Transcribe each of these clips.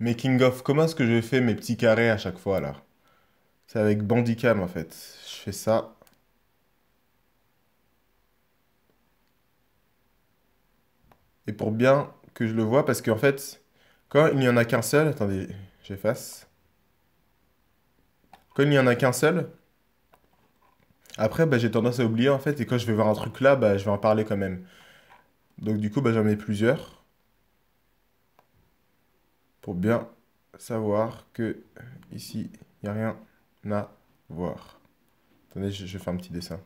making of. Comment est-ce que je fais mes petits carrés à chaque fois là C'est avec Bandicam en fait. Je fais ça. Et pour bien que je le vois, parce qu'en fait, quand il n'y en a qu'un seul, attendez, j'efface. Quand il n'y en a qu'un seul, après, bah, j'ai tendance à oublier en fait, et quand je vais voir un truc là, bah, je vais en parler quand même. Donc du coup, bah, j'en mets plusieurs pour bien savoir que euh, ici, il n'y a rien à voir. Attendez, je, vais fais un petit dessin.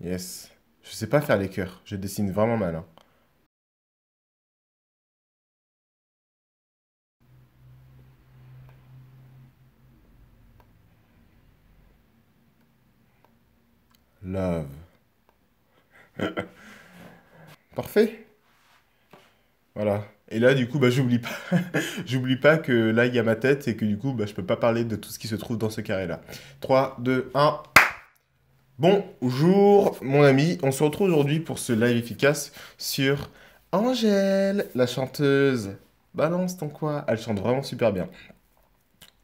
Yes. Je sais pas faire les cœurs. Je dessine vraiment mal. Hein. Love. Parfait. Voilà. Et là, du coup, bah, j'oublie pas. j'oublie pas que là, il y a ma tête et que du coup, je bah, je peux pas parler de tout ce qui se trouve dans ce carré-là. 3, 2, 1. Bonjour, mon ami. On se retrouve aujourd'hui pour ce live efficace sur Angèle, la chanteuse. Balance ton quoi. Elle chante vraiment super bien.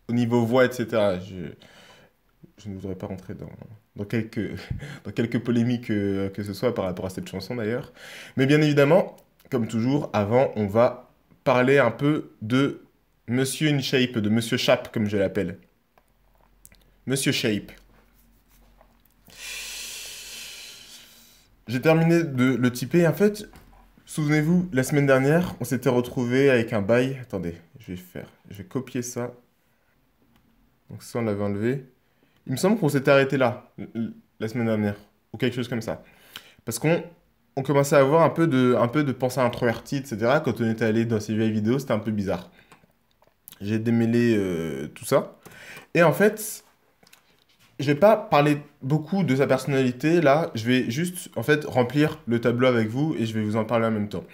Au niveau voix, etc. Je, je ne voudrais pas rentrer dans dans quelques, dans quelques polémiques euh, que ce soit par rapport à cette chanson d'ailleurs. Mais bien évidemment, comme toujours, avant, on va parler un peu de Monsieur InShape, de Monsieur Chap comme je l'appelle. Monsieur Shape. J'ai terminé de le typer. En fait, souvenez-vous, la semaine dernière, on s'était retrouvé avec un bail. Attendez, je vais faire. Je vais copier ça. Donc ça, on l'avait enlevé. Il me semble qu'on s'était arrêté là, la semaine dernière, ou quelque chose comme ça. Parce qu'on on commençait à avoir un peu de, un peu de pensée introvertie, etc. Quand on était allé dans ces vieilles vidéos, c'était un peu bizarre. J'ai démêlé euh, tout ça. Et en fait, je vais pas parler beaucoup de sa personnalité là, je vais juste en fait remplir le tableau avec vous et je vais vous en parler en même temps.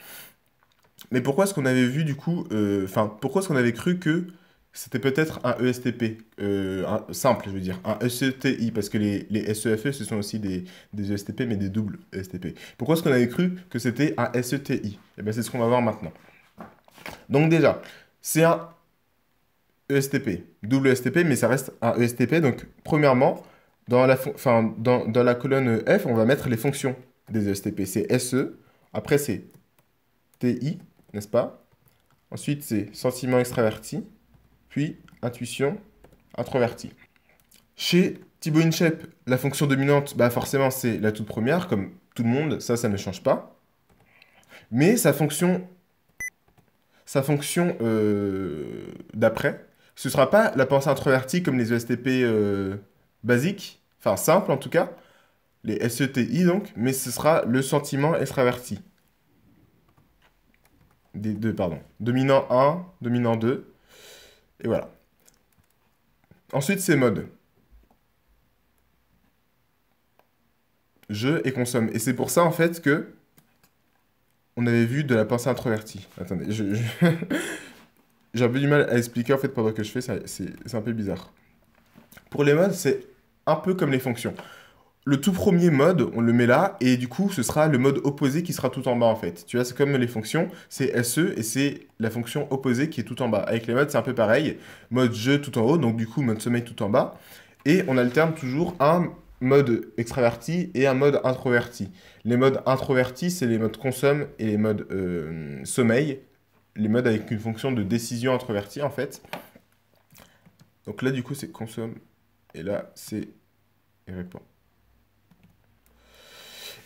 Mais pourquoi est-ce qu'on avait vu du coup, euh, enfin pourquoi est-ce qu'on avait cru que c'était peut-être un ESTP, euh, simple, je veux dire, un e SETI, parce que les, les SEFE, e, ce sont aussi des, des, ESTP, mais des doubles ESTP. Pourquoi est-ce qu'on avait cru que c'était un SETI et eh ben, c'est ce qu'on va voir maintenant. Donc déjà, c'est un ESTP, double ESTP, mais ça reste un ESTP. Donc, premièrement, dans la, dans, dans la colonne F, on va mettre les fonctions des ESTP. C'est SE, après c'est TI, n'est-ce pas Ensuite, c'est sentiment extraverti puis intuition introvertie. Chez Thibaut Inchep, la fonction dominante, bah forcément, c'est la toute première, comme tout le monde, ça, ça ne change pas. Mais sa fonction, sa fonction euh, d'après, ce ne sera pas la pensée introvertie comme les ESTP euh, basiques, enfin simples en tout cas, les SETI donc, mais ce sera le sentiment extraverti. Des deux, pardon. Dominant 1, dominant 2, et voilà. Ensuite, c'est mode. Je et consomme. Et c'est pour ça, en fait, que on avait vu de la pensée introvertie. Attendez, j'ai un peu du mal à expliquer en fait pendant que je fais ça, c'est un peu bizarre. Pour les modes, c'est un peu comme les fonctions le tout premier mode, on le met là, et du coup, ce sera le mode opposé qui sera tout en bas en fait. Tu vois, c'est comme les fonctions, c'est SE et c'est la fonction opposée qui est tout en bas. Avec les modes, c'est un peu pareil. Mode jeu tout en haut, donc du coup, mode sommeil tout en bas. Et on alterne toujours un mode extraverti et un mode introverti. Les modes introvertis, c'est les modes consomme et les modes euh, sommeil. Les modes avec une fonction de décision introvertie en fait. Donc là, du coup, c'est consomme. Et là, c'est répond.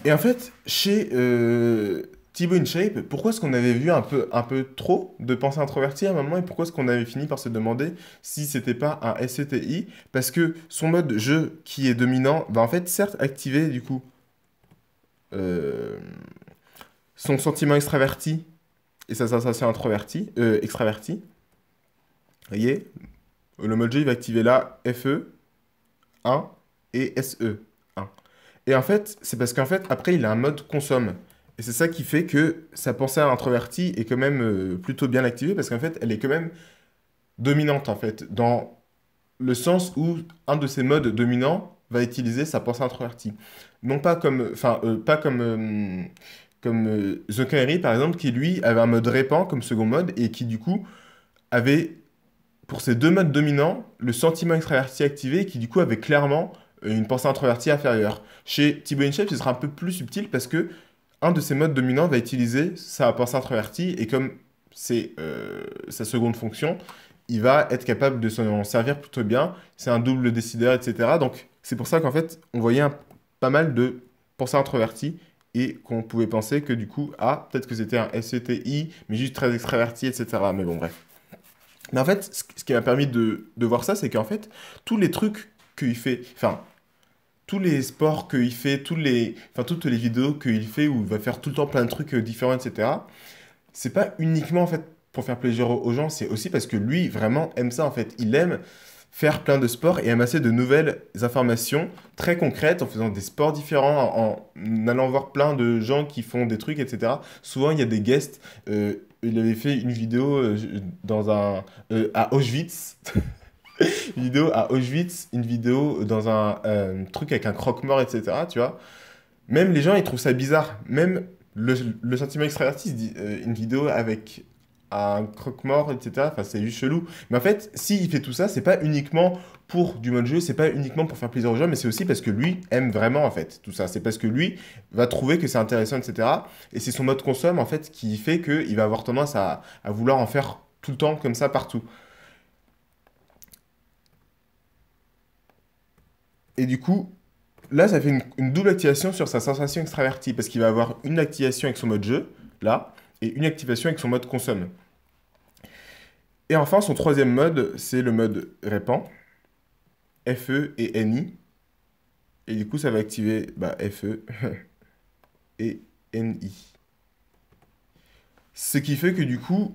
Et en fait, chez euh, Thibaut InShape, pourquoi est-ce qu'on avait vu un peu, un peu trop de pensée introvertie à un moment et pourquoi est-ce qu'on avait fini par se demander si c'était pas un SETI Parce que son mode jeu qui est dominant va en fait certes activer du coup euh, son sentiment extraverti et sa sensation introvertie, euh, Vous Voyez Le mode jeu il va activer là FE 1 et SE 1. Et en fait, c'est parce qu'en fait, après, il a un mode consomme. Et c'est ça qui fait que sa pensée introvertie est quand même euh, plutôt bien activée, parce qu'en fait, elle est quand même dominante, en fait, dans le sens où un de ses modes dominants va utiliser sa pensée introvertie. Non pas comme, enfin, euh, pas comme, euh, comme Zuckerberg, par exemple, qui lui avait un mode répand comme second mode, et qui du coup avait, pour ses deux modes dominants, le sentiment extraverti activé, et qui du coup avait clairement une pensée introvertie inférieure. Chez Thibaut Inchef, ce sera un peu plus subtil parce que un de ses modes dominants va utiliser sa pensée introvertie et comme c'est euh, sa seconde fonction, il va être capable de s'en servir plutôt bien. C'est un double décideur, etc. Donc c'est pour ça qu'en fait, on voyait pas mal de pensées introverties et qu'on pouvait penser que du coup, ah, peut-être que c'était un SETI, mais juste très extraverti, etc. Mais bon, bref. Mais en fait, ce qui m'a permis de, de voir ça, c'est qu'en fait, tous les trucs il fait, enfin, tous les sports qu'il fait, tous les, enfin, toutes les vidéos qu'il fait où il va faire tout le temps plein de trucs euh, différents, etc. C'est pas uniquement en fait pour faire plaisir aux gens, c'est aussi parce que lui vraiment aime ça en fait. Il aime faire plein de sports et amasser de nouvelles informations très concrètes en faisant des sports différents, en, allant voir plein de gens qui font des trucs, etc. Souvent, il y a des guests. Euh, il avait fait une vidéo euh, dans un, à Auschwitz. une vidéo à Auschwitz, une vidéo dans un euh, truc avec un croque-mort, etc. Tu vois Même les gens, ils trouvent ça bizarre. Même le, le sentiment extraverti, dit, euh, une vidéo avec un croque-mort, etc. Enfin, c'est juste chelou. Mais en fait, s'il fait tout ça, c'est pas uniquement pour du mode jeu, c'est pas uniquement pour faire plaisir aux gens, mais c'est aussi parce que lui aime vraiment, en fait, tout ça. C'est parce que lui va trouver que c'est intéressant, etc. Et c'est son mode consomme, en fait, qui fait qu'il va avoir tendance à, à vouloir en faire tout le temps comme ça partout. Et du coup, là, ça fait une, double activation sur sa sensation extravertie, parce qu'il va avoir une activation avec son mode jeu, là, et une activation avec son mode consomme. Et enfin, son troisième mode, c'est le mode répand, FE et NI. Et du coup, ça va activer bah, FE et NI. Ce qui fait que du coup,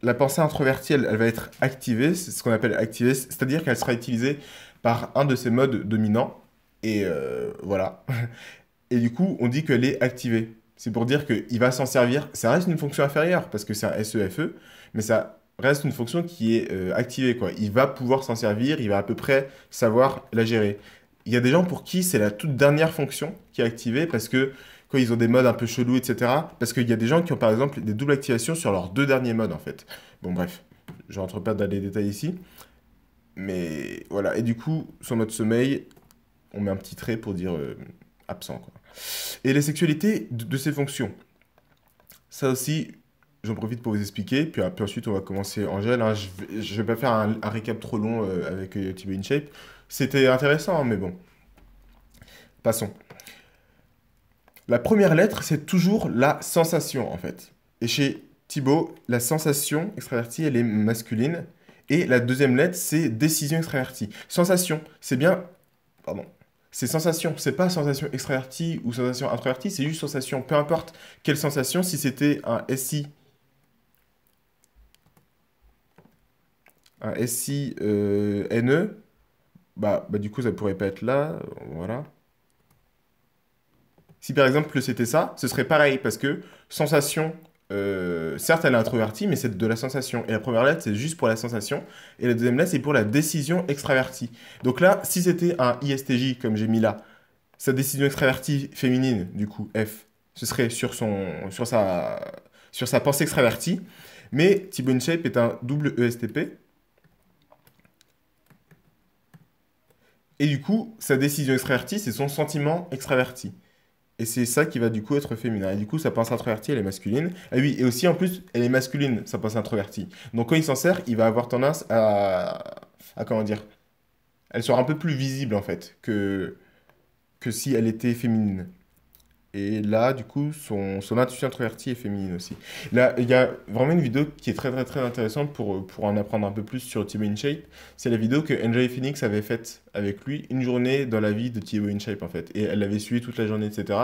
la pensée introvertie, elle, elle va être activée, c'est ce qu'on appelle activée, c'est-à-dire qu'elle sera utilisée par un de ses modes dominants. Et euh, voilà. Et du coup, on dit qu'elle est activée. C'est pour dire qu'il va s'en servir. Ça reste une fonction inférieure parce que c'est un SEFE, e, mais ça reste une fonction qui est euh, activée. Quoi. Il va pouvoir s'en servir, il va à peu près savoir la gérer. Il y a des gens pour qui c'est la toute dernière fonction qui est activée parce que quand ils ont des modes un peu chelous, etc. Parce qu'il y a des gens qui ont par exemple des doubles activations sur leurs deux derniers modes en fait. Bon bref, je rentre pas dans les détails ici. Mais voilà, et du coup, sur notre sommeil, on met un petit trait pour dire euh, absent. Et les sexualités de, ses fonctions. Ça aussi, j'en profite pour vous expliquer. Puis, ah, ensuite, on va commencer Angèle. Hein. je ne vais, pas faire un, récap trop long euh, avec euh, Thibaut Tibet C'était intéressant, hein, mais bon. Passons. La première lettre, c'est toujours la sensation, en fait. Et chez Thibaut, la sensation extravertie, elle est masculine. Et la deuxième lettre, c'est décision extravertie. Sensation, c'est bien. Pardon. C'est sensation, c'est pas sensation extravertie ou sensation introvertie, c'est juste sensation. Peu importe quelle sensation, si c'était un SI un SI euh, NE, bah, bah, du coup ça pourrait pas être là, voilà. Si par exemple c'était ça, ce serait pareil parce que sensation euh, certes, elle est introvertie, mais c'est de la sensation. Et la première lettre, c'est juste pour la sensation. Et la deuxième lettre, c'est pour la décision extravertie. Donc là, si c'était un ISTJ, comme j'ai mis là, sa décision extravertie féminine, du coup, F, ce serait sur, son, sur, sa, sur sa pensée extravertie. Mais Thibaut Shape est un double ESTP. Et du coup, sa décision extravertie, c'est son sentiment extraverti. Et c'est ça qui va du coup être féminin. Et du coup, sa pensée introvertie, elle est masculine. Et ah oui, et aussi en plus, elle est masculine, sa pensée introvertie. Donc quand il s'en sert, il va avoir tendance à. à comment dire Elle sera un peu plus visible en fait que, que si elle était féminine. Et là, du coup, son, son intuition introvertie est féminine aussi. Là, il y a vraiment une vidéo qui est très, très, très intéressante pour, pour en apprendre un peu plus sur Thibaut InShape. C'est la vidéo que NJ Phoenix avait faite avec lui, une journée dans la vie de Thibaut InShape, en fait. Et elle l'avait suivi toute la journée, etc.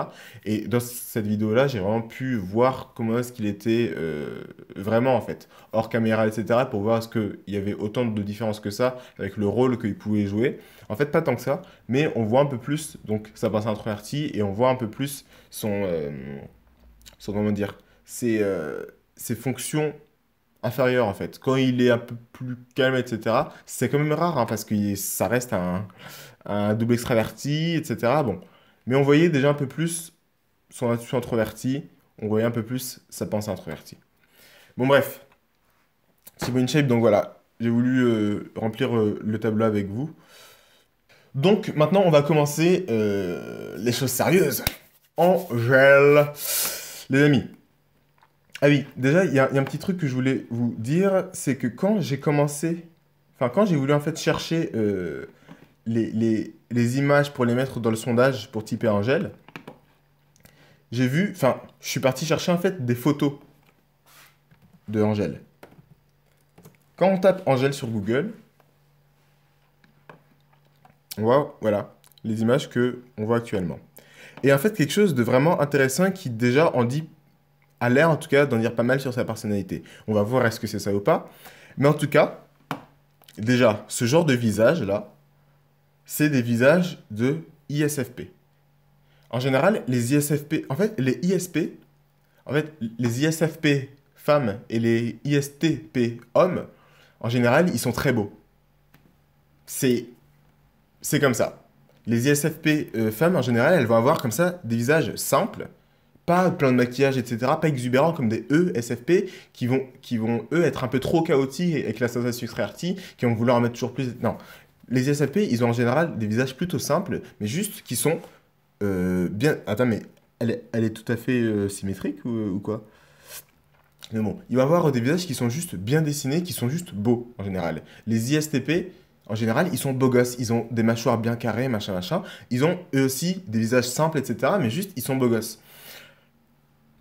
Et dans cette vidéo-là, j'ai vraiment pu voir comment est-ce qu'il était euh, vraiment, en fait, hors caméra, etc., pour voir est-ce qu'il y avait autant de différences que ça avec le rôle qu'il pouvait jouer. En fait, pas tant que ça, mais on voit un peu plus, donc ça passe introverti, et on voit un peu plus son, euh, son comment dire, ses, euh, ses fonctions inférieures en fait. Quand il est un peu plus calme, etc., c'est quand même rare hein, parce que ça reste un, double extraverti, etc. Bon. Mais on voyait déjà un peu plus son attitude introvertie, on voyait un peu plus sa pensée introvertie. Bon, bref. C'est bon, shape, donc voilà. J'ai voulu euh, remplir le tableau avec vous. Donc maintenant, on va commencer euh, les choses sérieuses. Angèle, les amis. Ah oui, déjà, il y, a un petit truc que je voulais vous dire, c'est que quand j'ai commencé, enfin quand j'ai voulu en fait chercher euh, les, images pour les mettre dans le sondage pour typer Angèle, j'ai vu, enfin, je suis parti chercher en fait des photos de Angèle. Quand on tape Angèle sur Google, on voit voilà, les images que on voit actuellement. Et en fait, quelque chose de vraiment intéressant qui déjà en dit, a l'air en tout cas d'en dire pas mal sur sa personnalité. On va voir est-ce que c'est ça ou pas. Mais en tout cas, déjà, ce genre de visage-là, c'est des visages de ISFP. En général, les ISFP, en fait, les ISP, en fait, les ISFP femmes et les ISTP hommes, en général, ils sont très beaux. C'est c'est comme ça. Les ISFP euh, femmes, en général, elles vont avoir comme ça des visages simples, pas plein de maquillage, etc., pas exubérants comme des ESFP qui vont, qui vont, eux, être un peu trop chaotiques avec la sensation extravertie, qui vont vouloir mettre toujours plus. Non. Les ISFP, ils ont en général des visages plutôt simples, mais juste qui sont euh, bien. Attends, mais elle est, tout à fait euh, symétrique ou, ou quoi mais bon, il va avoir des visages qui sont juste bien dessinés, qui sont juste beaux en général. Les ISTP, en général, ils sont beaux gosses, ils ont des mâchoires bien carrées, machin, machin. Ils ont eux aussi des visages simples, etc. Mais juste, ils sont beaux gosses.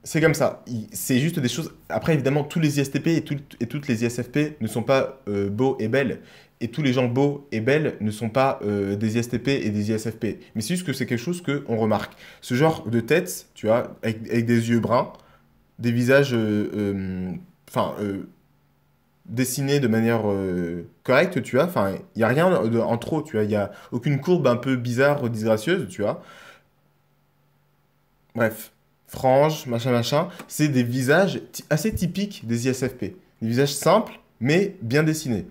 C'est comme ça. C'est juste des choses. Après, évidemment, tous les ISTP et, toutes les ISFP ne sont pas euh, beaux et belles. Et tous les gens beaux et belles ne sont pas euh, des ISTP et des ISFP. Mais c'est juste que c'est quelque chose qu'on remarque. Ce genre de tête, tu vois, avec, des yeux bruns, des visages. Euh, enfin. Euh, dessiné de manière euh, correcte, tu vois. Enfin, il n'y a rien de, en trop, tu vois. Il n'y a aucune courbe un peu bizarre, ou disgracieuse, tu vois. Bref, franges, machin, machin. C'est des visages assez typiques des ISFP. Des visages simples, mais bien dessinés.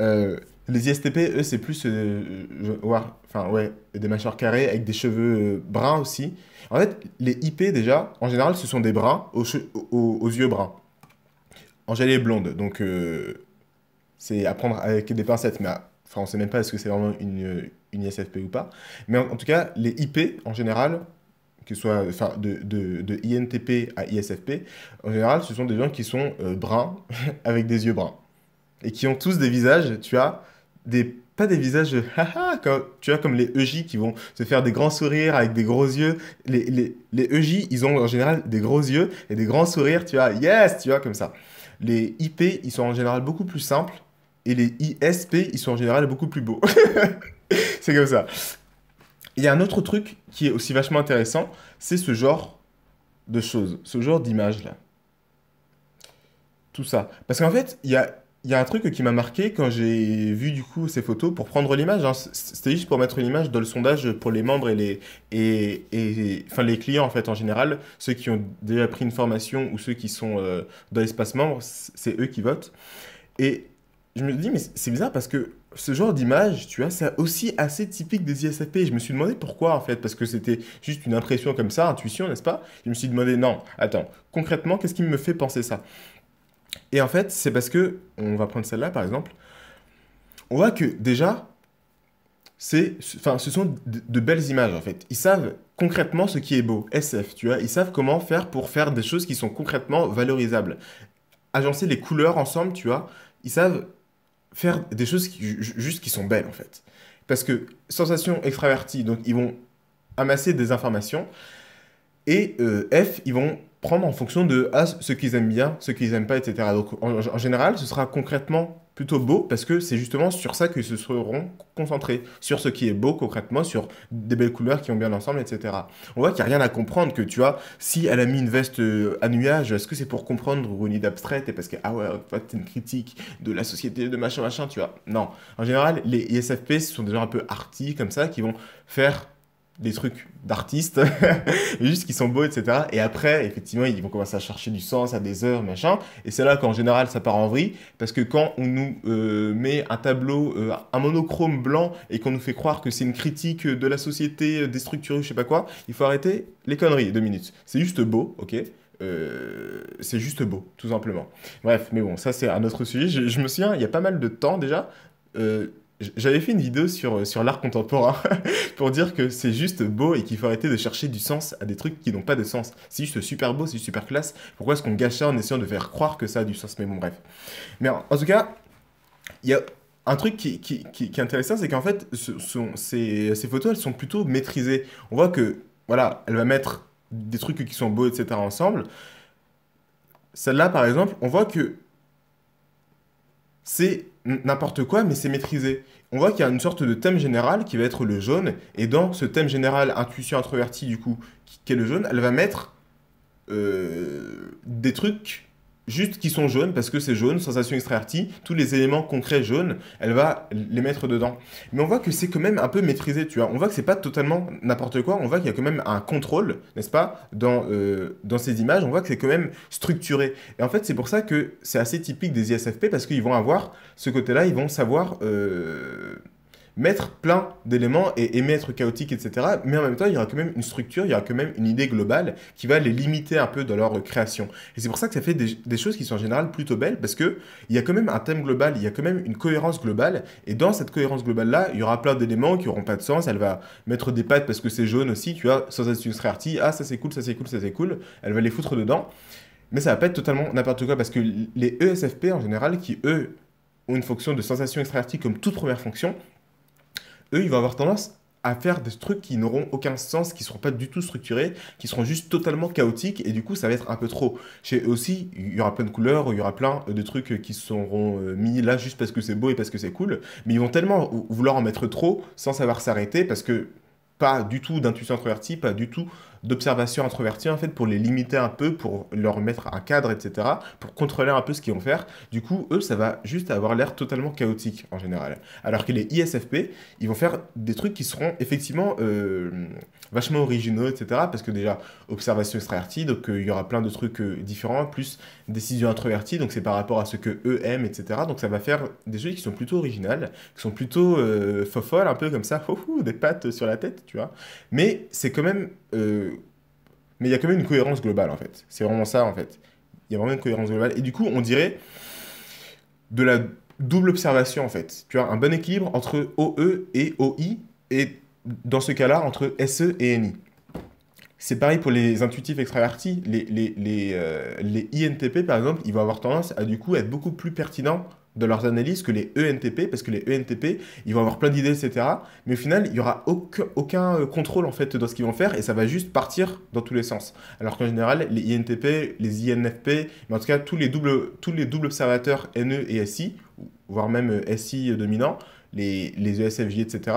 Euh, les ISTP, eux, c'est plus. Euh, voir, enfin, ouais, des mâchoires carrées avec des cheveux bruns aussi. En fait, les IP, déjà, en général, ce sont des bruns aux yeux bruns. Angèle est blonde, donc euh, c'est à prendre avec des pincettes, mais on enfin, on sait même pas est-ce que c'est vraiment une, une ISFP ou pas. Mais en, tout cas, les IP en général, que soit de, de, INTP à ISFP, en général, ce sont des gens qui sont euh, bruns avec des yeux bruns et qui ont tous des visages, tu as des pas des visages haha, tu vois, comme les EJ qui vont se faire des grands sourires avec des gros yeux. Les, les, les EJ, ils ont en général des gros yeux et des grands sourires, tu vois, yes, tu vois, comme ça les IP, ils sont en général beaucoup plus simples et les ISP, ils sont en général beaucoup plus beaux. c'est comme ça. Il y a un autre truc qui est aussi vachement intéressant, c'est ce genre de choses, ce genre dimages là. Tout ça. Parce qu'en fait, il y a il y a un truc qui m'a marqué quand j'ai vu du coup ces photos pour prendre l'image. Hein. C'était juste pour mettre l'image dans le sondage pour les membres et les, et, enfin, les clients en fait en général. Ceux qui ont déjà pris une formation ou ceux qui sont euh, dans l'espace membre, c'est eux qui votent. Et je me dis, mais c'est bizarre parce que ce genre d'image, tu vois, c'est aussi assez typique des ISFP. Je me suis demandé pourquoi, en fait, parce que c'était juste une impression comme ça, intuition, n'est-ce pas Je me suis demandé, non, attends, concrètement, qu'est-ce qui me fait penser ça et en fait, c'est parce que, on va prendre celle-là par exemple, on voit que déjà, c'est, enfin, ce sont de, belles images en fait. Ils savent concrètement ce qui est beau, SF, tu vois. Ils savent comment faire pour faire des choses qui sont concrètement valorisables. Agencer les couleurs ensemble, tu vois. Ils savent faire des choses juste qui sont belles en fait. Parce que sensation extravertie, donc ils vont amasser des informations. Et euh, F, ils vont prendre en fonction de ah, ce qu'ils aiment bien, ce qu'ils n'aiment pas, etc. Donc en, général, ce sera concrètement plutôt beau parce que c'est justement sur ça qu'ils se seront concentrés, sur ce qui est beau concrètement, sur des belles couleurs qui ont bien ensemble, etc. On voit qu'il n'y a rien à comprendre, que tu vois, si elle a mis une veste euh, à nuage, est-ce que c'est pour comprendre ou une idée abstraite et parce que, ah ouais, c'est une critique de la société, de machin, machin, tu vois. Non. En général, les ISFP, ce sont des gens un peu arty comme ça, qui vont faire des trucs d'artistes, juste qui sont beaux, etc. Et après, effectivement, ils vont commencer à chercher du sens à des heures, machin. Et c'est là qu'en général, ça part en vrille, parce que quand on nous euh, met un tableau, euh, un monochrome blanc, et qu'on nous fait croire que c'est une critique de la société euh, déstructurée, je sais pas quoi, il faut arrêter les conneries, deux minutes. C'est juste beau, ok c'est juste beau, tout simplement. Bref, mais bon, ça c'est un autre sujet. Je, me souviens, il y a pas mal de temps déjà, j'avais fait une vidéo sur, euh, sur l'art contemporain pour dire que c'est juste beau et qu'il faut arrêter de chercher du sens à des trucs qui n'ont pas de sens. C'est juste super beau, c'est super classe. Pourquoi est-ce qu'on gâche ça en essayant de faire croire que ça a du sens Mais bon, bref. Mais en, tout cas, il y a un truc qui, qui, qui, est intéressant, c'est qu'en fait, ce, ces, ces photos, elles sont plutôt maîtrisées. On voit que, voilà, elle va mettre des trucs qui sont beaux, etc. ensemble. Celle-là, par exemple, on voit que c'est n'importe quoi, mais c'est maîtrisé. On voit qu'il y a une sorte de thème général qui va être le jaune, et dans ce thème général, intuition introvertie du coup, qui, est le jaune, elle va mettre euh, des trucs juste qui sont jaunes, parce que c'est jaune, sensation extra-artie, tous les éléments concrets jaunes, elle va les mettre dedans. Mais on voit que c'est quand même un peu maîtrisé, tu vois. On voit que c'est pas totalement n'importe quoi, on voit qu'il y a quand même un contrôle, n'est-ce pas, dans, euh, dans ces images, on voit que c'est quand même structuré. Et en fait, c'est pour ça que c'est assez typique des ISFP, parce qu'ils vont avoir ce côté-là, ils vont savoir... Euh, mettre plein d'éléments et aimer être chaotique, etc. Mais en même temps, il y aura quand même une structure, il y aura quand même une idée globale qui va les limiter un peu dans leur création. Et c'est pour ça que ça fait des, choses qui sont en général plutôt belles parce que il y a quand même un thème global, il y a quand même une cohérence globale. Et dans cette cohérence globale-là, il y aura plein d'éléments qui n'auront pas de sens. Elle va mettre des pattes parce que c'est jaune aussi, tu vois, sans être Ah, ça c'est cool, ça c'est cool, ça c'est cool. Elle va les foutre dedans. Mais ça va pas être totalement n'importe quoi parce que les ESFP en général, qui eux ont une fonction de sensation extravertie comme toute première fonction, eux, ils vont avoir tendance à faire des trucs qui n'auront aucun sens, qui ne seront pas du tout structurés, qui seront juste totalement chaotiques et du coup ça va être un peu trop. Chez eux aussi, il y aura plein de couleurs, il y aura plein de trucs qui seront euh, mis là juste parce que c'est beau et parce que c'est cool, mais ils vont tellement vouloir en mettre trop sans savoir s'arrêter parce que pas du tout d'intuition introvertie, pas du tout d'observation introvertie en fait pour les limiter un peu, pour leur mettre un cadre, etc., pour contrôler un peu ce qu'ils vont faire. Du coup, eux, ça va juste avoir l'air totalement chaotique en général. Alors que les ISFP, ils vont faire des trucs qui seront effectivement euh, vachement originaux, etc., parce que déjà, observation extravertie, donc euh, il y aura plein de trucs euh, différents, plus décision introvertie, donc c'est par rapport à ce que eux aiment, etc. Donc ça va faire des choses qui sont plutôt originales, qui sont plutôt fofoles un peu comme ça, des pattes sur la tête, tu vois. Mais c'est quand même mais il y a quand même une cohérence globale en fait. C'est vraiment ça en fait. Il y a vraiment une cohérence globale. Et du coup, on dirait de la double observation en fait. Tu as un bon équilibre entre OE et OI et dans ce cas-là entre SE et NI. C'est pareil pour les intuitifs extravertis. Les, les, les, euh, les INTP par exemple, ils vont avoir tendance à du coup être beaucoup plus pertinents dans leurs analyses que les ENTP, parce que les ENTP, ils vont avoir plein d'idées, etc. Mais au final, il n'y aura aucun, euh, contrôle en fait dans ce qu'ils vont faire et ça va juste partir dans tous les sens. Alors qu'en général, les INTP, e les INFP, mais en tout cas tous les doubles, tous les doubles observateurs NE et SI, voire même euh, SI dominant, les, les ESFJ, etc.,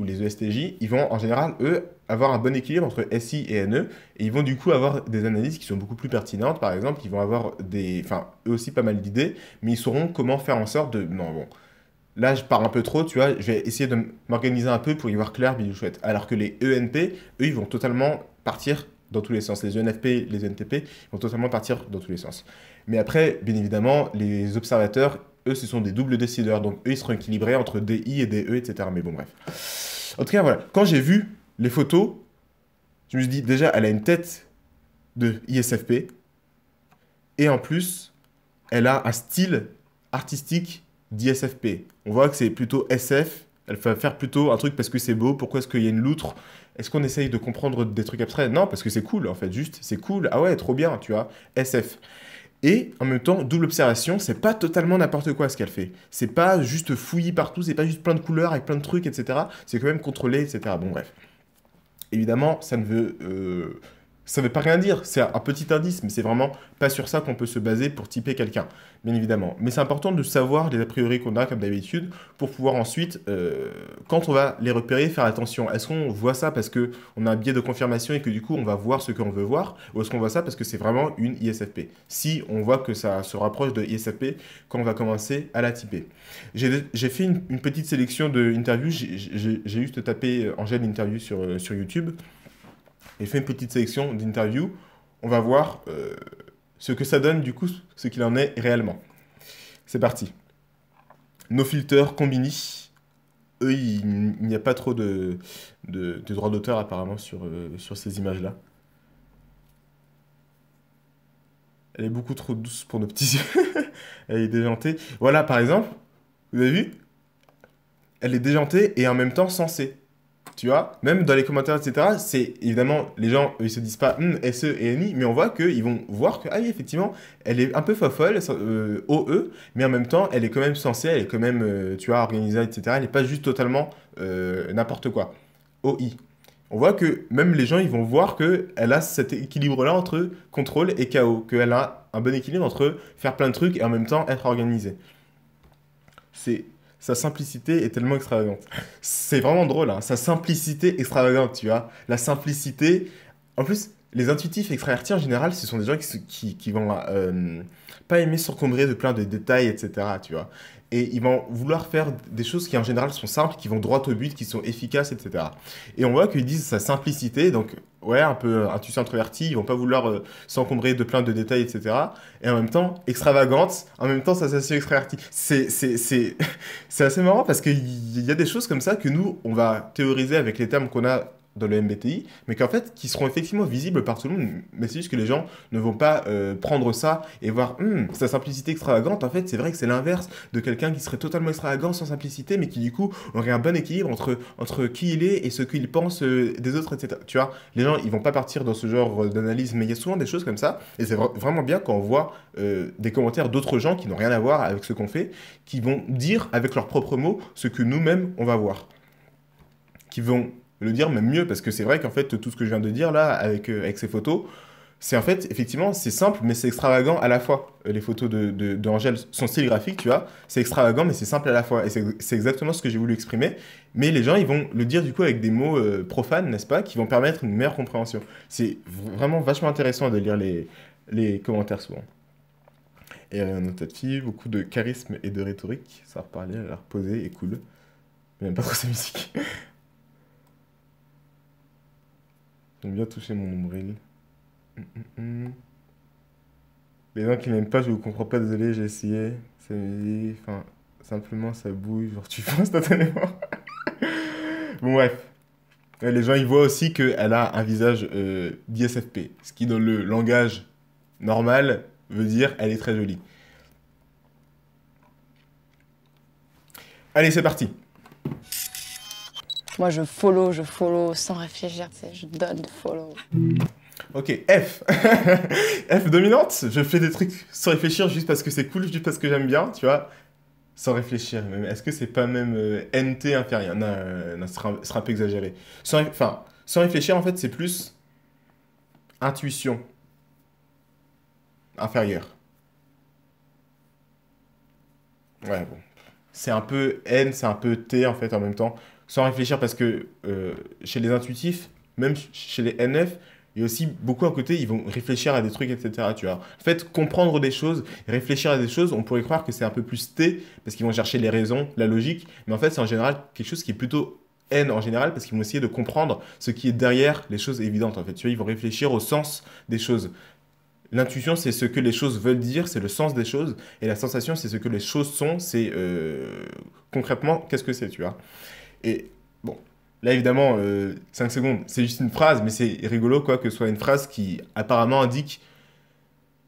ou les ESTJ, ils vont en général, eux, avoir un bon équilibre entre SI et NE, et ils vont du coup avoir des analyses qui sont beaucoup plus pertinentes, par exemple, ils vont avoir des, enfin, eux aussi pas mal d'idées, mais ils sauront comment faire en sorte de, non, bon, là je parle un peu trop, tu vois, je vais essayer de m'organiser un peu pour y voir clair, bidou chouette. Alors que les ENP, eux, ils vont totalement partir dans tous les sens. Les ENFP, les ENTP vont totalement partir dans tous les sens. Mais après, bien évidemment, les observateurs, eux, ce sont des doubles décideurs, donc eux, ils seront équilibrés entre d'i et d'e, etc. Mais bon, bref. En tout cas, voilà. Quand j'ai vu les photos, je me suis dit, déjà, elle a une tête de ISFP, et en plus, elle a un style artistique d'ISFP. On voit que c'est plutôt SF, elle va faire plutôt un truc parce que c'est beau, pourquoi est-ce qu'il y a une loutre Est-ce qu'on essaye de comprendre des trucs abstraits Non, parce que c'est cool, en fait, juste, c'est cool, ah ouais, trop bien, tu vois, SF. Et en même temps, double observation, c'est pas totalement n'importe quoi ce qu'elle fait. C'est pas juste fouillis partout, c'est pas juste plein de couleurs avec plein de trucs, etc. C'est quand même contrôlé, etc. Bon, bref. Évidemment, ça ne veut. Euh, ça ne veut pas rien dire, c'est un petit indice, mais c'est vraiment pas sur ça qu'on peut se baser pour typer quelqu'un, bien évidemment. Mais c'est important de savoir les a priori qu'on a, comme d'habitude, pour pouvoir ensuite, euh, quand on va les repérer, faire attention. Est-ce qu'on voit ça parce qu'on a un biais de confirmation et que du coup on va voir ce qu'on veut voir, ou est-ce qu'on voit ça parce que c'est vraiment une ISFP Si on voit que ça se rapproche de ISFP, quand on va commencer à la typer. J'ai fait une, petite sélection d'interviews, j'ai juste tapé euh, Angèle Interview sur, euh, sur YouTube et fait une petite sélection d'interviews. On va voir euh, ce que ça donne du coup, ce qu'il en est réellement. C'est parti. Nos filters combinés. Eux, il n'y a pas trop de, de, droits d'auteur apparemment sur, euh, sur ces images-là. Elle est beaucoup trop douce pour nos petits yeux. Elle est déjantée. Voilà, par exemple, vous avez vu Elle est déjantée et en même temps sensée tu vois, même dans les commentaires, etc., c'est évidemment, les gens, ils se disent pas hmm, SE et NI, mais on voit qu'ils vont voir que, ah oui, effectivement, elle est un peu fofolle, euh, OE, mais en même temps, elle est quand même censée, elle est quand même, euh, tu vois, organisée, etc., elle n'est pas juste totalement euh, n'importe quoi. OI. On voit que même les gens, ils vont voir qu'elle a cet équilibre-là entre contrôle et chaos, qu'elle a un bon équilibre entre faire plein de trucs et en même temps être organisée. C'est sa simplicité est tellement extravagante. C'est vraiment drôle, hein. sa simplicité extravagante, tu vois. La simplicité. En plus, les intuitifs extravertis en général, ce sont des gens qui, qui, vont euh, pas aimer s'encombrer de plein de détails, etc. Tu vois. Et ils vont vouloir faire des choses qui en général sont simples, qui vont droit au but, qui sont efficaces, etc. Et on voit qu'ils disent sa simplicité, donc ouais, un peu intuition introverti ils vont pas vouloir euh, s'encombrer de plein de détails, etc. Et en même temps, extravagante, en même temps, ça s'assure extraverti. C'est, c'est assez marrant parce qu'il y a des choses comme ça que nous, on va théoriser avec les termes qu'on a dans le MBTI, mais qu'en fait, qui seront effectivement visibles par tout le monde, mais c'est juste que les gens ne vont pas euh, prendre ça et voir hum, sa simplicité extravagante. En fait, c'est vrai que c'est l'inverse de quelqu'un qui serait totalement extravagant sans simplicité, mais qui du coup aurait un bon équilibre entre, entre qui il est et ce qu'il pense euh, des autres, etc. Tu vois, les gens, ils vont pas partir dans ce genre d'analyse, mais il y a souvent des choses comme ça, et c'est vraiment bien quand on voit euh, des commentaires d'autres gens qui n'ont rien à voir avec ce qu'on fait, qui vont dire avec leurs propres mots ce que nous-mêmes on va voir qui vont le dire même mieux, parce que c'est vrai qu'en fait, tout ce que je viens de dire là, avec, euh, avec ces photos, c'est en fait, effectivement, c'est simple, mais c'est extravagant à la fois. Euh, les photos d'Angèle, de, de style graphique, tu vois, c'est extravagant, mais c'est simple à la fois. Et c'est exactement ce que j'ai voulu exprimer. Mais les gens, ils vont le dire du coup avec des mots euh, profanes, n'est-ce pas, qui vont permettre une meilleure compréhension. C'est vraiment vachement intéressant de lire les, les commentaires souvent. Et euh, fille beaucoup de charisme et de rhétorique. Ça reparler, à la reposer, et cool. même pas trop sa musique. J'aime bien toucher mon nombril. Hum, hum, hum. Les gens qui n'aiment pas, je ne comprends pas, désolé, j'ai essayé. Ça enfin, simplement ça bouille, genre tu penses tellement... bon, bref. Les gens, ils voient aussi qu'elle a un visage euh, d'ISFP, ce qui, dans le langage normal, veut dire elle est très jolie. Allez, c'est parti. Moi, je follow, je follow sans réfléchir, je donne follow. Ok, F. F dominante, je fais des trucs sans réfléchir juste parce que c'est cool, juste parce que j'aime bien, tu vois. Sans réfléchir. Est-ce que c'est pas même euh, NT inférieur Non, euh, ce, sera, un peu exagéré. Sans, enfin, sans réfléchir, en fait, c'est plus intuition inférieure. Ouais, bon. C'est un peu N, c'est un peu T en fait en même temps sans réfléchir parce que euh, chez les intuitifs, même chez les NF, il y a aussi beaucoup à côté, ils vont réfléchir à des trucs, etc. Tu vois. En fait, comprendre des choses, réfléchir à des choses, on pourrait croire que c'est un peu plus T, parce qu'ils vont chercher les raisons, la logique, mais en fait, c'est en général quelque chose qui est plutôt N en général, parce qu'ils vont essayer de comprendre ce qui est derrière les choses évidentes. En fait, tu vois, ils vont réfléchir au sens des choses. L'intuition, c'est ce que les choses veulent dire, c'est le sens des choses, et la sensation, c'est ce que les choses sont, c'est euh, concrètement qu'est-ce que c'est, tu vois. Et bon, là évidemment, 5 euh, secondes, c'est juste une phrase, mais c'est rigolo quoi que ce soit une phrase qui apparemment indique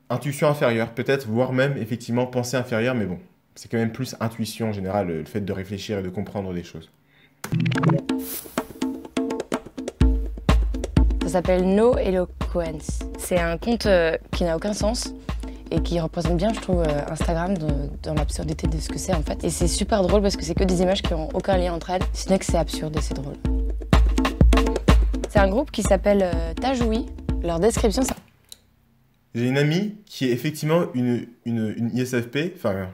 intuition inférieure, peut-être, voire même effectivement pensée inférieure, mais bon, c'est quand même plus intuition en général, le fait de réfléchir et de comprendre des choses. Ça s'appelle No Eloquence. C'est un conte euh, qui n'a aucun sens et qui représente bien, je trouve, euh, Instagram dans l'absurdité de ce que c'est en fait. Et c'est super drôle parce que c'est que des images qui n'ont aucun lien entre elles, si ce n'est que c'est absurde et c'est drôle. C'est un groupe qui s'appelle euh, Tajoui. Leur description, c'est. J'ai une amie qui est effectivement une, une, ISFP, enfin,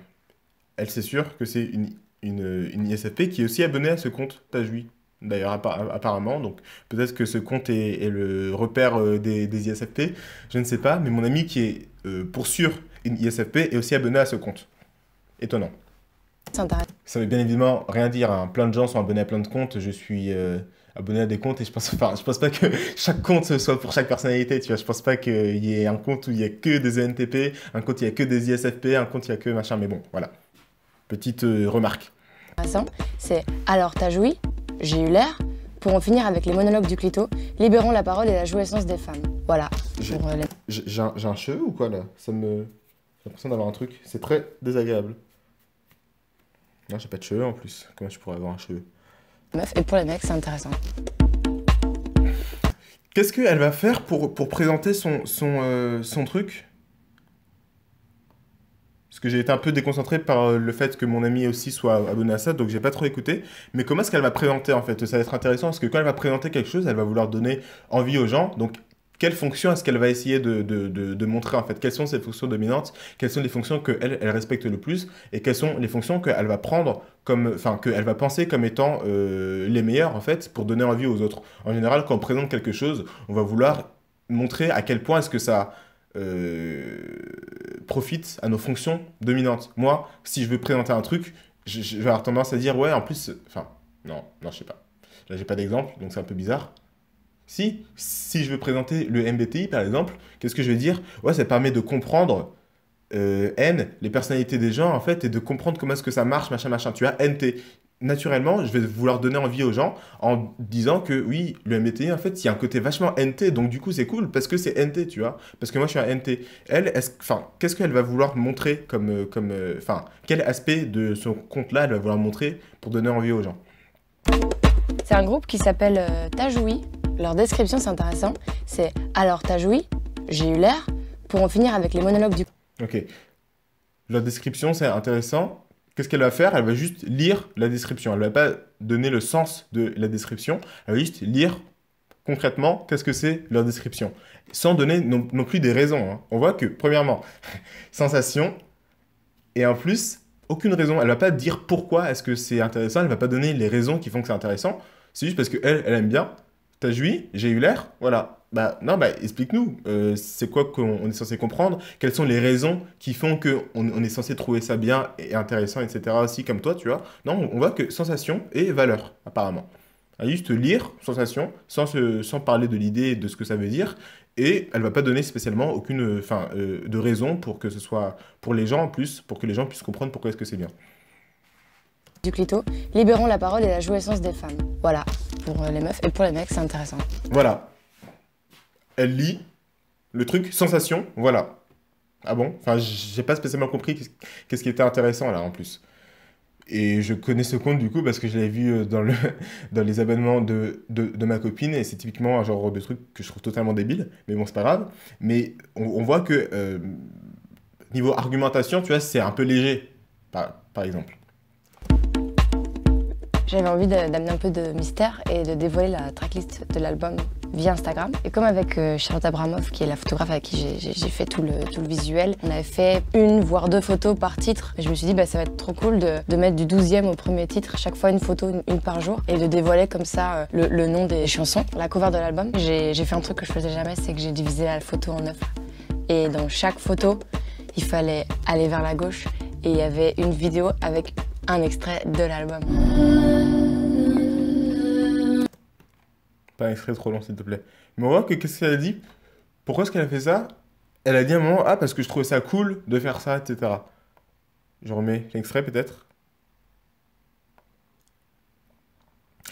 elle c'est sûr que c'est une, une, ISFP qui est aussi abonnée à ce compte Tajoui. D'ailleurs, apparemment, donc peut-être que ce compte est, est le repère euh, des, des ISFP, je ne sais pas, mais mon amie qui est euh, sûr une ISFP et aussi abonné à ce compte. Étonnant. Ça veut bien évidemment rien dire. Hein. Plein de gens sont abonnés à plein de comptes. Je suis euh, abonné à des comptes et je pense, je pense pas que chaque compte soit pour chaque personnalité. Tu vois, je pense pas qu'il y ait un compte où il y a que des ENTP, un compte où il y a que des ISFP, un compte où il y a que machin. Mais bon, voilà. Petite euh, remarque. C'est alors t'as joui, j'ai eu l'air. Pour en finir avec les monologues du clito, libérons la parole et la jouissance des femmes. Voilà. Euh, j'ai un, un, cheveu ou quoi là Ça me. J'ai l'impression d'avoir un truc. C'est très désagréable. Non, j'ai pas de cheveux en plus. Comment je pourrais avoir un cheveu Meuf, et pour les mecs, c'est intéressant. Qu'est-ce qu'elle va faire pour, pour présenter son, son, euh, son truc parce que j'ai été un peu déconcentré par euh, le fait que mon ami aussi soit abonné à ça, donc j'ai pas trop écouté. Mais comment est-ce qu'elle va présenter en fait Ça va être intéressant parce que quand elle va présenter quelque chose, elle va vouloir donner envie aux gens. Donc quelle fonction est-ce qu'elle va essayer de, montrer en fait Quelles sont ses fonctions dominantes Quelles sont les fonctions qu'elle elle respecte le plus Et quelles sont les fonctions qu'elle va prendre comme, enfin, qu'elle va penser comme étant euh, les meilleures en fait pour donner envie aux autres En général, quand on présente quelque chose, on va vouloir montrer à quel point est-ce que ça euh, profite à nos fonctions dominantes. Moi, si je veux présenter un truc, je, vais avoir tendance à dire ouais, en plus, enfin, non, non, je sais pas. Là, j'ai pas d'exemple, donc c'est un peu bizarre. Si, si je veux présenter le MBTI, par exemple, qu'est-ce que je vais dire Ouais, ça permet de comprendre euh, N, les personnalités des gens, en fait, et de comprendre comment est-ce que ça marche, machin, machin. Tu as NT. Naturellement, je vais vouloir donner envie aux gens en disant que oui, le MBTI, en fait, il y a un côté vachement NT. Donc, du coup, c'est cool parce que c'est NT, tu vois. Parce que moi, je suis un NT. Elle, enfin, qu'est-ce qu'elle va vouloir montrer comme. Euh, comme euh, enfin, quel aspect de son compte-là elle va vouloir montrer pour donner envie aux gens C'est un groupe qui s'appelle Tajoui leur description, c'est intéressant. C'est alors t'as joui, j'ai eu l'air, pour en finir avec les monologues du. Ok. Leur description, c'est intéressant. Qu'est-ce qu'elle va faire Elle va juste lire la description. Elle va pas donner le sens de la description. Elle va juste lire concrètement qu'est-ce que c'est leur description, sans donner non, plus des raisons. Hein. On voit que, premièrement, sensation, et en plus, aucune raison. Elle va pas dire pourquoi est-ce que c'est intéressant, elle va pas donner les raisons qui font que c'est intéressant. C'est juste parce qu'elle, elle aime bien, T'as joui J'ai eu l'air Voilà. Bah non, bah explique-nous. Euh, c'est quoi qu'on est censé comprendre Quelles sont les raisons qui font qu'on on est censé trouver ça bien et intéressant, etc. aussi, comme toi, tu vois Non, on voit que sensation et valeur, apparemment. À ah, juste lire sensation sans, sans parler de l'idée de ce que ça veut dire et elle va pas donner spécialement aucune euh, enfin euh, de raison pour que ce soit pour les gens en plus pour que les gens puissent comprendre pourquoi est-ce que c'est bien du clito libérons la parole et la jouissance des femmes voilà pour euh, les meufs et pour les mecs, c'est intéressant. Voilà. Elle lit le truc, sensation, voilà. Ah bon Enfin, j'ai pas spécialement compris qu'est-ce qui était intéressant là en plus. Et je connais ce compte du coup parce que je l'ai vu euh, dans, les abonnements de, de, ma copine et c'est typiquement un genre de truc que je trouve totalement débile, mais bon, c'est pas grave. Mais on, voit que euh, niveau argumentation, tu vois, c'est un peu léger, par exemple. J'avais envie d'amener un peu de mystère et de dévoiler la tracklist de l'album via Instagram. Et comme avec euh, Charlotte Abramov, qui est la photographe avec qui j'ai fait tout le, tout le visuel, on avait fait une voire deux photos par titre. je me suis dit, bah, ça va être trop cool de, mettre du 12e au premier titre, chaque fois une photo, une, par jour, et de dévoiler comme ça euh, le, nom des chansons, la couverture de l'album. J'ai fait un truc que je faisais jamais, c'est que j'ai divisé la photo en neuf. Et dans chaque photo, il fallait aller vers la gauche et il y avait une vidéo avec un extrait de l'album. Pas un extrait trop long, s'il te plaît. Mais on voit que qu'est-ce qu'elle a dit Pourquoi est-ce qu'elle a fait ça Elle a dit à un moment Ah, parce que je trouvais ça cool de faire ça, etc. Je remets l'extrait peut-être.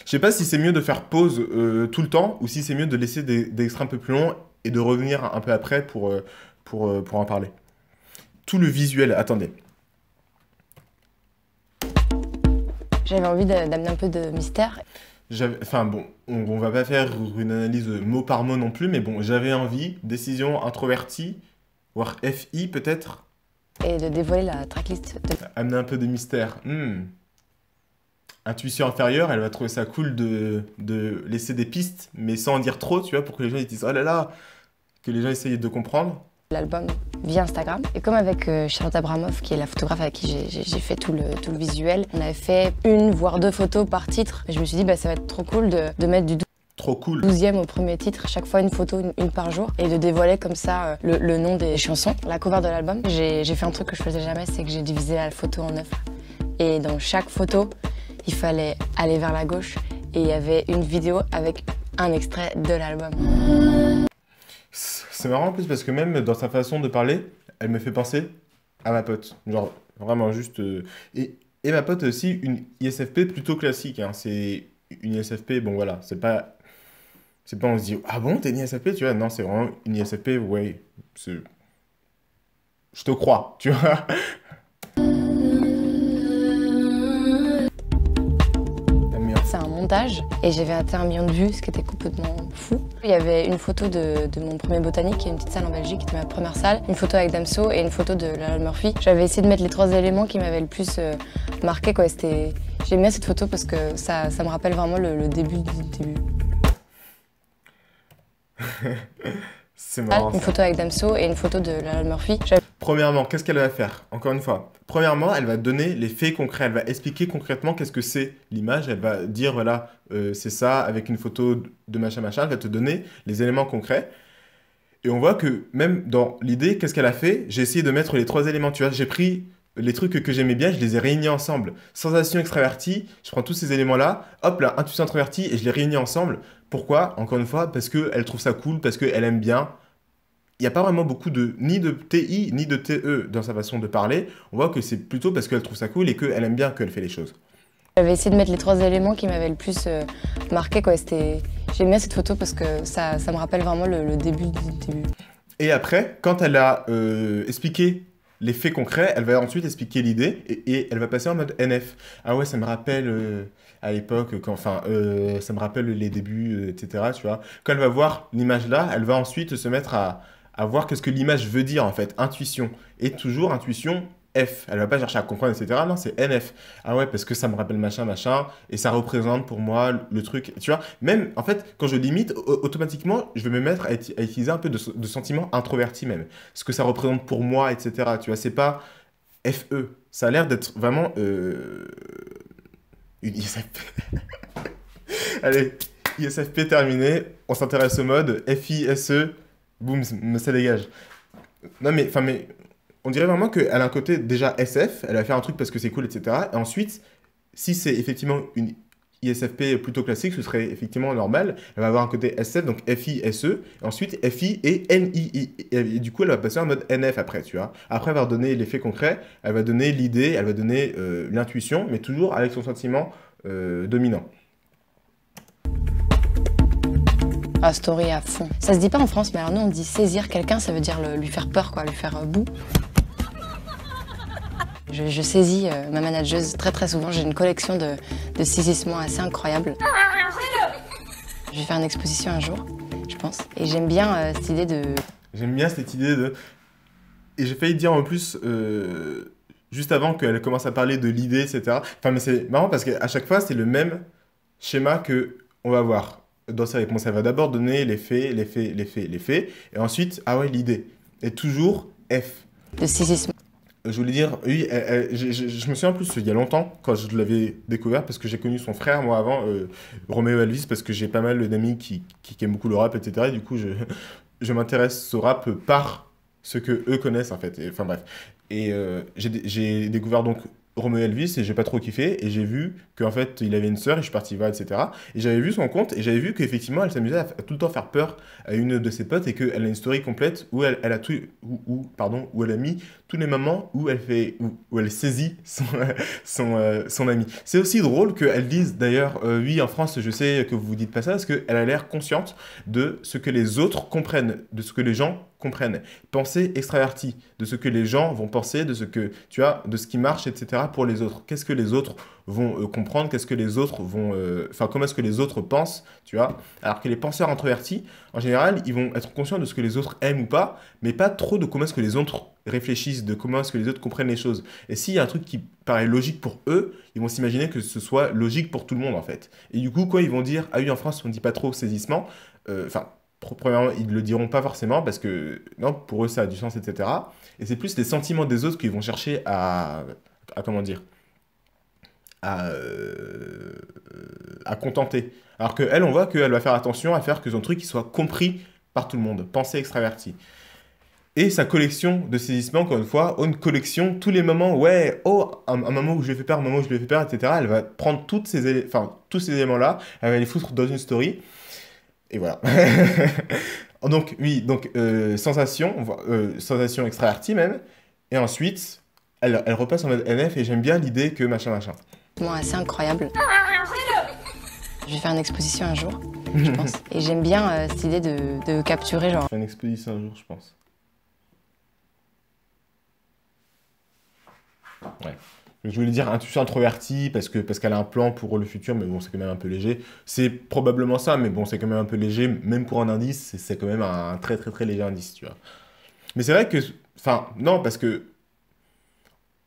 Je sais pas si c'est mieux de faire pause euh, tout le temps ou si c'est mieux de laisser des, extraits un peu plus longs et de revenir un peu après pour, euh, pour, euh, pour en parler. Tout le visuel, attendez. J'avais envie d'amener un peu de mystère. Enfin bon, on, on, va pas faire une analyse mot par mot non plus, mais bon, j'avais envie, décision introvertie, voire FI peut-être. Et de dévoiler la tracklist. Amener un peu de mystère. Hmm. Intuition inférieure, elle va trouver ça cool de, de laisser des pistes, mais sans en dire trop, tu vois, pour que les gens ils disent oh là là, que les gens essayent de comprendre. L'album via Instagram. Et comme avec euh, Charlotte Abramoff, qui est la photographe avec qui j'ai fait tout le, tout le visuel, on avait fait une voire deux photos par titre. je me suis dit, bah, ça va être trop cool de, mettre du Trop 12e au premier titre, chaque fois une photo, une, par jour, et de dévoiler comme ça euh, le, nom des chansons. La cover de l'album, j'ai fait un truc que je faisais jamais, c'est que j'ai divisé la photo en neuf. Et dans chaque photo, il fallait aller vers la gauche, et il y avait une vidéo avec un extrait de l'album. C'est marrant en plus parce que même dans sa façon de parler, elle me fait penser à ma pote. Genre, vraiment juste. Euh, et, ma pote aussi, une ISFP plutôt classique. hein. C'est une ISFP, bon voilà, c'est pas. C'est pas on se dit, ah bon, t'es une ISFP, tu vois. Non, c'est vraiment une ISFP, ouais. Je te crois, tu vois. et j'avais atteint un million de vues, ce qui était complètement fou. Il y avait une photo de, mon premier botanique, qui est une petite salle en Belgique, qui était ma première salle, une photo avec Damso et une photo de Lionel Murphy. J'avais essayé de mettre les trois éléments qui m'avaient le plus euh, quoi. marqué. J'aime bien cette photo parce que ça, me rappelle vraiment le début du début. C'est ah, Une photo avec Damso et une photo de Lala Murphy. Premièrement, qu'est-ce qu'elle va faire Encore une fois, premièrement, elle va donner les faits concrets, elle va expliquer concrètement qu'est-ce que c'est l'image, elle va dire voilà, euh, c'est ça avec une photo de machin machin, elle va te donner les éléments concrets. Et on voit que même dans l'idée, qu'est-ce qu'elle a fait J'ai essayé de mettre les trois éléments, tu vois, j'ai pris les trucs que j'aimais bien, je les ai réunis ensemble. Sensation extravertie, je prends tous ces éléments-là, hop là, intuition introvertie, et je les réunis ensemble. Pourquoi Encore une fois, parce qu'elle trouve ça cool, parce qu'elle aime bien. Il n'y a pas vraiment beaucoup de ni de TI ni de TE dans sa façon de parler. On voit que c'est plutôt parce qu'elle trouve ça cool et qu'elle aime bien qu'elle fait les choses. J'avais essayé de mettre les trois éléments qui m'avaient le plus euh, marqué. J'aime bien cette photo parce que ça, ça me rappelle vraiment le, début du début. Et après, quand elle a euh, expliqué les faits concrets, elle va ensuite expliquer l'idée et, elle va passer en mode NF. Ah ouais, ça me rappelle... Euh, à l'époque, enfin, euh, ça me rappelle les débuts, euh, etc. Tu vois, quand elle va voir l'image là, elle va ensuite se mettre à, à voir qu'est-ce que l'image veut dire en fait, intuition. Et toujours intuition F. Elle va pas chercher à comprendre, etc. Non, c'est NF. Ah ouais, parce que ça me rappelle machin, machin, et ça représente pour moi le truc. Tu vois, même en fait, quand je limite, automatiquement, je vais me mettre à, utiliser un peu de, de sentiment introverti même. Ce que ça représente pour moi, etc. Tu vois, c'est pas FE. Ça a l'air d'être vraiment euh, une ISFP. Allez, ISFP terminé. On s'intéresse au mode FISE. Boum, ça dégage. Non, mais, enfin, mais on dirait vraiment qu'elle a un côté déjà SF. Elle va faire un truc parce que c'est cool, etc. Et ensuite, si c'est effectivement une ISFP plutôt classique, ce serait effectivement normal. Elle va avoir un côté SF, donc FISE, ensuite FI et NI. Et, du coup, elle va passer en mode NF après, tu vois. Après avoir donné l'effet concret, elle va donner l'idée, elle va donner euh, l'intuition, mais toujours avec son sentiment euh, dominant. Ah, story à fond. Ça se dit pas en France, mais alors nous on dit saisir quelqu'un, ça veut dire lui faire peur, quoi, lui faire un euh, bout. Je, saisis euh, ma manageuse très très souvent. J'ai une collection de, de saisissements assez incroyable. Je vais faire une exposition un jour, je pense. Et j'aime bien euh, cette idée de... J'aime bien cette idée de... Et j'ai failli dire en plus... Euh, juste avant qu'elle commence à parler de l'idée, etc. Enfin, mais c'est marrant parce qu'à chaque fois, c'est le même schéma que on va voir dans sa réponse. Elle va d'abord donner les faits, les faits, les faits, les faits, et ensuite, ah ouais, l'idée. Et toujours F. De saisissement je voulais dire, oui, je, je, me souviens en plus il y a longtemps quand je l'avais découvert parce que j'ai connu son frère moi avant, euh, Romeo Roméo Elvis, parce que j'ai pas mal d'amis qui, qui, aiment beaucoup le rap, etc. Et du coup, je, je m'intéresse au rap par ce que eux connaissent en fait. Enfin bref. Et euh, j'ai découvert donc Romeo Elvis et j'ai pas trop kiffé et j'ai vu qu'en fait il avait une sœur et je suis parti voir etc et j'avais vu son compte et j'avais vu qu'effectivement elle s'amusait à, tout le temps faire peur à une de ses potes et qu'elle a une story complète où elle, elle a tout pardon où elle a mis tous les moments où elle, fait, où, elle saisit son, son, euh, son ami. C'est aussi drôle qu'elle dise d'ailleurs euh, Oui, en France, je sais que vous vous dites pas ça, parce qu'elle a l'air consciente de ce que les autres comprennent, de ce que les gens comprennent. Pensée extravertie, de ce que les gens vont penser, de ce que tu as, de ce qui marche, etc. pour les autres. Qu'est-ce que les autres vont euh, comprendre Qu'est-ce que les autres vont, enfin comment est-ce que les autres pensent, tu vois Alors que les penseurs introvertis, en général, ils vont être conscients de ce que les autres aiment ou pas, mais pas trop de comment est-ce que les autres réfléchissent, de comment est-ce que les autres comprennent les choses. Et s'il y a un truc qui paraît logique pour eux, ils vont s'imaginer que ce soit logique pour tout le monde en fait. Et du coup, quoi, ils vont dire, ah oui, en France, on ne dit pas trop saisissement. Euh, enfin, premièrement, ils ne le diront pas forcément parce que non, pour eux, ça a du sens, etc. Et c'est plus les sentiments des autres qu'ils vont chercher à, à comment dire, à, euh, à contenter. Alors qu'elle, on voit qu'elle va faire attention à faire que son truc soit compris par tout le monde, pensée extravertie. Et sa collection de saisissements, encore une fois, une collection, tous les moments, ouais, oh, un, moment où je ai fait peur, un moment où je ai fait peur, etc. Elle va prendre toutes ces tous ces éléments-là, elle va les foutre dans une story. Et voilà. donc, oui, donc, sensation, sensation, euh, sensation euh, même. Et ensuite, elle, elle repasse en mode NF et j'aime bien l'idée que machin, machin. Moi, c'est incroyable. Je vais faire une exposition un jour, je pense. Et j'aime bien euh, cette idée de, de capturer, genre. Faire une exposition un jour, je pense. Ouais. Je voulais dire intuition introvertie parce que parce qu'elle a un plan pour le futur, mais bon, c'est quand même un peu léger. C'est probablement ça, mais bon, c'est quand même un peu léger, même pour un indice, c'est quand même un très très très léger indice, tu vois. Mais c'est vrai que, enfin, non, parce que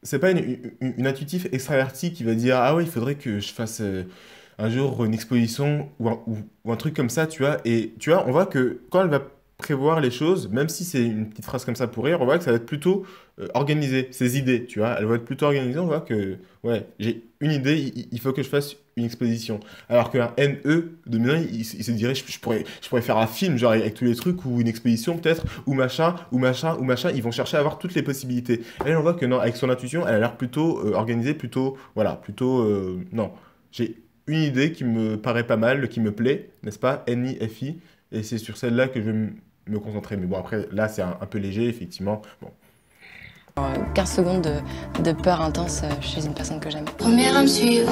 c'est pas une, intuitive extravertie qui va dire ah oui, il faudrait que je fasse euh, un jour une exposition ou un, ou, ou un truc comme ça, tu vois. Et tu vois, on voit que quand elle va prévoir les choses, même si c'est une petite phrase comme ça pour rire, on voit que ça va être plutôt euh, organisé, ses idées, tu vois. elle va être plutôt organisée, on voit que, ouais, j'ai une idée, il, faut que je fasse une exposition. Alors qu'un NE, de il, il, se dirait, je, pourrais, je pourrais faire un film, genre avec tous les trucs, ou une exposition peut-être, ou machin, ou machin, ou machin. Ils vont chercher à avoir toutes les possibilités. Elle, on voit que non, avec son intuition, elle a l'air plutôt euh, organisée, plutôt, voilà, plutôt, euh, non. J'ai une idée qui me paraît pas mal, qui me plaît, n'est-ce pas n i f et c'est sur celle-là que je vais me concentrer. Mais bon, après, là, c'est un, peu léger, effectivement. 15 euh, secondes de, peur intense euh, chez une personne que j'aime. Première à me suivre.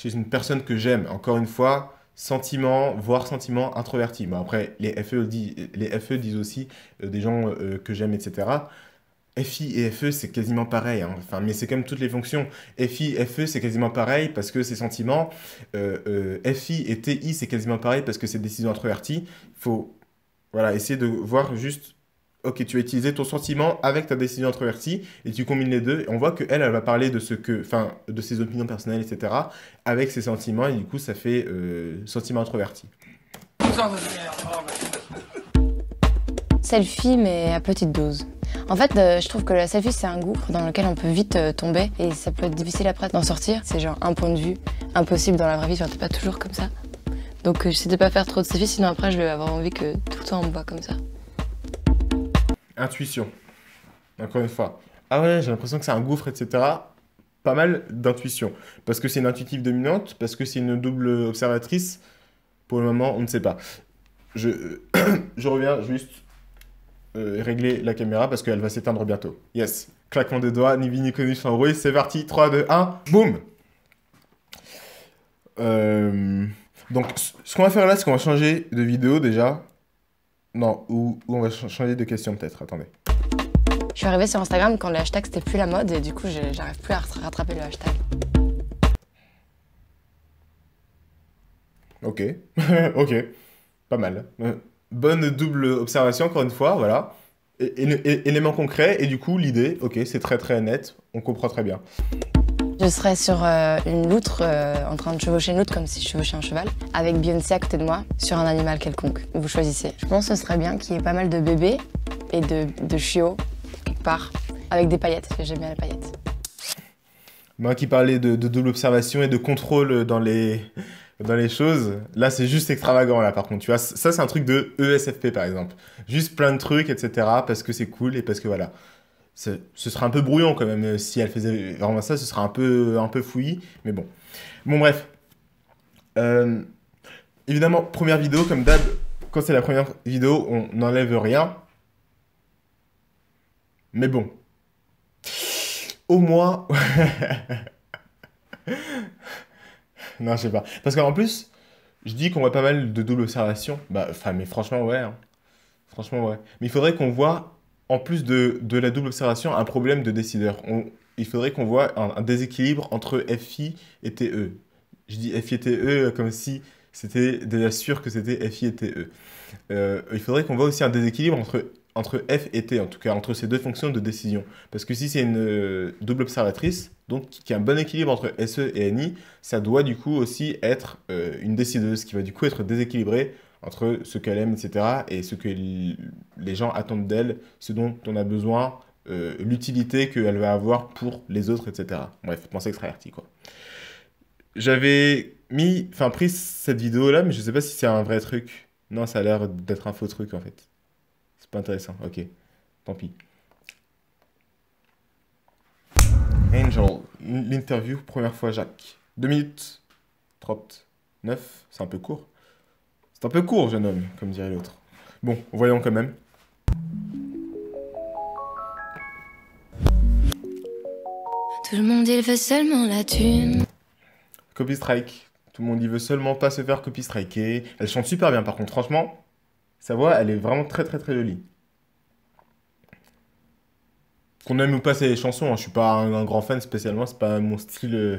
Chez une personne que j'aime, encore une fois, sentiment, voire sentiment introverti. Bon, après, les FE, disent, les FE disent aussi euh, des gens que j'aime, etc. FI et FE, c'est quasiment pareil. Hein. Enfin, mais c'est comme toutes les fonctions. FI, FE, c'est quasiment pareil parce que c'est sentiment. FI et TI, c'est quasiment pareil parce que c'est décision introvertie. Faut voilà, essayer de voir juste ok, tu as utilisé ton sentiment avec ta décision introvertie et tu combines les deux. Et on voit que elle, va parler de ce que, enfin, de ses opinions personnelles, etc. avec ses sentiments et du coup, ça fait euh, sentiment introverti. Selfie mais à petite dose. En fait, euh, je trouve que la selfie c'est un gouffre dans lequel on peut vite euh, tomber et ça peut être difficile après d'en sortir. C'est genre un point de vue impossible dans la vraie vie, tu n'es pas toujours comme ça. Donc euh, j'essaie de pas faire trop de selfies, sinon après je vais avoir envie que tout le temps on me voit comme ça. Intuition. Encore une fois. Ah ouais, j'ai l'impression que c'est un gouffre, etc. Pas mal d'intuition. Parce que c'est une intuitive dominante, parce que c'est une double observatrice. Pour le moment, on ne sait pas. Je, je reviens juste euh, régler la caméra parce qu'elle va s'éteindre bientôt. Yes. Claquement des doigts, ni ni connu sans bruit. C'est parti. 3, 2, 1. Boum euh... Donc, ce qu'on va faire là, c'est qu'on va changer de vidéo déjà. Non, ou, on va changer de question peut-être. Attendez. Je suis arrivée sur Instagram quand le hashtag c'était plus la mode et du coup, j'arrive plus à rattraper le hashtag. Ok, ok, pas mal. Euh, bonne double observation, encore une fois, voilà. et élément concret, et du coup, l'idée, ok, c'est très très net, on comprend très bien. Je serais sur euh, une loutre euh, en train de chevaucher une loutre comme si je chevauchais un cheval, avec Beyoncé à côté de moi, sur un animal quelconque. Vous choisissez. Je pense que ce serait bien qu'il y ait pas mal de bébés et de, chiots quelque part, avec des paillettes, j'aime bien les paillettes. Moi qui parlais de, double observation et de contrôle dans les, dans les choses, là c'est juste extravagant là par contre, tu vois, ça c'est un truc de ESFP par exemple. Juste plein de trucs, etc. parce que c'est cool et parce que voilà ce sera un peu brouillon quand même. Euh, si elle faisait vraiment ça, ce sera un peu, un peu fouillis. Mais bon. Bon, bref. Euh, évidemment, première vidéo, comme d'hab, quand c'est la première vidéo, on n'enlève rien. Mais bon. Au moins. non, je sais pas. Parce qu'en plus, je dis qu'on voit pas mal de double observation. Bah, enfin, mais franchement, ouais. Hein. Franchement, ouais. Mais il faudrait qu'on voit en plus de, la double observation, un problème de décideur. il faudrait qu'on voit un, déséquilibre entre FI et TE. Je dis FI et TE euh, comme si c'était déjà sûr que c'était FI et TE. Euh, il faudrait qu'on voit aussi un déséquilibre entre, entre F et T, en tout cas entre ces deux fonctions de décision. Parce que si c'est une euh, double observatrice, donc qui a un bon équilibre entre SE et NI, ça doit du coup aussi être une décideuse qui va du coup être déséquilibrée entre ce qu'elle aime, etc., et ce que les gens attendent d'elle, ce dont on a besoin, euh, l'utilité qu'elle va avoir pour les autres, etc. Bref, pensée extraverti, quoi. J'avais mis, enfin, pris cette vidéo-là, mais je sais pas si c'est un vrai truc. Non, ça a l'air d'être un faux truc, en fait. C'est pas intéressant, ok. Tant pis. Angel, l'interview, première fois Jacques. 2 minutes 39, c'est un peu court. C'est un peu court, jeune homme, comme dirait l'autre. Bon, voyons quand même. Tout le monde il veut seulement la thune. Copy strike. Tout le monde il veut seulement pas se faire copy striker. Elle chante super bien par contre, franchement. Sa voix, elle est vraiment très très très jolie. Qu'on aime ou pas ses chansons, hein. je suis pas un, grand fan spécialement, c'est pas mon style euh,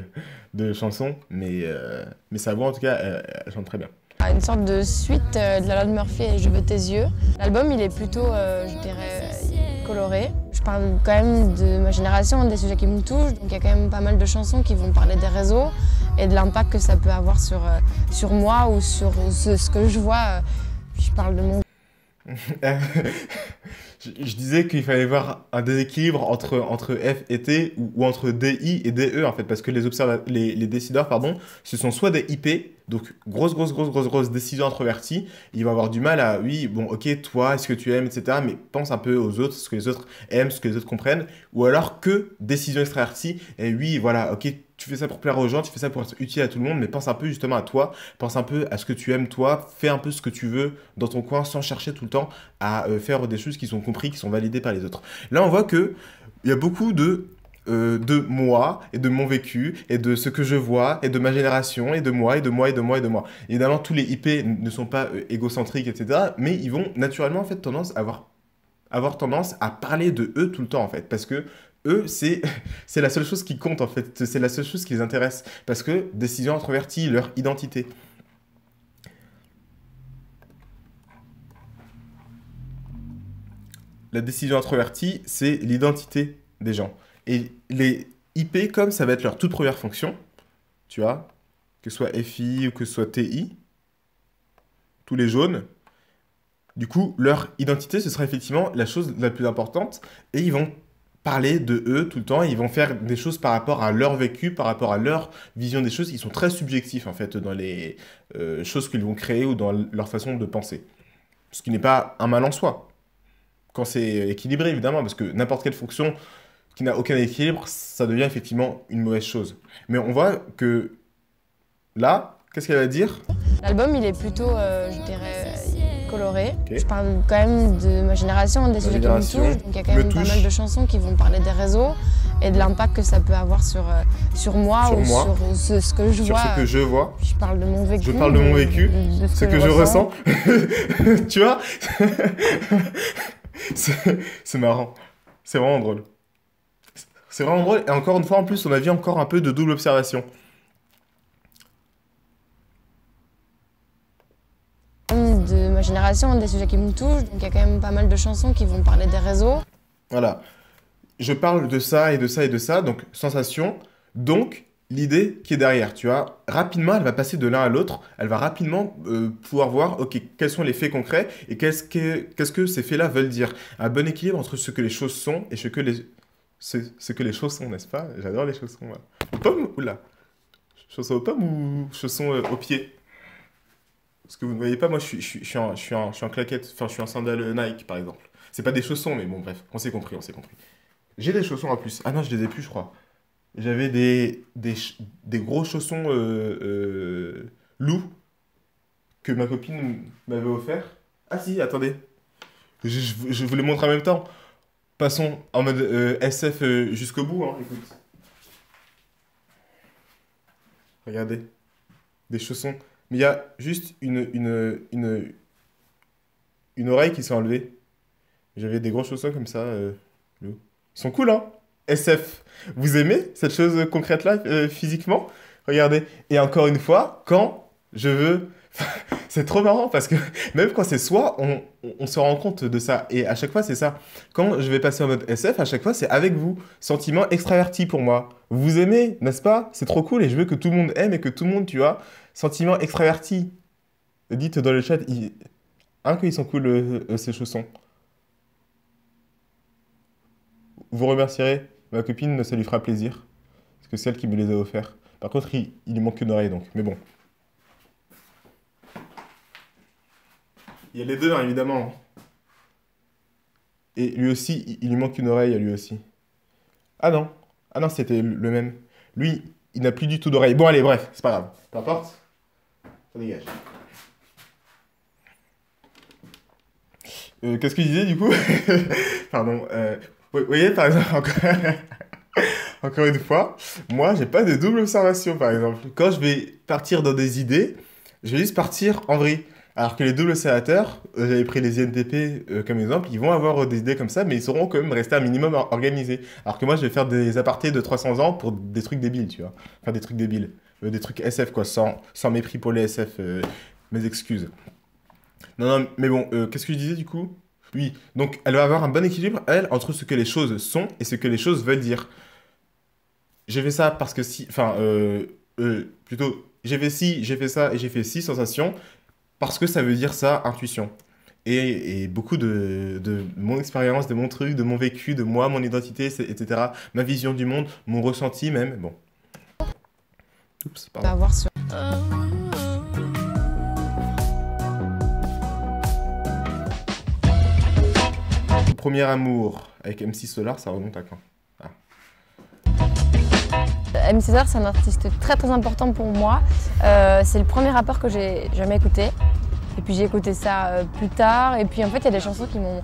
de chanson, mais, euh, mais sa voix en tout cas, elle chante très bien une sorte de suite euh, de la loi de Murphy et Je veux tes yeux. L'album, il est plutôt, euh, je dirais, coloré. Je parle quand même de ma génération, des sujets qui me touchent. Donc il y a quand même pas mal de chansons qui vont parler des réseaux et de l'impact que ça peut avoir sur, euh, sur moi ou sur ce, ce que je vois. Je parle de mon... je, disais qu'il fallait voir un déséquilibre entre, entre F et T ou, ou, entre DI et DE en fait, parce que les, les, les décideurs, pardon, ce sont soit des IP, donc, grosse, grosse, grosse, grosse, grosse décision introvertie. Il va avoir du mal à, oui, bon, ok, toi, est-ce que tu aimes, etc. Mais pense un peu aux autres, ce que les autres aiment, ce que les autres comprennent. Ou alors que décision extravertie, et oui, voilà, ok, tu fais ça pour plaire aux gens, tu fais ça pour être utile à tout le monde, mais pense un peu justement à toi, pense un peu à ce que tu aimes toi, fais un peu ce que tu veux dans ton coin sans chercher tout le temps à euh, faire des choses qui sont comprises, qui sont validées par les autres. Là, on voit que il y a beaucoup de euh, de moi et de mon vécu et de ce que je vois et de ma génération et de moi et de moi et de moi et de moi. Évidemment, tous les IP ne sont pas euh, égocentriques, etc. Mais ils vont naturellement en fait tendance à avoir avoir tendance à parler de eux tout le temps en fait parce que eux, c'est la seule chose qui compte en fait, c'est la seule chose qui les intéresse, parce que décision introvertie, leur identité. La décision introvertie, c'est l'identité des gens. Et les IP, comme ça va être leur toute première fonction, tu vois, que ce soit FI ou que ce soit TI, tous les jaunes, du coup, leur identité, ce sera effectivement la chose la plus importante, et ils vont parler de eux tout le temps. Ils vont faire des choses par rapport à leur vécu, par rapport à leur vision des choses. Ils sont très subjectifs en fait dans les euh, choses qu'ils vont créer ou dans leur façon de penser. Ce qui n'est pas un mal en soi. Quand c'est équilibré évidemment, parce que n'importe quelle fonction qui n'a aucun équilibre, ça devient effectivement une mauvaise chose. Mais on voit que là, qu'est-ce qu'elle va dire L'album, il est plutôt, euh, je dirais, je parle quand même de ma génération, des sujets qui me touchent. Donc il y a quand même pas mal de chansons qui vont parler des réseaux et de l'impact que ça peut avoir sur, euh, sur moi ou sur euh, ce, que je vois. que je vois. Je parle de mon vécu. Je parle de mon vécu, ce, que, je, je ressens. tu vois C'est marrant. C'est vraiment drôle. C'est vraiment drôle. Et encore une fois, en plus, on a vu encore un peu de double observation. de ma génération, des sujets qui me touchent. Donc il y a quand même pas mal de chansons qui vont parler des réseaux. Voilà. Je parle de ça et de ça et de ça, donc sensation. Donc l'idée qui est derrière, tu vois, rapidement, elle va passer de l'un à l'autre. Elle va rapidement euh, pouvoir voir, ok, quels sont les faits concrets et qu'est-ce que, qu'est-ce que ces faits-là veulent dire. Un bon équilibre entre ce que les choses sont et ce que les, ce, ce que les choses sont, n'est-ce pas J'adore les choses. Pomme Aux ou là Chaussons aux pommes ou chaussons euh, au aux pieds parce que vous ne voyez pas, moi, je suis, je suis, je suis, en, je suis en, claquette, enfin, je suis en sandal Nike, par exemple. C'est pas des chaussons, mais bon, bref, on s'est compris, on s'est compris. J'ai des chaussons en plus. Ah non, je les ai plus, je crois. J'avais des, des, des, gros chaussons euh, euh, loups que ma copine m'avait offert. Ah si, attendez. Je, je, vous les montre en même temps. Passons en mode euh, SF euh, jusqu'au bout, hein, écoute. Regardez. Des chaussons mais il y a juste une, une, oreille qui s'est enlevée. J'avais des gros chaussons comme ça. Euh, Ils sont cool, hein SF. Vous aimez cette chose concrète-là euh, physiquement Regardez. Et encore une fois, quand je veux c'est trop marrant parce que même quand c'est soi, on, se rend compte de ça. Et à chaque fois, c'est ça. Quand je vais passer en mode SF, à chaque fois, c'est avec vous. Sentiment extraverti pour moi. Vous aimez, n'est-ce pas C'est trop cool et je veux que tout le monde aime et que tout le monde, tu vois. Sentiment extraverti. Dites dans le chat, un, hein, qu'ils sont cool, euh, euh, ces chaussons. Vous remercierez. Ma copine, ça lui fera plaisir. Parce que c'est elle qui me les a offerts. Par contre, il, il lui manque une oreille, donc. Mais bon. Il y a les deux, hein, évidemment. Et lui aussi, il lui manque une oreille à lui aussi. Ah non. Ah non, c'était le même. Lui, il n'a plus du tout d'oreille. Bon, allez, bref, c'est pas grave. Peu importe. Ça dégage. Euh, qu'est-ce que je disais du coup Pardon. Euh, vous voyez, par exemple, encore, une fois, moi, j'ai pas de double observation, par exemple. Quand je vais partir dans des idées, je vais juste partir en vrille. Alors que les deux sénateurs, euh, j'avais pris les INTP euh, comme exemple, ils vont avoir euh, des idées comme ça, mais ils seront quand même rester un minimum organisés. Alors que moi, je vais faire des apartés de 300 ans pour des trucs débiles, tu vois. Enfin, des trucs débiles. des trucs SF, quoi, sans, sans mépris pour les SF. mes excuses. Non, non, mais bon, qu'est-ce que je disais du coup Oui, donc elle va avoir un bon équilibre, elle, entre ce que les choses sont et ce que les choses veulent dire. J'ai fait ça parce que si. Enfin, plutôt, j'ai fait si, j'ai fait ça et j'ai fait ci, sensation parce que ça veut dire ça, intuition. Et, beaucoup de, mon expérience, de mon truc, de mon vécu, de moi, mon identité, etc., ma vision du monde, mon ressenti même, bon. Oups, pardon. Bah, sur... Premier amour avec M6 Solar, ça remonte à quand M. César, c'est un artiste très très important pour moi. Euh, c'est le premier rapport que j'ai jamais écouté. Et puis j'ai écouté ça euh, plus tard. Et puis en fait, il y a des chansons qui m'ont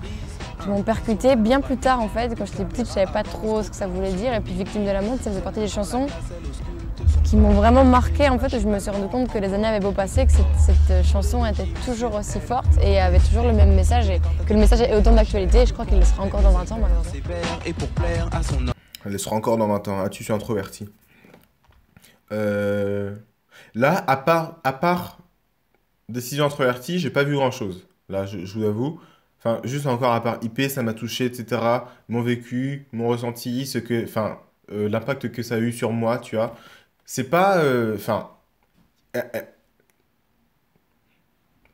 m'ont percuté bien plus tard en fait. Quand j'étais petite, je savais pas trop ce que ça voulait dire. Et puis Victime de la Monde, ça faisait partie des chansons qui m'ont vraiment marqué en fait. je me suis rendu compte que les années avaient beau passer, que cette, chanson était toujours aussi forte et avait toujours le même message et que le message est autant d'actualité. je crois qu'il le sera encore dans 20 ans malheureusement. Elle le sera encore dans 20 ans. As-tu ah, suis introverti euh, là, à part, à part décision introvertie, j'ai pas vu grand chose. Là, je, vous avoue. Enfin, juste encore à part IP, ça m'a touché, etc. Mon vécu, mon ressenti, ce que, enfin, euh, l'impact que ça a eu sur moi, tu vois. C'est pas, euh, enfin, eh, eh.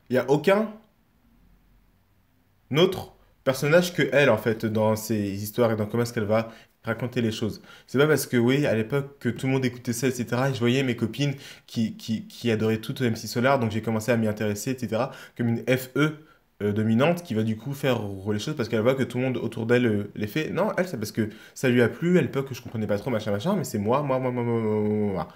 il y a aucun autre personnage que elle en fait dans ses histoires et dans comment est-ce qu'elle va raconter les choses. C'est pas parce que, oui, à l'époque, que tout le monde écoutait ça, etc., et je voyais mes copines qui, qui, adoraient tout MC Solar, donc j'ai commencé à m'y intéresser, etc., comme une FE euh, dominante qui va du coup faire les choses parce qu'elle voit que tout le monde autour d'elle euh, les fait. Non, elle, c'est parce que ça lui a plu, elle peut que je comprenais pas trop, machin, machin, mais c'est moi, moi, moi, moi, moi, moi,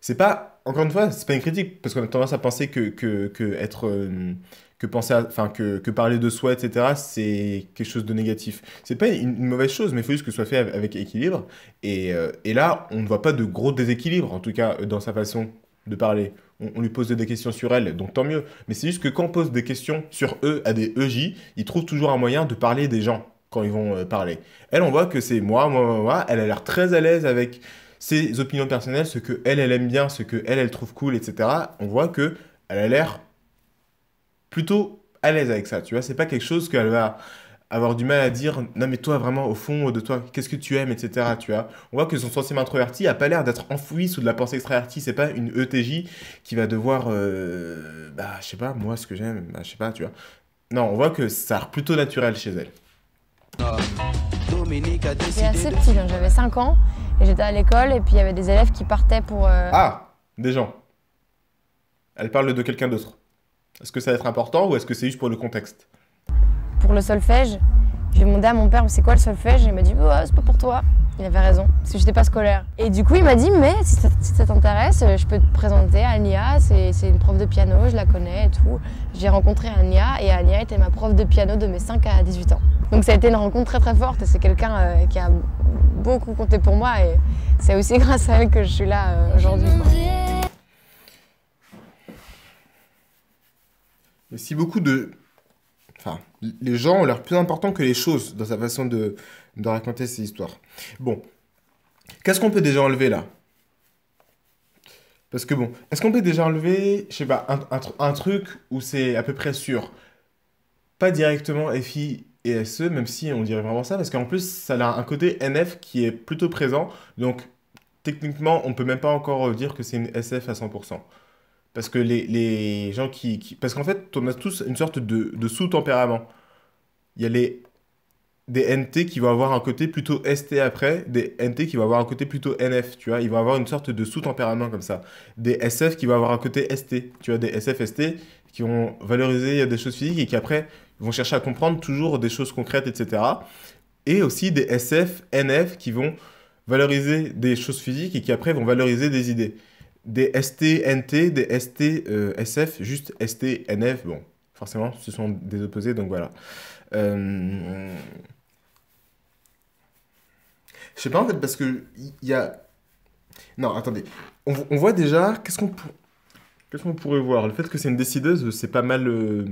C'est pas, encore une fois, c'est pas une critique, parce qu'on a tendance à penser que, que, être... Euh, que penser, enfin que, parler de soi, etc. C'est quelque chose de négatif. C'est pas une, mauvaise chose, mais il faut juste que ce soit fait avec, équilibre. Euh, et, là, on ne voit pas de gros déséquilibre, en tout cas euh, dans sa façon de parler. On, lui pose des questions sur elle, donc tant mieux. Mais c'est juste que quand on pose des questions sur eux à des EJ, ils trouvent toujours un moyen de parler des gens quand ils vont euh, parler. Elle, on voit que c'est moi, moi, moi, moi. Elle a l'air très à l'aise avec ses opinions personnelles, ce que elle, elle aime bien, ce que elle, elle trouve cool, etc. On voit que elle a l'air plutôt à l'aise avec ça, tu vois. C'est pas quelque chose qu'elle va avoir du mal à dire non mais toi vraiment au fond de toi qu'est-ce que tu aimes etc tu vois on voit que son sentiment introverti a pas l'air d'être enfoui sous de la pensée extravertie c'est pas une ETJ qui va devoir euh, bah je sais pas moi ce que j'aime bah, je sais pas tu vois non on voit que ça a plutôt naturel chez elle J'étais assez petit j'avais 5 ans et j'étais à l'école et puis il y avait des élèves qui partaient pour euh, ah des gens elle parle de quelqu'un d'autre est-ce que ça va être important ou est-ce que c'est juste pour le contexte Pour le solfège, j'ai demandé à mon père c'est quoi le solfège et il m'a dit oh, c'est pas pour toi. Il avait raison, parce que j'étais pas scolaire. Et du coup, il m'a dit mais si ça, t'intéresse, euh, je peux te présenter Ania, c'est une prof de piano, je la connais et tout. J'ai rencontré Ania et Ania était ma prof de piano de mes 5 à 18 ans. Donc ça a été une rencontre très très forte c'est quelqu'un euh, qui a beaucoup compté pour moi et c'est aussi grâce à elle que je suis là euh, aujourd'hui. si beaucoup de. Enfin, les gens ont l'air plus importants que les choses dans sa façon de, de raconter ces histoires. Bon. Qu'est-ce qu'on peut déjà enlever là Parce que bon, est-ce qu'on peut déjà enlever, je sais pas, un, truc où c'est à peu près sûr Pas directement FI et SE, même si on dirait vraiment ça, parce qu'en plus, ça a un côté NF qui est plutôt présent. Donc, techniquement, on peut même pas encore dire que c'est une SF à 100%. Parce que les, les gens qui, Parce qu'en fait, on a tous une sorte de, de sous-tempérament. Il y a les des NT qui vont avoir un côté plutôt ST après, des NT qui vont avoir un côté plutôt NF, tu vois. Ils vont avoir une sorte de sous-tempérament comme ça. Des SF qui vont avoir un côté ST, tu vois, des SF-ST qui vont valoriser des choses physiques et qui après vont chercher à comprendre toujours des choses concrètes, etc. Et aussi des SF, NF qui vont valoriser des choses physiques et qui après vont valoriser des idées des STNT, des STSF, euh, sf juste STNF. Bon, forcément, ce sont des opposés, donc voilà. Euh, je sais pas en fait, parce que il y a. Non, attendez. On, on voit déjà. Qu'est-ce qu'on qu'est-ce qu'on pourrait voir Le fait que c'est une décideuse, c'est pas mal. Euh,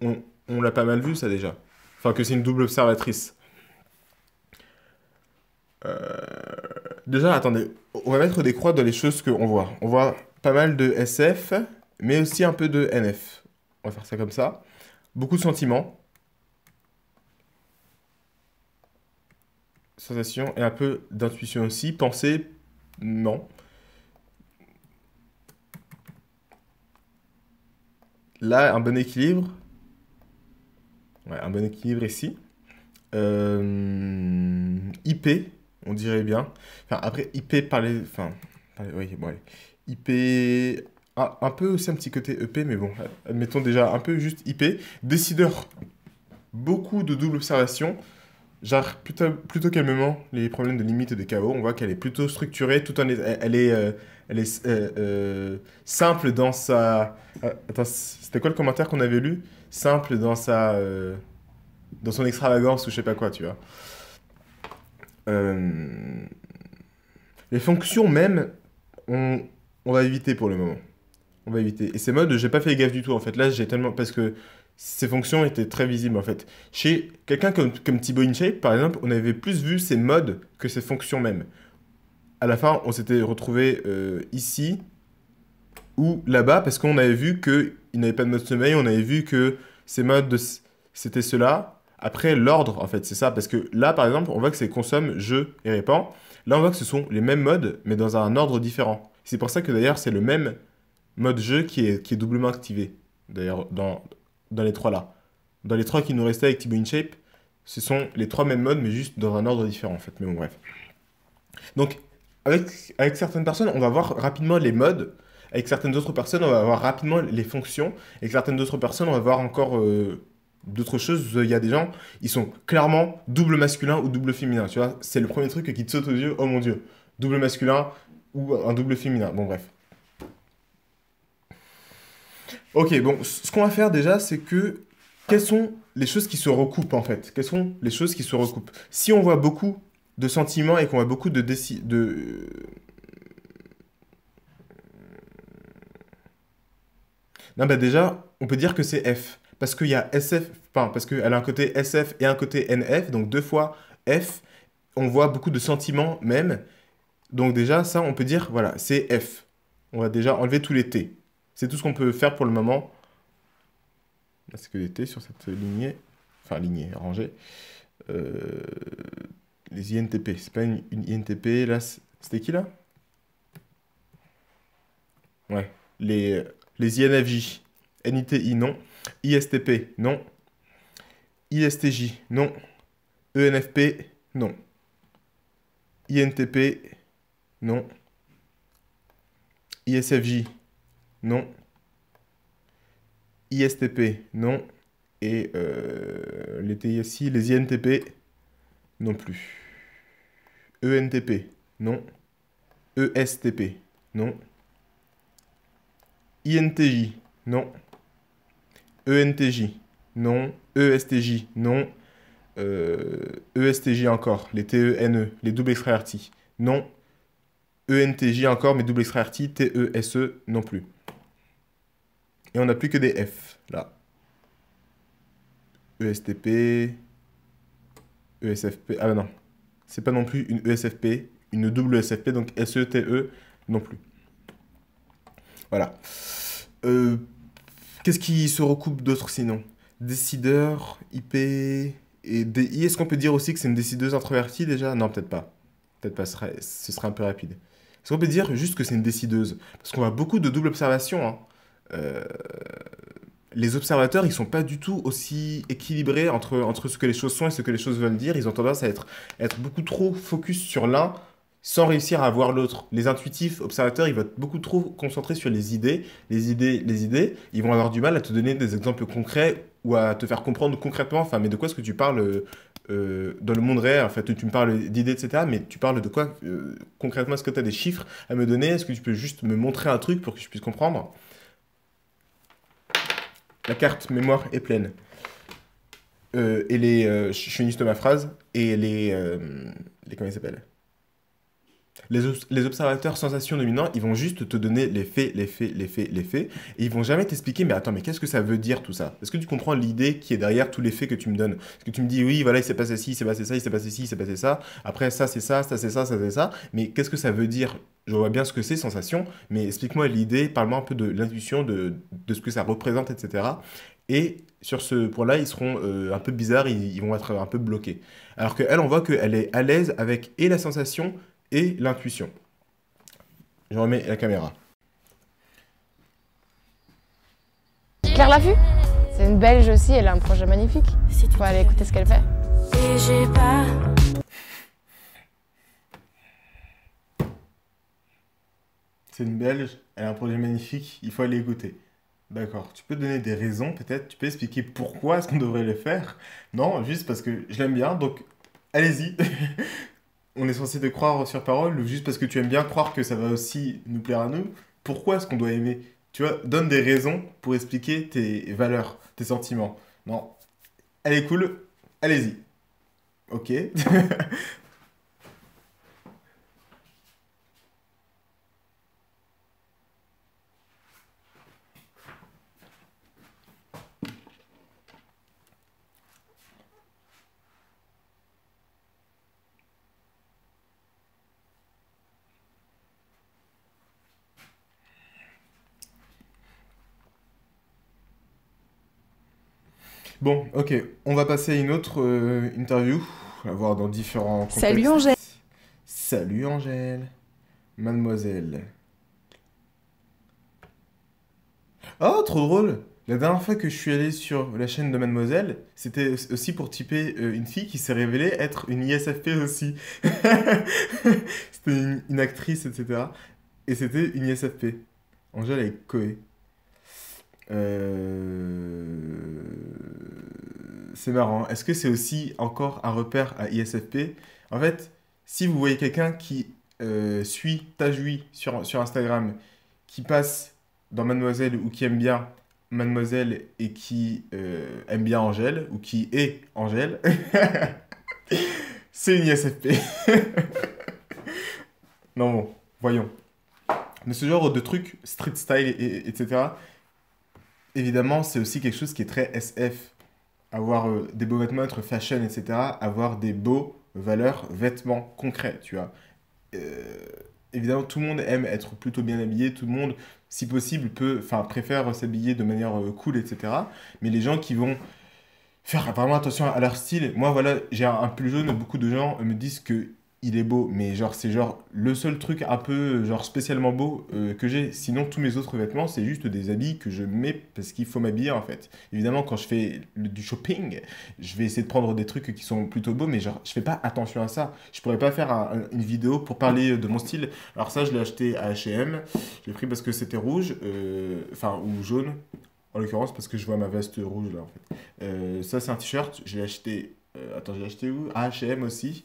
on, on l'a pas mal vu, ça déjà. Enfin, que c'est une double observatrice. Déjà, attendez on va mettre des croix dans les choses qu'on voit. On voit pas mal de SF, mais aussi un peu de NF. On va faire ça comme ça. Beaucoup de sentiments. Sensation et un peu d'intuition aussi. Pensée, non. Là, un bon équilibre. Ouais, un bon équilibre ici. Euh, IP, on dirait bien. Enfin, après, IP par les... Enfin, oui, bon, IP... Ah, un peu aussi un petit côté EP, mais bon, admettons déjà un peu juste IP. Décideur, beaucoup de double observation. Genre, plutôt, plutôt calmement, les problèmes de limite et de chaos, on voit qu'elle est plutôt structurée, tout en elle est, euh, elle est euh, euh, simple dans sa... attends, c'était quoi le commentaire qu'on avait lu Simple dans sa... dans son extravagance ou je sais pas quoi, tu vois. Euh, les fonctions même, on, va éviter pour le moment. On va éviter. Et ces modes, j'ai pas fait gaffe du tout en fait. Là, j'ai tellement. Parce que ces fonctions étaient très visibles en fait. Chez quelqu'un comme, comme Thibaut InShape, par exemple, on avait plus vu ces modes que ces fonctions même. À la fin, on s'était retrouvé euh, ici ou là-bas parce qu'on avait vu qu'il n'avait pas de mode sommeil, on avait vu que ces modes, c'était cela. Après, l'ordre, en fait, c'est ça. Parce que là, par exemple, on voit que c'est consomme, jeu et répand. Là, on voit que ce sont les mêmes modes, mais dans un ordre différent. C'est pour ça que d'ailleurs, c'est le même mode jeu qui est, qui est doublement activé. D'ailleurs, dans, dans les trois là. Dans les trois qui nous restaient avec Tibo InShape, ce sont les trois mêmes modes, mais juste dans un ordre différent, en fait. Mais bon, bref. Donc, avec, avec certaines personnes, on va voir rapidement les modes. Avec certaines autres personnes, on va voir rapidement les fonctions. Avec certaines autres personnes, on va voir encore. Euh, d'autres choses, euh, il y a des gens, ils sont clairement double masculin ou double féminin, tu vois. C'est le premier truc qui te saute aux yeux, oh mon dieu, double masculin ou un double féminin. Bon, bref. Ok, bon, ce qu'on va faire déjà, c'est que quelles sont les choses qui se recoupent en fait Quelles sont les choses qui se recoupent Si on voit beaucoup de sentiments et qu'on voit beaucoup de, de... Non, bah déjà, on peut dire que c'est F. Parce qu'il y a SF parce qu'elle a un côté SF et un côté NF, donc deux fois F, on voit beaucoup de sentiments même. Donc déjà, ça, on peut dire, voilà, c'est F. On va déjà enlever tous les T. C'est tout ce qu'on peut faire pour le moment. C'est que les T sur cette lignée. Enfin, lignée, rangée. Euh, les INTP. C'est pas une, INTP. Là, c'était qui, là Ouais. Les, les INFJ. NITI, non. ISTP, non. ISTJ, non. ENFP, non. INTP, non. ISFJ, non. ISTP, non. Et euh, les TSI, les INTP, non plus. ENTP, non. ESTP, non. INTJ, non. ENTJ, non. ESTJ, non. ESTJ euh, e encore, les TENE, e. les extra RT, non. ENTJ encore, mais double RT, TESE e, non plus. Et on n'a plus que des F, là. ESTP, ESFP, ah ben non. C'est pas non plus une ESFP, une double ESFP, donc SETE non plus. Voilà. Euh, qu'est-ce qui se recoupe d'autre sinon décideur, IP et DI. Est-ce qu'on peut dire aussi que c'est une décideuse introvertie déjà Non, peut-être pas. Peut-être pas, ce serait, un peu rapide. Est-ce qu'on peut dire juste que c'est une décideuse Parce qu'on a beaucoup de double observation. Hein. Euh, les observateurs, ils sont pas du tout aussi équilibrés entre, entre ce que les choses sont et ce que les choses veulent dire. Ils ont tendance à être, être beaucoup trop focus sur l'un sans réussir à voir l'autre. Les intuitifs observateurs, ils vont être beaucoup trop concentrés sur les idées, les idées, les idées. Ils vont avoir du mal à te donner des exemples concrets ou à te faire comprendre concrètement, enfin, mais de quoi est-ce que tu parles euh, dans le monde réel, en fait, tu me parles d'idées, etc., mais tu parles de quoi euh, concrètement Est-ce que tu as des chiffres à me donner Est-ce que tu peux juste me montrer un truc pour que je puisse comprendre La carte mémoire est pleine. Euh, et les, je finis juste ma phrase, et les, les comment il s'appelle les, observateurs sensations dominants, ils vont juste te donner les faits, les faits, les faits, les faits, et ils vont jamais t'expliquer, mais attends, mais qu'est-ce que ça veut dire tout ça Est-ce que tu comprends l'idée qui est derrière tous les faits que tu me donnes Est-ce que tu me dis, oui, voilà, il s'est passé ci, il s'est passé ça, il s'est passé ci, il s'est passé ça, après ça, c'est ça, ça, c'est ça, ça, c'est ça, mais qu'est-ce que ça veut dire Je vois bien ce que c'est, sensation, mais explique-moi l'idée, parle-moi un peu de l'intuition, de, ce que ça représente, etc. Et sur ce point-là, ils seront euh, un peu bizarres, ils, vont être un peu bloqués. Alors qu'elle, on voit qu'elle est à l'aise avec et la sensation et l'intuition. Je remets la caméra. Claire l'a vue. c'est une belge aussi, elle a un projet magnifique. Si tu aller écouter ce qu'elle fait. Et j'ai C'est une belge, elle a un projet magnifique, il faut aller écouter. D'accord, tu peux donner des raisons peut-être, tu peux expliquer pourquoi est-ce qu'on devrait le faire. Non, juste parce que je l'aime bien, donc allez-y. on est censé de croire sur parole juste parce que tu aimes bien croire que ça va aussi nous plaire à nous Pourquoi est-ce qu'on doit aimer Tu vois, donne des raisons pour expliquer tes valeurs, tes sentiments. Non, elle est cool, allez-y. Ok. Bon, ok, on va passer à une autre euh, interview, à voir dans différents contextes. Salut Angèle Salut Angèle Mademoiselle. Oh, trop drôle La dernière fois que je suis allé sur la chaîne de Mademoiselle, c'était aussi pour typer euh, une fille qui s'est révélée être une ISFP aussi. c'était une, actrice, etc. Et c'était une ISFP. Angèle est coé. Euh, c'est marrant. Est-ce que c'est aussi encore un repère à ISFP En fait, si vous voyez quelqu'un qui euh, suit Tajoui sur, sur Instagram, qui passe dans Mademoiselle ou qui aime bien Mademoiselle et qui euh, aime bien Angèle ou qui est Angèle, c'est une ISFP. non bon, voyons. Mais ce genre de truc street style, etc., évidemment, c'est aussi quelque chose qui est très SF. Avoir euh, des beaux vêtements, être fashion, etc. Avoir des beaux valeurs vêtements concrets, tu vois. Euh, évidemment, tout le monde aime être plutôt bien habillé, tout le monde, si possible, peut, enfin, préfère s'habiller de manière euh, cool, etc. Mais les gens qui vont faire vraiment attention à leur style, moi, voilà, j'ai un, un pull jaune, beaucoup de gens me disent que il est beau, mais genre c'est genre le seul truc un peu genre spécialement beau euh, que j'ai. Sinon tous mes autres vêtements c'est juste des habits que je mets parce qu'il faut m'habiller en fait. Évidemment quand je fais du shopping, je vais essayer de prendre des trucs qui sont plutôt beaux, mais genre je fais pas attention à ça. Je pourrais pas faire une vidéo pour parler euh, de mon style. Alors ça je l'ai acheté à H&M, je l'ai pris parce que c'était rouge, euh, enfin ou jaune en l'occurrence parce que je vois ma veste rouge là en fait. ça c'est un t-shirt, je l'ai acheté, attends j'ai acheté où H&M aussi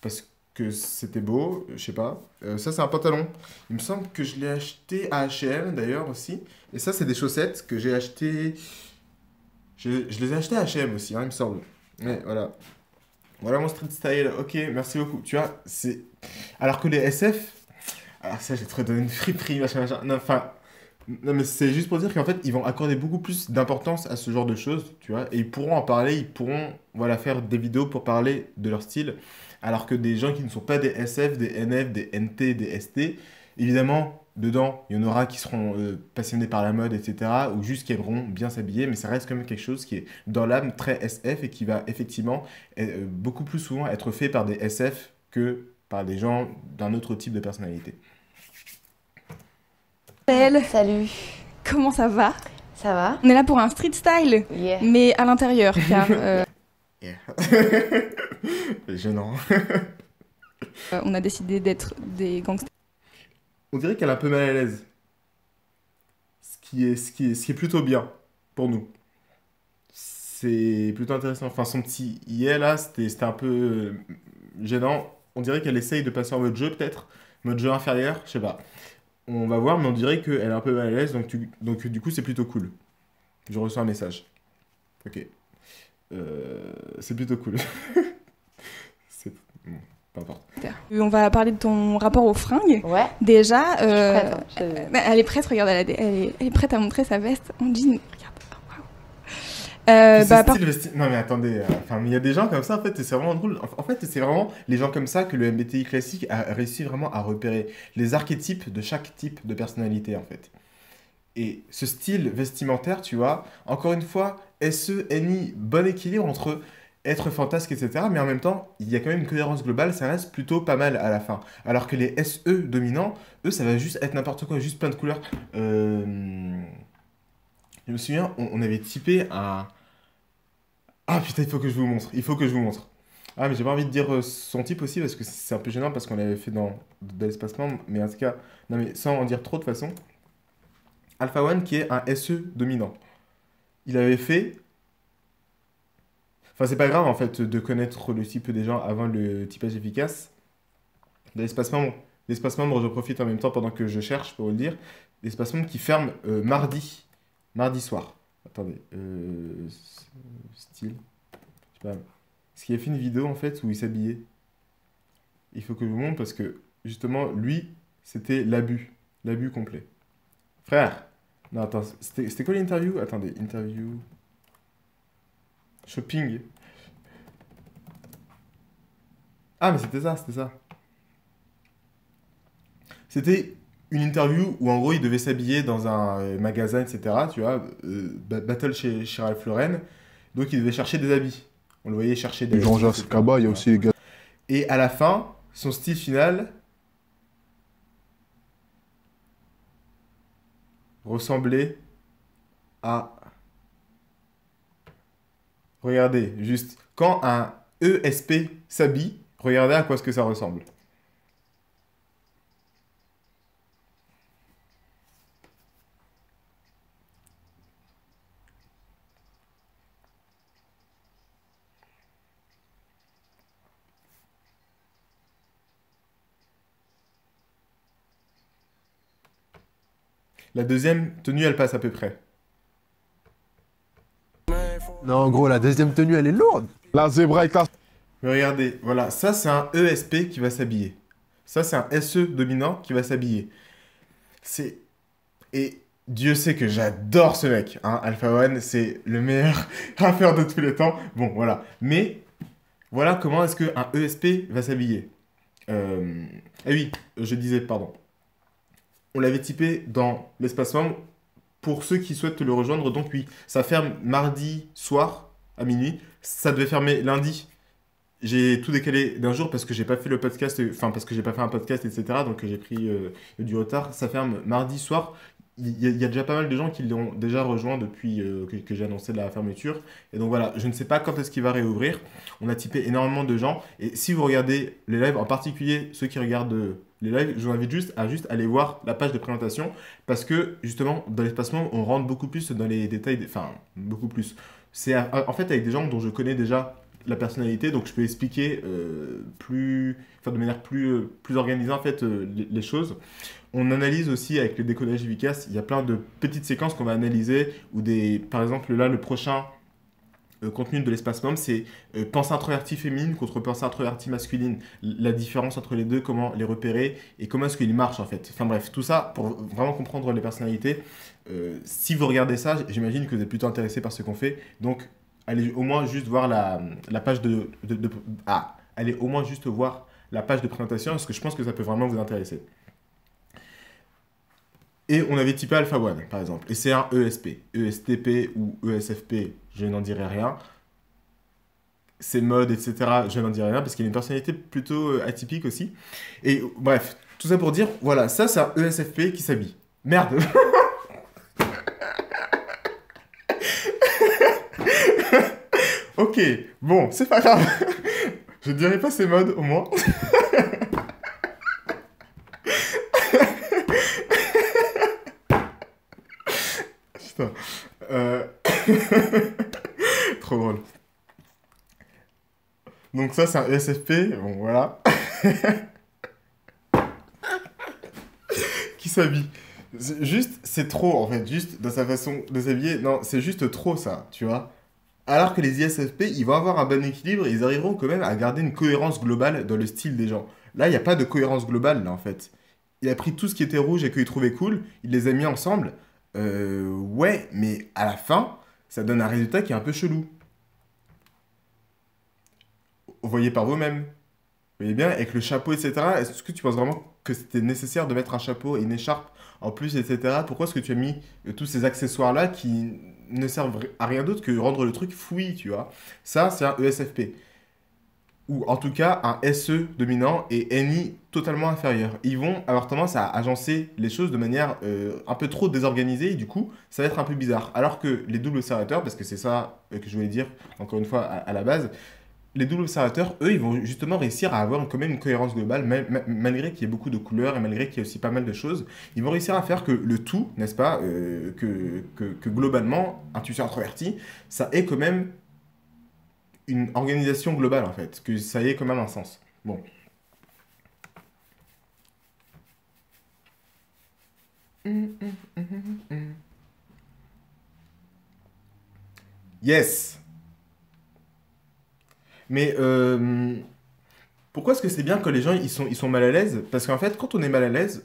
parce que que c'était beau, je sais pas. Euh, ça, c'est un pantalon. Il me semble que je l'ai acheté à HM d'ailleurs aussi. Et ça, c'est des chaussettes que j'ai acheté. Je, je, les ai achetées à HM aussi, hein, il me semble. Mais voilà. Voilà mon street style. Ok, merci beaucoup. Tu vois, c'est. Alors que les SF. Alors ça, j'ai trop donné une friperie, machin, machin. Non, enfin. Non, mais c'est juste pour dire qu'en fait, ils vont accorder beaucoup plus d'importance à ce genre de choses, tu vois. Et ils pourront en parler, ils pourront voilà, faire des vidéos pour parler de leur style. Alors que des gens qui ne sont pas des SF, des NF, des NT, des ST, évidemment, dedans, il y en aura qui seront euh, passionnés par la mode, etc., ou juste qui aimeront bien s'habiller, mais ça reste quand même quelque chose qui est dans l'âme très SF et qui va effectivement euh, beaucoup plus souvent être fait par des SF que par des gens d'un autre type de personnalité. Belle Salut. Comment ça va ça va. On est là pour un street style, mais à l'intérieur, car euh, Gênant. Euh, on a décidé d'être des gangsters. On dirait qu'elle est un peu mal à l'aise. Ce qui est, ce qui est, ce qui est plutôt bien pour nous. C'est plutôt intéressant. Enfin, son petit yeah, là, c'était un peu euh, gênant. On dirait qu'elle essaye de passer en mode jeu peut-être, mode jeu inférieur, je sais pas. On va voir, mais on dirait qu'elle est un peu mal à l'aise, donc, donc du coup c'est plutôt cool. Je reçois un message. Ok. Euh, c'est plutôt cool. c'est... Bon, peu importe. On va parler de ton rapport aux fringues. Ouais. Déjà, euh, hein, euh, elle est prête, regarde, elle, est, prête à montrer sa veste en jean. Regarde. Oh, euh, bah, par... Non mais attendez, enfin il y a des gens comme ça en fait, c'est vraiment drôle. En fait, c'est vraiment les gens comme ça que le MBTI classique a réussi vraiment à repérer les archétypes de chaque type de personnalité en fait. Et ce style vestimentaire, tu vois, encore une fois, SE, bon équilibre entre être fantasque, etc. Mais en même temps, il y a quand même une cohérence globale, ça reste plutôt pas mal à la fin. Alors que les SE dominants, eux, ça va juste être n'importe quoi, juste plein de couleurs. Euh, je me souviens, on, avait typé un... Ah putain, il faut que je vous montre, il faut que je vous montre. Ah mais j'ai pas envie de dire euh, son type aussi parce que c'est un peu gênant parce qu'on l'avait fait dans, dans l'espace membre, mais en tout cas, non mais sans en dire trop de façon. Alpha One qui est un SE dominant il avait fait. Enfin, c'est pas grave en fait de connaître le type des gens avant le typage efficace. L'espace membre. L'espace je profite en même temps pendant que je cherche pour vous le dire. L'espace membre qui ferme euh, mardi. Mardi soir. Attendez. Euh, style. Je sais pas. Est-ce qu'il a fait une vidéo en fait où il s'habillait. Il faut que je vous montre parce que justement, lui, c'était l'abus. L'abus complet. Frère, non, attends, c'était quoi l'interview Attendez, interview. Shopping. Ah, mais c'était ça, c'était ça. C'était une interview où en gros il devait s'habiller dans un euh, magasin, etc. Tu vois, euh, battle chez, Ralph Donc il devait chercher des habits. On le voyait chercher des. jean aussi Et à la fin, son style final, ressembler à... Regardez, juste, quand un ESP s'habille, regardez à quoi est-ce que ça ressemble. La deuxième tenue, elle passe à peu près. Non, en gros, la deuxième tenue, elle est lourde. La zébra est classe. Mais regardez, voilà, ça c'est un ESP qui va s'habiller. Ça c'est un SE dominant qui va s'habiller. C'est. Et Dieu sait que j'adore ce mec. Hein, Alpha One, c'est le meilleur rappeur de tous les temps. Bon, voilà. Mais voilà comment est-ce qu'un ESP va s'habiller. Euh... Eh oui, je disais, pardon on l'avait typé dans l'espace membre pour ceux qui souhaitent le rejoindre. Donc oui, ça ferme mardi soir à minuit. Ça devait fermer lundi. J'ai tout décalé d'un jour parce que j'ai pas fait le podcast, enfin parce que j'ai pas fait un podcast, etc. Donc j'ai pris euh, du retard. Ça ferme mardi soir il y, a déjà pas mal de gens qui l'ont déjà rejoint depuis euh, que, j'ai annoncé la fermeture. Et donc voilà, je ne sais pas quand est-ce qu'il va réouvrir. On a typé énormément de gens. Et si vous regardez les lives, en particulier ceux qui regardent euh, les lives, je vous invite juste à juste aller voir la page de présentation. Parce que justement, dans l'espacement, on rentre beaucoup plus dans les détails. Des... Enfin, beaucoup plus. C'est en fait avec des gens dont je connais déjà la personnalité, donc je peux expliquer euh, plus, de manière plus, plus organisée en fait les choses on analyse aussi avec le décodage efficace, il y a plein de petites séquences qu'on va analyser, ou des, par exemple là le prochain euh, contenu de l'espace môme, c'est euh, pense introverti introvertie féminine contre pense introvertie masculine, la différence entre les deux, comment les repérer et comment est-ce qu'ils marchent en fait. Enfin bref, tout ça pour vraiment comprendre les personnalités. Euh, si vous regardez ça, j'imagine que vous êtes plutôt intéressé par ce qu'on fait, donc allez au moins juste voir la, page de, de ah, allez au moins juste voir la page de présentation parce que je pense que ça peut vraiment vous intéresser. Et on avait typé Alpha One, par exemple. Et c'est un ESP. ESTP ou ESFP, je n'en dirai rien. C'est mode, etc., je n'en dirai rien parce qu'il a une personnalité plutôt euh, atypique aussi. Et bref, tout ça pour dire, voilà, ça c'est un ESFP qui s'habille. Merde Ok, bon, c'est pas grave. je dirai pas ses modes au moins. Euh, trop drôle. Donc ça, c'est un SFP, bon voilà. qui s'habille. Juste, c'est trop en fait, juste dans sa façon de s'habiller. Non, c'est juste trop ça, tu vois. Alors que les ISFP, ils vont avoir un bon équilibre et ils arriveront quand même à garder une cohérence globale dans le style des gens. Là, il n'y a pas de cohérence globale, là, en fait. Il a pris tout ce qui était rouge et qu'il trouvait cool, il les a mis ensemble, euh, ouais, mais à la fin, ça donne un résultat qui est un peu chelou. Vous voyez par vous-même. Vous voyez bien, avec le chapeau, etc. Est-ce que tu penses vraiment que c'était nécessaire de mettre un chapeau et une écharpe en plus, etc. Pourquoi est-ce que tu as mis euh, tous ces accessoires-là qui ne servent à rien d'autre que rendre le truc fouillis, tu vois Ça, c'est un ESFP ou en tout cas un SE dominant et NI totalement inférieur. Ils vont avoir tendance à agencer les choses de manière euh, un peu trop désorganisée et du coup ça va être un peu bizarre. Alors que les doubles observateurs, parce que c'est ça euh, que je voulais dire encore une fois à, la base, les doubles observateurs, eux, ils vont justement réussir à avoir quand même une cohérence globale, malgré qu'il y ait beaucoup de couleurs et malgré qu'il y ait aussi pas mal de choses. Ils vont réussir à faire que le tout, n'est-ce pas, euh, que, que, que globalement, un tuteur introverti, ça ait quand même une organisation globale en fait, que ça ait quand même un sens. Bon. Yes. Mais euh, pourquoi est-ce que c'est bien que les gens ils sont, ils sont mal à l'aise Parce qu'en fait, quand on est mal à l'aise,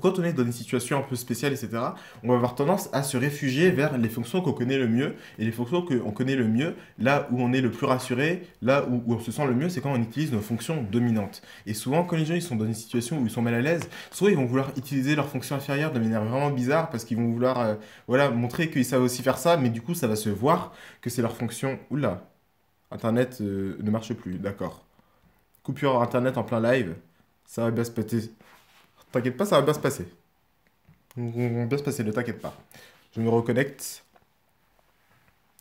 quand on est dans une situation un peu spéciale, etc., on va avoir tendance à se réfugier vers les fonctions qu'on connaît le mieux. Et les fonctions qu'on connaît le mieux, là où on est le plus rassuré, là où, on se sent le mieux, c'est quand on utilise nos fonctions dominantes. Et souvent, quand les gens ils sont dans une situation où ils sont mal à l'aise, soit ils vont vouloir utiliser leurs fonctions inférieures de manière vraiment bizarre parce qu'ils vont vouloir euh, voilà, montrer qu'ils savent aussi faire ça, mais du coup, ça va se voir que c'est leur fonction. Oula, Internet euh, ne marche plus, d'accord. Coupure Internet en plein live, ça va bien se péter. T'inquiète pas, ça va bien se passer. Bien se passer, ne t'inquiète pas. Je me reconnecte.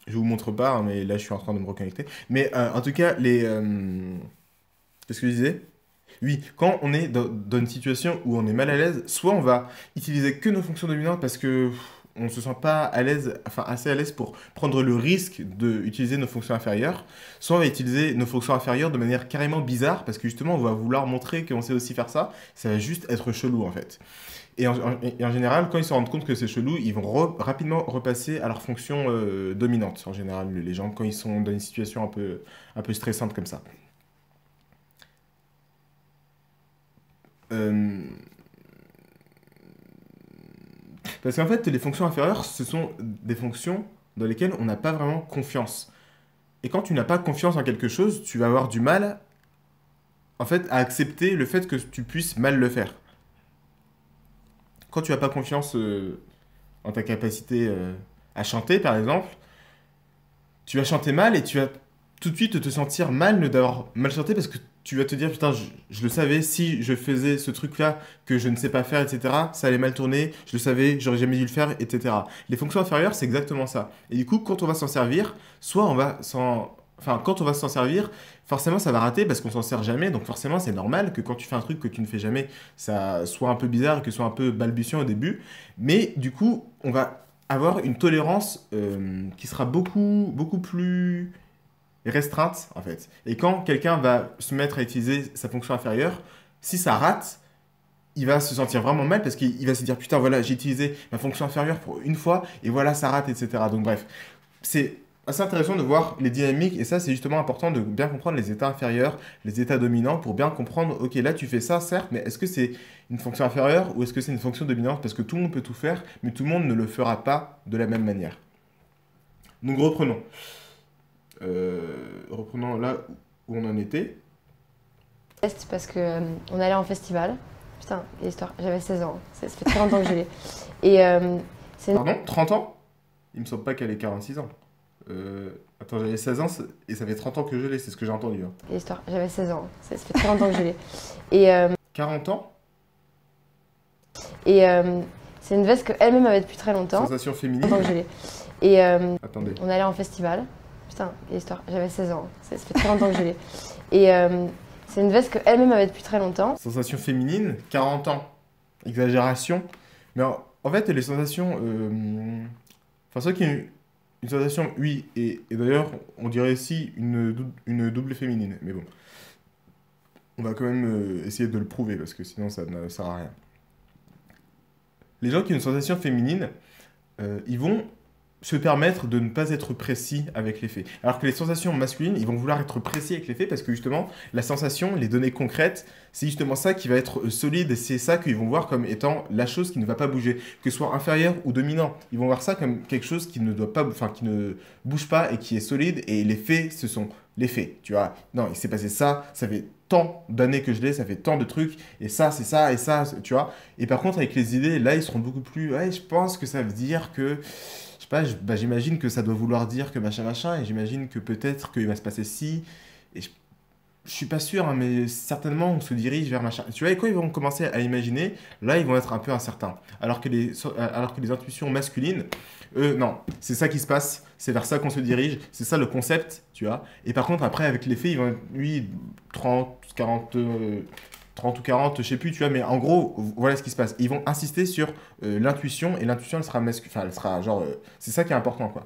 Je vous montre pas, hein, mais là je suis en train de me reconnecter. Mais euh, en tout cas, les. Euh, qu'est-ce que je disais oui, quand on est dans, une situation où on est mal à l'aise, soit on va utiliser que nos fonctions dominantes parce que on se sent pas à l'aise, enfin assez à l'aise pour prendre le risque d'utiliser nos fonctions inférieures, soit on va utiliser nos fonctions inférieures de manière carrément bizarre, parce que justement on va vouloir montrer qu'on sait aussi faire ça, ça va juste être chelou en fait. Et en, général, quand ils se rendent compte que c'est chelou, ils vont rapidement repasser à leur fonction euh, dominante. En général, les gens, quand ils sont dans une situation un peu, un peu stressante comme ça. Euh, parce qu'en fait, les fonctions inférieures, ce sont des fonctions dans lesquelles on n'a pas vraiment confiance. Et quand tu n'as pas confiance en quelque chose, tu vas avoir du mal, en fait, à accepter le fait que tu puisses mal le faire. Quand tu n'as pas confiance euh, en ta capacité euh, à chanter, par exemple, tu vas chanter mal et tu vas tout de suite te sentir mal d'avoir mal chanté parce que tu vas te dire putain je, le savais si je faisais ce truc là que je ne sais pas faire etc ça allait mal tourner je le savais j'aurais jamais dû le faire etc les fonctions inférieures c'est exactement ça et du coup quand on va s'en servir soit on va s'en enfin quand on va s'en servir forcément ça va rater parce qu'on s'en sert jamais donc forcément c'est normal que quand tu fais un truc que tu ne fais jamais ça soit un peu bizarre que ce soit un peu balbutiant au début mais du coup on va avoir une tolérance euh, qui sera beaucoup beaucoup plus restreinte, en fait. Et quand quelqu'un va se mettre à utiliser sa fonction inférieure, si ça rate, il va se sentir vraiment mal parce qu'il va se dire putain voilà j'ai utilisé ma fonction inférieure pour une fois et voilà ça rate etc donc bref c'est assez intéressant de voir les dynamiques et ça c'est justement important de bien comprendre les états inférieurs les états dominants pour bien comprendre ok là tu fais ça certes mais est-ce que c'est une fonction inférieure ou est-ce que c'est une fonction dominante parce que tout le monde peut tout faire mais tout le monde ne le fera pas de la même manière donc reprenons euh, reprenons là où on en était. Parce que euh, on allait en festival. Putain, l'histoire, j'avais 16 ans. Ça, fait 30 ans que je l'ai. Et euh, c'est. Pardon 30 ans Il me semble pas qu'elle ait 46 ans. attends, j'avais 16 ans et ça fait 30 ans que je l'ai, c'est ce que j'ai entendu. Hein. L'histoire, j'avais 16 ans, ça, fait 30 ans que je l'ai. Et, 40 ans Et c'est une veste qu'elle-même avait depuis très longtemps. Sensation féminine. que je l'ai. Et on allait en festival. J'avais 16 ans. Ça, fait très longtemps que je l'ai. Et euh, c'est une veste qu'elle-même avait depuis très longtemps. Sensation féminine, 40 ans. Exagération. Mais en, fait, les sensations. Euh, enfin, ça qui a une sensation, oui. Et, d'ailleurs, on dirait aussi une, une double féminine. Mais bon. On va quand même euh, essayer de le prouver parce que sinon, ça ne sert à rien. Les gens qui ont une sensation féminine, ils vont se permettre de ne pas être précis avec les faits. Alors que les sensations masculines, ils vont vouloir être précis avec les faits parce que justement, la sensation, les données concrètes, c'est justement ça qui va être euh, solide et c'est ça qu'ils vont voir comme étant la chose qui ne va pas bouger, que ce soit inférieur ou dominant. Ils vont voir ça comme quelque chose qui ne doit pas, enfin, qui ne bouge pas et qui est solide et les faits, ce sont les faits. Tu vois, non, il s'est passé ça, ça fait tant d'années que je l'ai, ça fait tant de trucs, et ça, c'est ça, et ça, tu vois. Et par contre, avec les idées, là, ils seront beaucoup plus, ouais, je pense que ça veut dire que bah, j'imagine que ça doit vouloir dire que machin machin, et j'imagine que peut-être qu'il va se passer si et je, suis pas sûr, hein, mais certainement on se dirige vers machin. Tu vois, et quoi ils vont commencer à imaginer, là ils vont être un peu incertains. Alors que les, euh, alors que les intuitions masculines, eux, non, c'est ça qui se passe, c'est vers ça qu'on se dirige, c'est ça le concept, tu vois. Et par contre, après, avec les faits, ils vont être, oui, 30, 40, 30 ou 40, je sais plus, tu vois, mais en gros, voilà ce qui se passe. Ils vont insister sur euh, l'intuition, et l'intuition, elle sera enfin, elle sera genre, euh, c'est ça qui est important, quoi.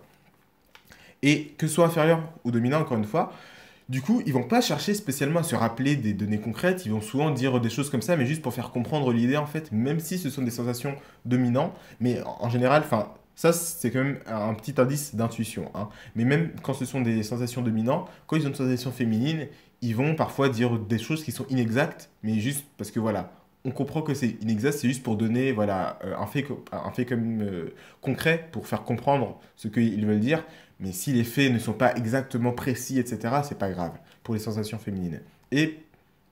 Et que ce soit inférieur ou dominant, encore une fois, du coup, ils vont pas chercher spécialement à se rappeler des données concrètes, ils vont souvent dire des choses comme ça, mais juste pour faire comprendre l'idée, en fait, même si ce sont des sensations dominantes, mais en général, enfin, ça, c'est quand même un petit indice d'intuition. Hein. Mais même quand ce sont des sensations dominantes, quand ils ont une sensation féminine, ils vont parfois dire des choses qui sont inexactes, mais juste parce que voilà, on comprend que c'est inexact, c'est juste pour donner voilà, euh, un fait, un fait comme, euh, concret, pour faire comprendre ce qu'ils veulent dire. Mais si les faits ne sont pas exactement précis, etc., c'est pas grave pour les sensations féminines. Et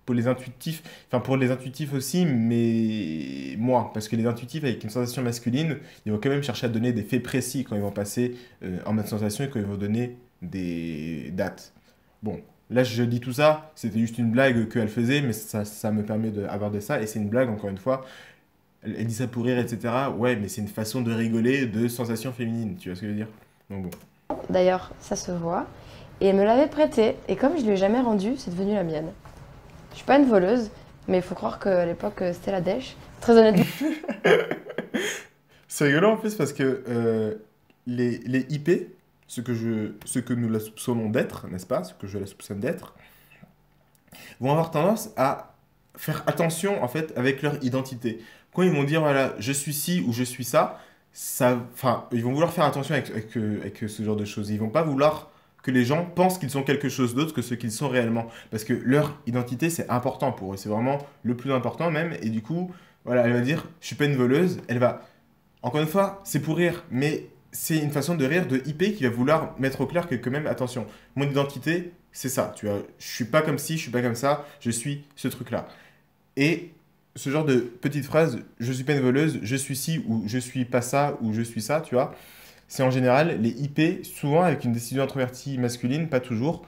pour les intuitifs, enfin pour les intuitifs aussi, mais moi, parce que les intuitifs avec une sensation masculine, ils vont quand même chercher à donner des faits précis quand ils vont passer euh, en mode sensation et quand ils vont donner des dates. Bon, Là, je dis tout ça, c'était juste une blague qu'elle faisait, mais ça, me permet de ça. Et c'est une blague, encore une fois. Elle, dit ça pour rire, etc. Ouais, mais c'est une façon de rigoler de sensations féminines. Tu vois ce que je veux dire Donc bon. D'ailleurs, ça se voit. Et elle me l'avait prêté. Et comme je lui ai jamais rendu, c'est devenu la mienne. Je suis pas une voleuse, mais il faut croire qu'à l'époque, c'était la dèche. Très honnête. c'est rigolo en plus parce que euh, les, les IP, ce que, je, ce que nous la soupçonnons d'être, n'est-ce pas Ce que je la soupçonne d'être, vont avoir tendance à faire attention en fait avec leur identité. Quand ils vont dire voilà, je suis ci ou je suis ça, ça enfin, ils vont vouloir faire attention avec, avec, euh, avec, ce genre de choses. Ils vont pas vouloir que les gens pensent qu'ils sont quelque chose d'autre que ce qu'ils sont réellement parce que leur identité c'est important pour eux, c'est vraiment le plus important même et du coup, voilà, elle va dire je suis pas une voleuse, elle va encore une fois, c'est pour rire, mais c'est une façon de rire de IP qui va vouloir mettre au clair que quand même, attention, mon identité, c'est ça. Tu vois, je suis pas comme ci, je suis pas comme ça, je suis ce truc-là. Et ce genre de petite phrase, je suis pas une voleuse, je suis ci ou je suis pas ça ou je suis ça, tu vois, c'est en général les IP, souvent avec une décision introvertie masculine, pas toujours,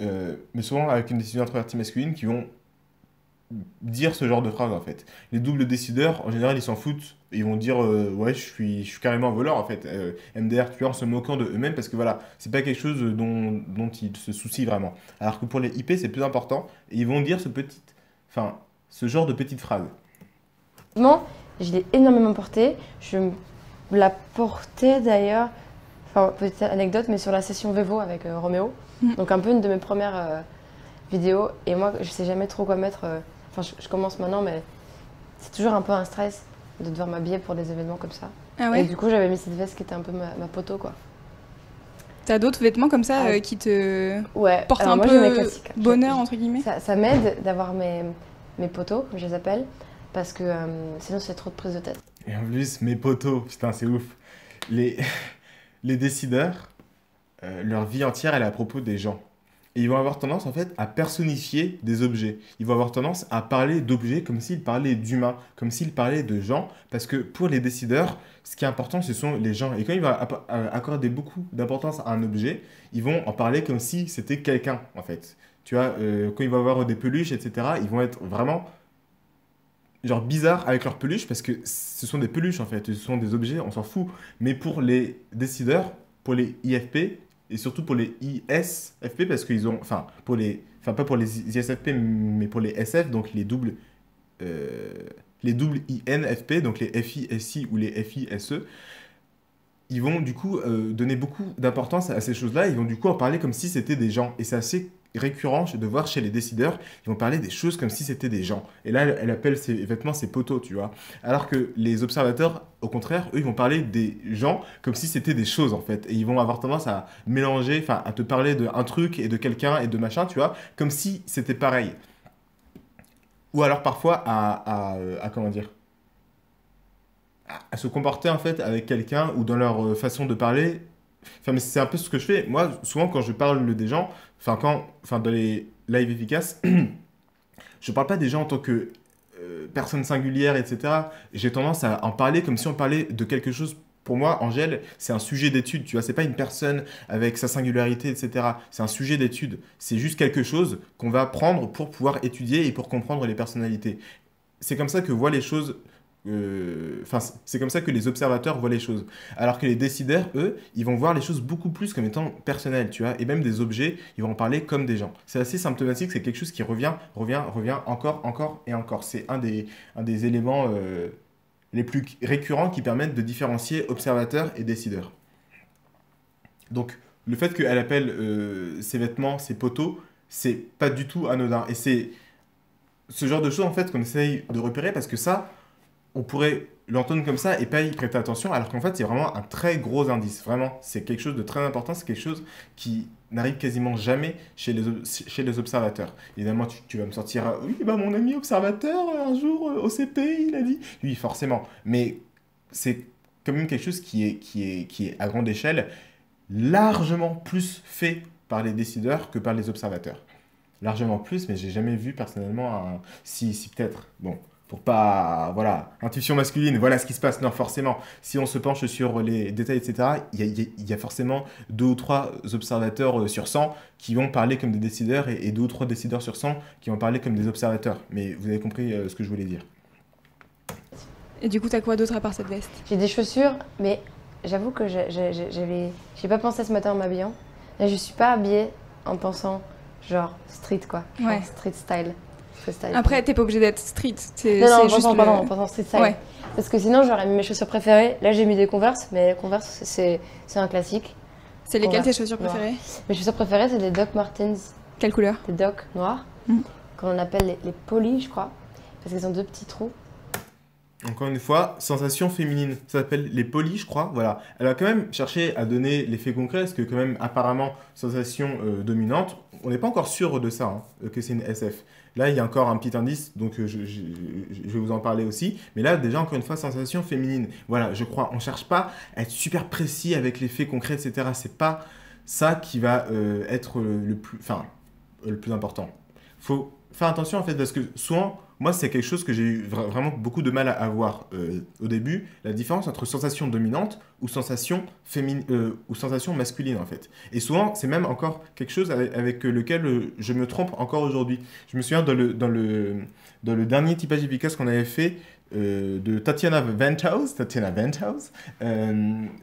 euh, mais souvent avec une décision introvertie masculine qui vont dire ce genre de phrase en fait. Les doubles décideurs, en général, ils s'en foutent. Ils vont dire euh, ouais, je suis, je suis carrément voleur en fait. Euh, MDR tueur en se moquant de eux-mêmes parce que voilà, c'est pas quelque chose dont, dont ils se soucient vraiment. Alors que pour les IP, c'est plus important et ils vont dire ce petit, enfin, ce genre de petite phrase. Non, je l'ai énormément porté. Je la portais d'ailleurs. Enfin, petite anecdote, mais sur la session Vevo avec euh, Roméo, mm. donc un peu une de mes premières vidéos. Et moi, je sais jamais trop quoi mettre. Enfin, je, commence maintenant, mais c'est toujours un peu un stress de devoir m'habiller pour des événements comme ça. Ah Et du coup, j'avais mis cette veste qui était un peu ma, poteau, quoi. T'as d'autres vêtements comme ça ah euh, qui te portent un peu hein, bonheur, entre guillemets Ça, m'aide d'avoir mes, mes poteaux, comme je les appelle, parce que euh, sinon, c'est trop de prise de tête. Et en plus, mes poteaux, putain, c'est ouf. Les, les décideurs, euh, leur vie entière, elle est à propos des gens. Et ils vont avoir tendance en fait à personnifier des objets. Ils vont avoir tendance à parler d'objets comme s'ils parlaient d'humains, comme s'ils parlaient de gens, parce que pour les décideurs, ce qui est important, ce sont les gens. Et quand ils vont euh, accorder beaucoup d'importance à un objet, ils vont en parler comme si c'était quelqu'un en fait. Tu vois, euh, quand ils vont avoir des peluches, etc., ils vont être vraiment genre bizarre avec leurs peluches parce que ce sont des peluches en fait, ce sont des objets, on s'en fout. Mais pour les décideurs, pour les IFP, et surtout pour les ISFP parce qu'ils ont enfin pour les enfin pas pour les ISFP mais pour les SF donc les doubles euh, les doubles INFP donc les FISI ou les FISE ils vont du coup euh, donner beaucoup d'importance à ces choses-là ils vont du coup en parler comme si c'était des gens et c'est assez récurrent de voir chez les décideurs, ils vont parler des choses comme si c'était des gens. Et là, elle appelle ses vêtements ses poteaux, tu vois. Alors que les observateurs, au contraire, eux, ils vont parler des gens comme si c'était des choses, en fait. Et ils vont avoir tendance à mélanger, enfin, à te parler d'un truc et de quelqu'un et de machin, tu vois, comme si c'était pareil. Ou alors parfois à, à, à comment dire à se comporter en fait avec quelqu'un ou dans leur euh, façon de parler Enfin, mais c'est un peu ce que je fais. Moi, souvent, quand je parle des gens, Enfin, quand, enfin, dans les lives efficaces, je parle pas des gens en tant que euh, personne singulière, etc. J'ai tendance à en parler comme si on parlait de quelque chose. Pour moi, Angèle, c'est un sujet d'étude, tu vois. C'est pas une personne avec sa singularité, etc. C'est un sujet d'étude. C'est juste quelque chose qu'on va apprendre pour pouvoir étudier et pour comprendre les personnalités. C'est comme ça que voient les choses euh, enfin, c'est comme ça que les observateurs voient les choses. Alors que les décideurs, eux, ils vont voir les choses beaucoup plus comme étant personnelles, tu vois. Et même des objets, ils vont en parler comme des gens. C'est assez symptomatique, c'est quelque chose qui revient, revient, revient encore, encore et encore. C'est un des, des éléments euh, les plus récurrents qui permettent de différencier observateur et décideur Donc, le fait qu'elle appelle euh, ses vêtements ses poteaux, c'est pas du tout anodin. Et c'est ce genre de choses, en fait, qu'on essaye de repérer parce que ça on pourrait l'entendre comme ça et pas y prêter attention, alors qu'en fait, c'est vraiment un très gros indice. Vraiment, c'est quelque chose de très important, c'est quelque chose qui n'arrive quasiment jamais chez les, chez les observateurs. Évidemment, tu, vas me sortir, ah oui, bah, mon ami observateur, euh, un jour, euh, au CP, il a dit. Oui, forcément. Mais c'est quand même quelque chose qui est, qui est, qui est à grande échelle largement plus fait par les décideurs que par les observateurs. Largement plus, mais j'ai jamais vu personnellement un... Si, si peut-être. Bon, pour pas, voilà, intuition masculine, voilà ce qui se passe. Non, forcément, si on se penche sur les détails, etc., il y a, forcément deux ou trois observateurs euh, sur 100 qui vont parler comme des décideurs et, d'autres ou trois décideurs sur 100 qui vont parler comme des observateurs. Mais vous avez compris euh, ce que je voulais dire. Et du coup, t'as quoi d'autre à part cette veste J'ai des chaussures, mais j'avoue que j'avais, j'ai pas pensé ce matin en m'habillant. je suis pas habillée en pensant genre street quoi, street style. Après, t'es pas obligé d'être street. c'est juste en street style. Parce que sinon, j'aurais mis mes chaussures préférées. Là, j'ai mis des Converse, mais Converse, c'est un classique. C'est lesquelles tes chaussures préférées Mes chaussures préférées, c'est des Doc Martens. Quelle couleur Des Doc noirs, hmm. qu'on appelle les, polis, je crois, parce qu'ils ont deux petits trous. Encore une fois, sensation féminine. Ça s'appelle les polis, je crois. Voilà. Elle a quand même cherché à donner l'effet concret, parce que quand même, apparemment, sensation euh, dominante. On n'est pas encore sûr de ça, hein, que c'est une SF. Là, il y a encore un petit indice, donc euh, je, vais vous en parler aussi. Mais là, déjà, encore une fois, sensation féminine. Voilà, je crois, on ne cherche pas à être super précis avec les faits concrets, etc. C'est pas ça qui va euh, être le plus, enfin, le plus important. Faut faire attention, en fait, parce que souvent, moi, c'est quelque chose que j'ai eu vraiment beaucoup de mal à avoir euh, au début, la différence entre sensation dominante ou sensation, euh, ou sensation masculine, en fait. Et souvent, c'est même encore quelque chose avec, lequel euh, je me trompe encore aujourd'hui. Je me souviens dans le, dans le, dans le dernier typage efficace qu'on avait fait, de Tatiana Venthouse, Tatiana Venthouse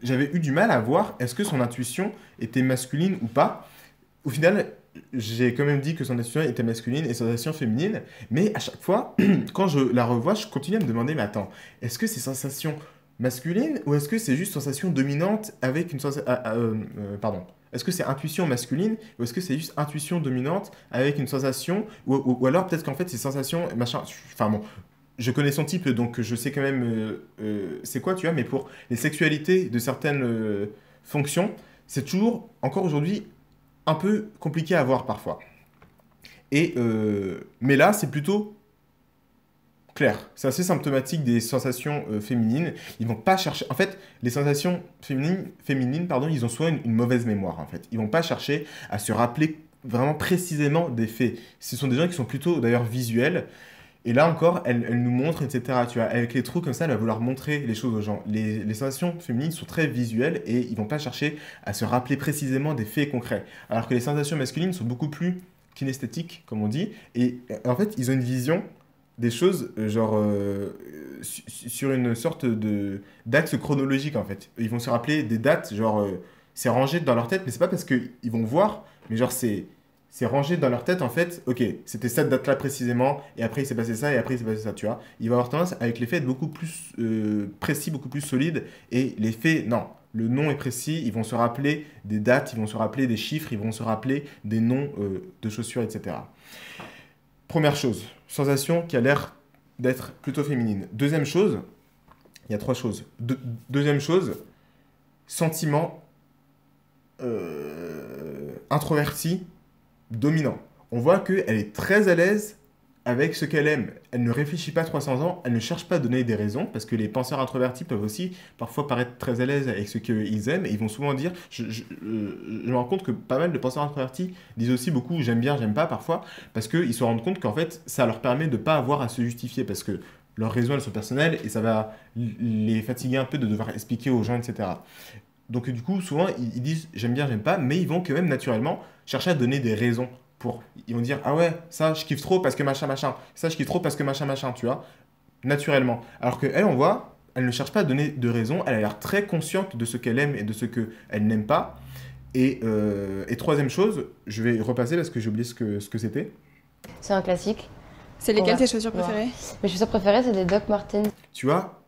j'avais eu du mal à voir est-ce que son intuition était masculine ou pas. Au final, j'ai quand même dit que son intuition était masculine et son féminine, mais à chaque fois, quand je la revois, je continue à me demander, mais attends, est-ce que c'est sensation masculine ou est-ce que c'est juste sensation dominante avec une sensation... Ah, ah, euh, euh, pardon. Est-ce que c'est intuition masculine ou est-ce que c'est juste intuition dominante avec une sensation ou, ou, alors peut-être qu'en fait c'est sensation machin enfin bon je connais son type donc je sais quand même euh, c'est quoi tu vois mais pour les sexualités de certaines fonctions c'est toujours encore aujourd'hui un peu compliqué à voir parfois. Et, euh, mais là, c'est plutôt clair. C'est assez symptomatique des sensations euh, féminines. Ils vont pas chercher. En fait, les sensations féminines, féminines pardon, ils ont souvent une, une, mauvaise mémoire. En fait, ils vont pas chercher à se rappeler vraiment précisément des faits. Ce sont des gens qui sont plutôt d'ailleurs visuels. Et là encore, elle, elle, nous montre, etc. Tu vois, avec les trous comme ça, elle va vouloir montrer les choses aux gens. Les, les, sensations féminines sont très visuelles et ils vont pas chercher à se rappeler précisément des faits concrets. Alors que les sensations masculines sont beaucoup plus kinesthétiques, comme on dit. Et euh, en fait, ils ont une vision des choses, euh, genre, euh, sur une sorte de d'axe chronologique, en fait. Ils vont se rappeler des dates, genre, c'est rangé dans leur tête, mais c'est pas parce qu'ils vont voir, mais genre, c'est c'est rangé dans leur tête en fait, ok, c'était cette date-là précisément, et après il s'est passé ça, et après il s'est passé ça, tu vois. Il va avoir tendance avec les faits beaucoup plus euh, précis, beaucoup plus solide, et les faits, non. Le nom est précis, ils vont se rappeler des dates, ils vont se rappeler des chiffres, ils vont se rappeler des noms euh, de chaussures, etc. Première chose, sensation qui a l'air d'être plutôt féminine. Deuxième chose, il y a trois choses. deuxième chose, sentiment euh, introverti dominant. On voit qu'elle est très à l'aise avec ce qu'elle aime. Elle ne réfléchit pas 300 ans, elle ne cherche pas à donner des raisons, parce que les penseurs introvertis peuvent aussi parfois paraître très à l'aise avec ce qu'ils aiment, et ils vont souvent dire, je, euh, me rends compte que pas mal de penseurs introvertis disent aussi beaucoup j'aime bien, j'aime pas parfois, parce qu'ils se rendent compte qu'en fait, ça leur permet de ne pas avoir à se justifier, parce que leurs raisons, elles sont personnelles, et ça va les fatiguer un peu de devoir expliquer aux gens, etc. Donc du coup, souvent, ils, disent j'aime bien, j'aime pas, mais ils vont quand même naturellement chercher à donner des raisons pour. Ils vont dire ah ouais, ça je kiffe trop parce que machin machin, ça je kiffe trop parce que machin machin, tu vois, naturellement. Alors que elle, on voit, elle ne cherche pas à donner de raisons. elle a l'air très consciente de ce qu'elle aime et de ce qu'elle n'aime pas. Et, euh, et, troisième chose, je vais repasser parce que j'ai oublié ce que ce que c'était. C'est un classique. C'est lesquelles tes chaussures préférées Mes chaussures préférées, c'est des Doc Martens. Tu vois,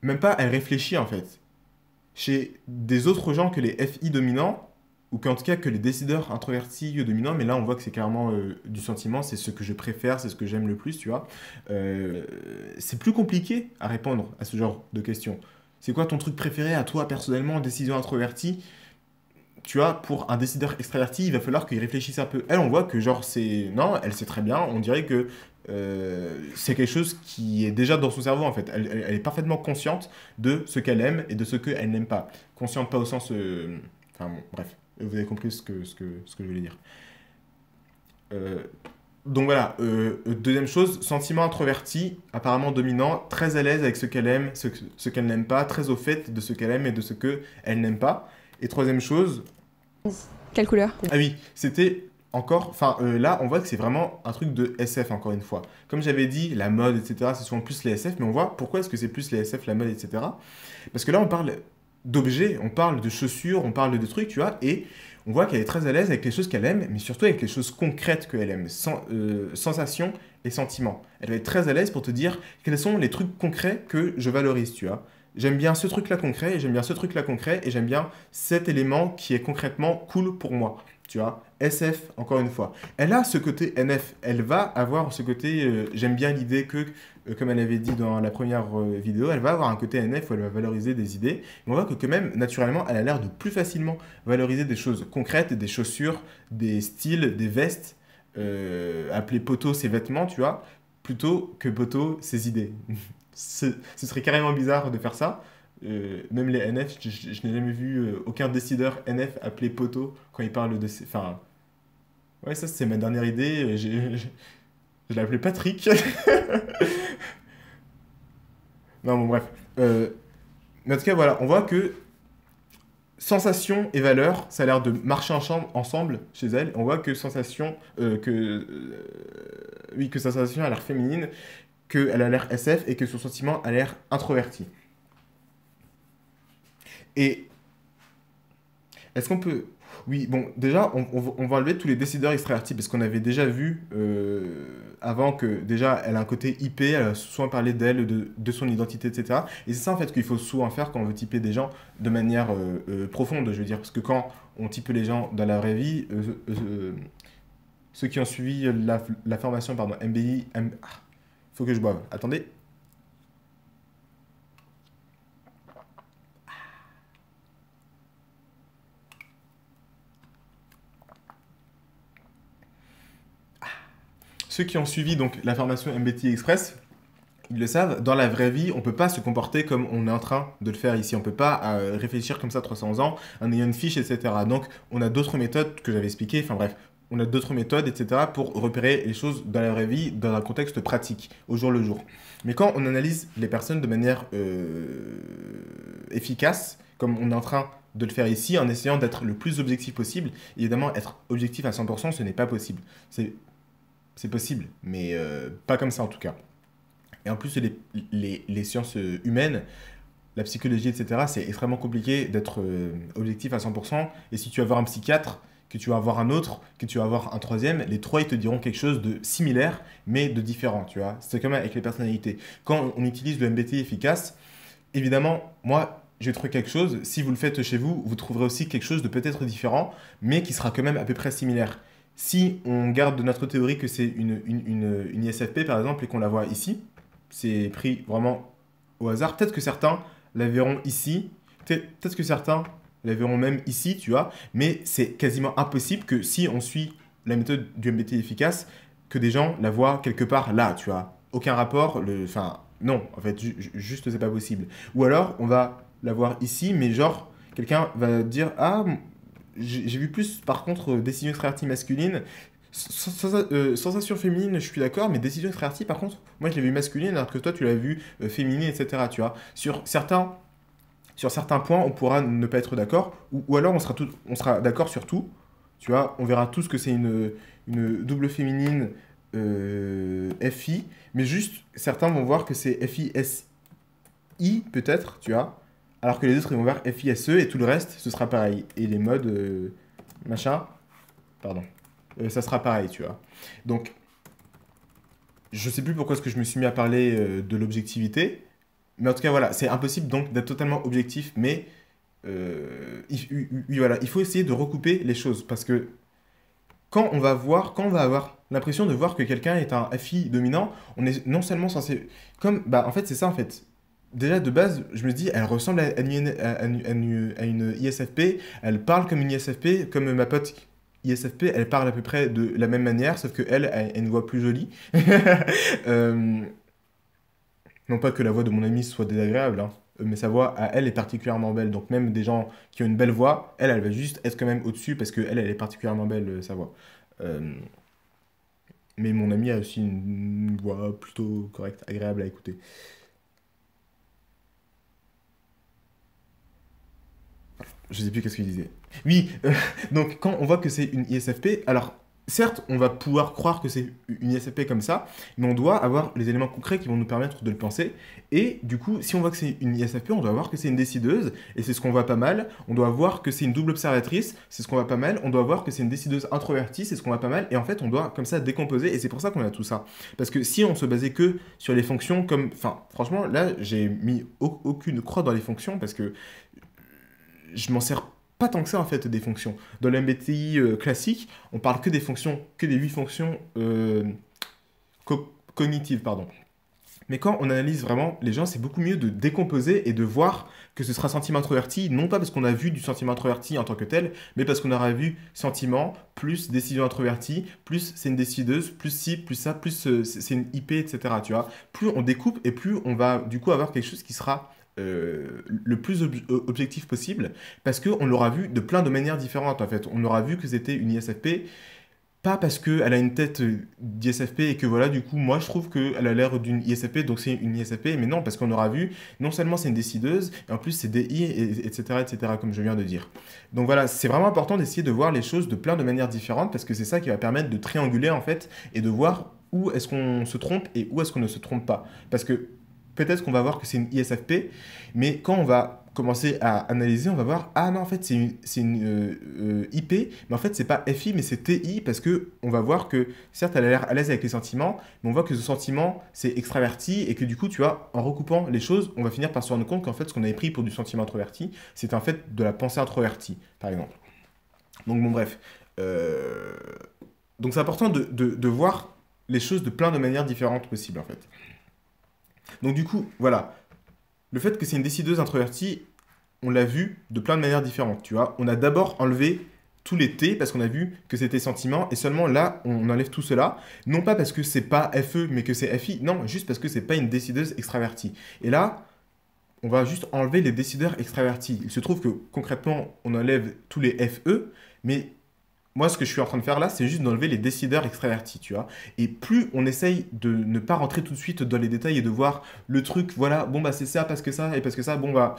même pas, elle réfléchit en fait chez des autres gens que les FI dominants, ou qu'en tout cas que les décideurs introvertis dominants, mais là on voit que c'est clairement euh, du sentiment, c'est ce que je préfère, c'est ce que j'aime le plus, tu vois. Euh, c'est plus compliqué à répondre à ce genre de questions. C'est quoi ton truc préféré à toi personnellement, décision introverti tu vois, pour un décideur extraverti, il va falloir qu'il réfléchisse un peu. Elle, on voit que genre c'est... Non, elle sait très bien, on dirait que euh, c'est quelque chose qui est déjà dans son cerveau en fait. Elle, est parfaitement consciente de ce qu'elle aime et de ce qu'elle n'aime pas. Consciente pas au sens... Euh, enfin bref, vous avez compris ce que, ce que, je voulais dire. Euh, donc voilà, deuxième chose, sentiment introverti, apparemment dominant, très à l'aise avec ce qu'elle aime, ce, ce qu'elle n'aime pas, très au fait de ce qu'elle aime et de ce qu'elle n'aime pas. Et troisième chose. Quelle couleur Ah oui, c'était encore. Enfin, euh, là, on voit que c'est vraiment un truc de SF, encore une fois. Comme j'avais dit, la mode, etc., ce sont plus les SF, mais on voit pourquoi est-ce que c'est plus les SF, la mode, etc. Parce que là, on parle d'objets, on parle de chaussures, on parle de trucs, tu vois, et on voit qu'elle est très à l'aise avec les choses qu'elle aime, mais surtout avec les choses concrètes qu'elle aime, sans, euh, sensations et sentiments. Elle va être très à l'aise pour te dire quels sont les trucs concrets que je valorise, tu vois j'aime bien ce truc-là concret, et j'aime bien ce truc-là concret, et j'aime bien cet élément qui est concrètement cool pour moi. Tu vois, SF, encore une fois. Elle a ce côté NF, elle va avoir ce côté, euh, j'aime bien l'idée que, euh, comme elle avait dit dans la première euh, vidéo, elle va avoir un côté NF où elle va valoriser des idées. on voit que quand même, naturellement, elle a l'air de plus facilement valoriser des choses concrètes, des chaussures, des styles, des vestes, appeler poteau ses vêtements, tu vois, plutôt que poteau ses idées. ce serait carrément bizarre de faire ça. Euh, même les NF, je, n'ai jamais vu euh, aucun décideur NF appeler poteau quand il parle de. Enfin. Ouais, ça c'est ma dernière idée. Euh, je, je l'ai appelé Patrick. non, bon, bref. mais en tout cas, voilà, on voit que sensation et valeur, ça a l'air de marcher ensemble chez elle. On voit que sensation. que. oui, que sensation a l'air féminine qu'elle a l'air SF et que son sentiment a l'air introverti. Et est-ce qu'on peut... Oui, bon, déjà, on, va enlever tous les décideurs extravertis parce qu'on avait déjà vu euh, avant que déjà elle a un côté IP, elle a souvent parlé d'elle, de, de, son identité, etc. Et c'est ça en fait qu'il faut souvent faire quand on veut typer des gens de manière euh, euh, profonde, je veux dire, parce que quand on type les gens dans la vraie vie, ceux qui ont suivi la, formation pardon, MBI, M... Faut que je boive. Attendez. Ceux qui ont suivi donc la formation MBTI Express, ils le savent, dans la vraie vie, on ne peut pas se comporter comme on est en train de le faire ici. On ne peut pas euh, réfléchir comme ça 300 ans en ayant une fiche, etc. Donc, on a d'autres méthodes que j'avais expliquées. Enfin bref, on a d'autres méthodes, etc., pour repérer les choses dans la vraie vie, dans un contexte pratique, au jour le jour. Mais quand on analyse les personnes de manière euh, efficace, comme on est en train de le faire ici, en essayant d'être le plus objectif possible, évidemment, être objectif à 100%, ce n'est pas possible. C'est possible, mais euh, pas comme ça en tout cas. Et en plus, les, sciences euh, humaines, la psychologie, etc., c'est extrêmement compliqué d'être objectif à 100%. Et si tu vas voir un psychiatre, que tu vas avoir un autre, que tu vas avoir un troisième, les trois, ils te diront quelque chose de similaire, mais de différent, tu vois. C'est comme avec les personnalités. Quand on utilise le MBTI efficace, évidemment, moi, j'ai trouvé quelque chose. Si vous le faites chez vous, vous trouverez aussi quelque chose de peut-être différent, mais qui sera quand même à peu près similaire. Si on garde de notre théorie que c'est une, une, une ISFP, par exemple, et qu'on la voit ici, c'est pris vraiment au hasard. Peut-être que certains la verront ici. Peut-être que certains la verrons même ici, tu vois. Mais c'est quasiment impossible que si on suit la méthode du MBT efficace, que des gens la voient quelque part là, tu vois. Aucun rapport, le, enfin, non, en fait, juste c'est pas possible. Ou alors, on va la voir ici, mais genre, quelqu'un va dire Ah, j'ai vu plus par contre décision de masculine. Euh, sensation féminine, je suis d'accord, mais décision de par contre, moi je l'ai vu masculine alors que toi tu l'as vu féminin, euh, féminine, etc. Tu vois, sur certains sur certains points, on pourra ne pas être d'accord, ou, alors on sera, on sera d'accord sur tout. Tu vois, on verra tous que c'est une, double féminine euh, FI, mais juste certains vont voir que c'est FISI peut-être, tu vois, alors que les autres ils vont voir FISE et tout le reste ce sera pareil. Et les modes, euh, machin, pardon, euh, ça sera pareil, tu vois. Donc, je sais plus pourquoi est-ce que je me suis mis à parler de l'objectivité, mais en tout cas, voilà, c'est impossible donc d'être totalement objectif, mais euh, il, voilà, il faut essayer de recouper les choses parce que quand on va voir, quand va avoir l'impression de voir que quelqu'un est un FI dominant, on est non seulement censé. Comme, bah, en fait, c'est ça en fait. Déjà de base, je me dis, elle ressemble à une, à, une, ISFP, elle parle comme une ISFP, comme ma pote ISFP, elle parle à peu près de la même manière, sauf que elle, a une voix plus jolie. euh, non pas que la voix de mon ami soit désagréable, hein, euh, mais sa voix à elle est particulièrement belle. Donc même des gens qui ont une belle voix, elle, elle va juste être quand même au-dessus parce que elle est particulièrement belle, euh, sa voix. Euh, mais mon ami a aussi une voix plutôt correcte, agréable à écouter. Je sais plus qu'est-ce qu'il disait. Oui, donc quand on voit que c'est une ISFP, alors certes, on va pouvoir croire que c'est une ISFP comme ça, mais on doit avoir les éléments concrets qui vont nous permettre de le penser. Et du coup, si on voit que c'est une ISFP, on doit voir que c'est une décideuse, et c'est ce qu'on voit pas mal. On doit voir que c'est une double observatrice, c'est ce qu'on voit pas mal. On doit voir que c'est une décideuse introvertie, c'est ce qu'on voit pas mal. Et en fait, on doit comme ça décomposer, et c'est pour ça qu'on a tout ça. Parce que si on se basait que sur les fonctions, comme. Enfin, franchement, là, j'ai mis aucune croix dans les fonctions, parce que je m'en sers pas tant que ça en fait des fonctions. Dans le MBTI euh, classique, on parle que des fonctions, que des huit fonctions euh, cognitives, pardon. Mais quand on analyse vraiment les gens, c'est beaucoup mieux de décomposer et de voir que ce sera sentiment introverti, non pas parce qu'on a vu du sentiment introverti en tant que tel, mais parce qu'on aura vu sentiment, plus décision introverti, plus c'est une décideuse, plus ci, plus ça, plus euh, c'est une IP, etc. Tu vois plus on découpe et plus on va du coup avoir quelque chose qui sera euh, le plus euh, objectif possible, parce qu'on l'aura vu de plein de manières différentes en fait. On aura vu que c'était une ISFP, pas parce qu'elle a une tête euh, d'ISFP et que voilà, du coup, moi je trouve qu'elle a l'air d'une ISFP, donc c'est une ISFP, mais non, parce qu'on aura vu, non seulement c'est une décideuse, et en plus c'est DI, et, etc., etc., comme je viens de dire. Donc voilà, c'est vraiment important d'essayer de voir les choses de plein de manières différentes, parce que c'est ça qui va permettre de trianguler en fait, et de voir où est-ce qu'on se trompe et où est-ce qu'on ne se trompe pas. Parce que peut-être qu'on va voir que c'est une ISFP, mais quand on va commencer à analyser, on va voir, ah non, en fait, c'est une, une euh, euh, IP, mais en fait, c'est pas FI, mais c'est TI, parce que on va voir que, certes, elle a l'air à l'aise avec les sentiments, mais on voit que ce sentiment, c'est extraverti, et que du coup, tu vois, en recoupant les choses, on va finir par se rendre compte qu'en fait, ce qu'on avait pris pour du sentiment introverti, c'est en fait de la pensée introvertie, par exemple. Donc, bon, bref. Euh, donc, c'est important de, de, de voir les choses de plein de manières différentes possibles, en fait. Donc du coup, voilà. Le fait que c'est une décideuse introvertie, on l'a vu de plein de manières différentes, tu vois. On a d'abord enlevé tous les T parce qu'on a vu que c'était sentiment et seulement là on enlève tout cela non pas parce que c'est pas FE mais que c'est FI non juste parce que c'est pas une décideuse extravertie et là on va juste enlever les décideurs extravertis il se trouve que concrètement on enlève tous les FE mais moi, ce que je suis en train de faire là, c'est juste d'enlever les décideurs extravertis, tu vois. Et plus on essaye de ne pas rentrer tout de suite dans les détails et de voir le truc, voilà, bon bah c'est ça parce que ça et parce que ça, bon bah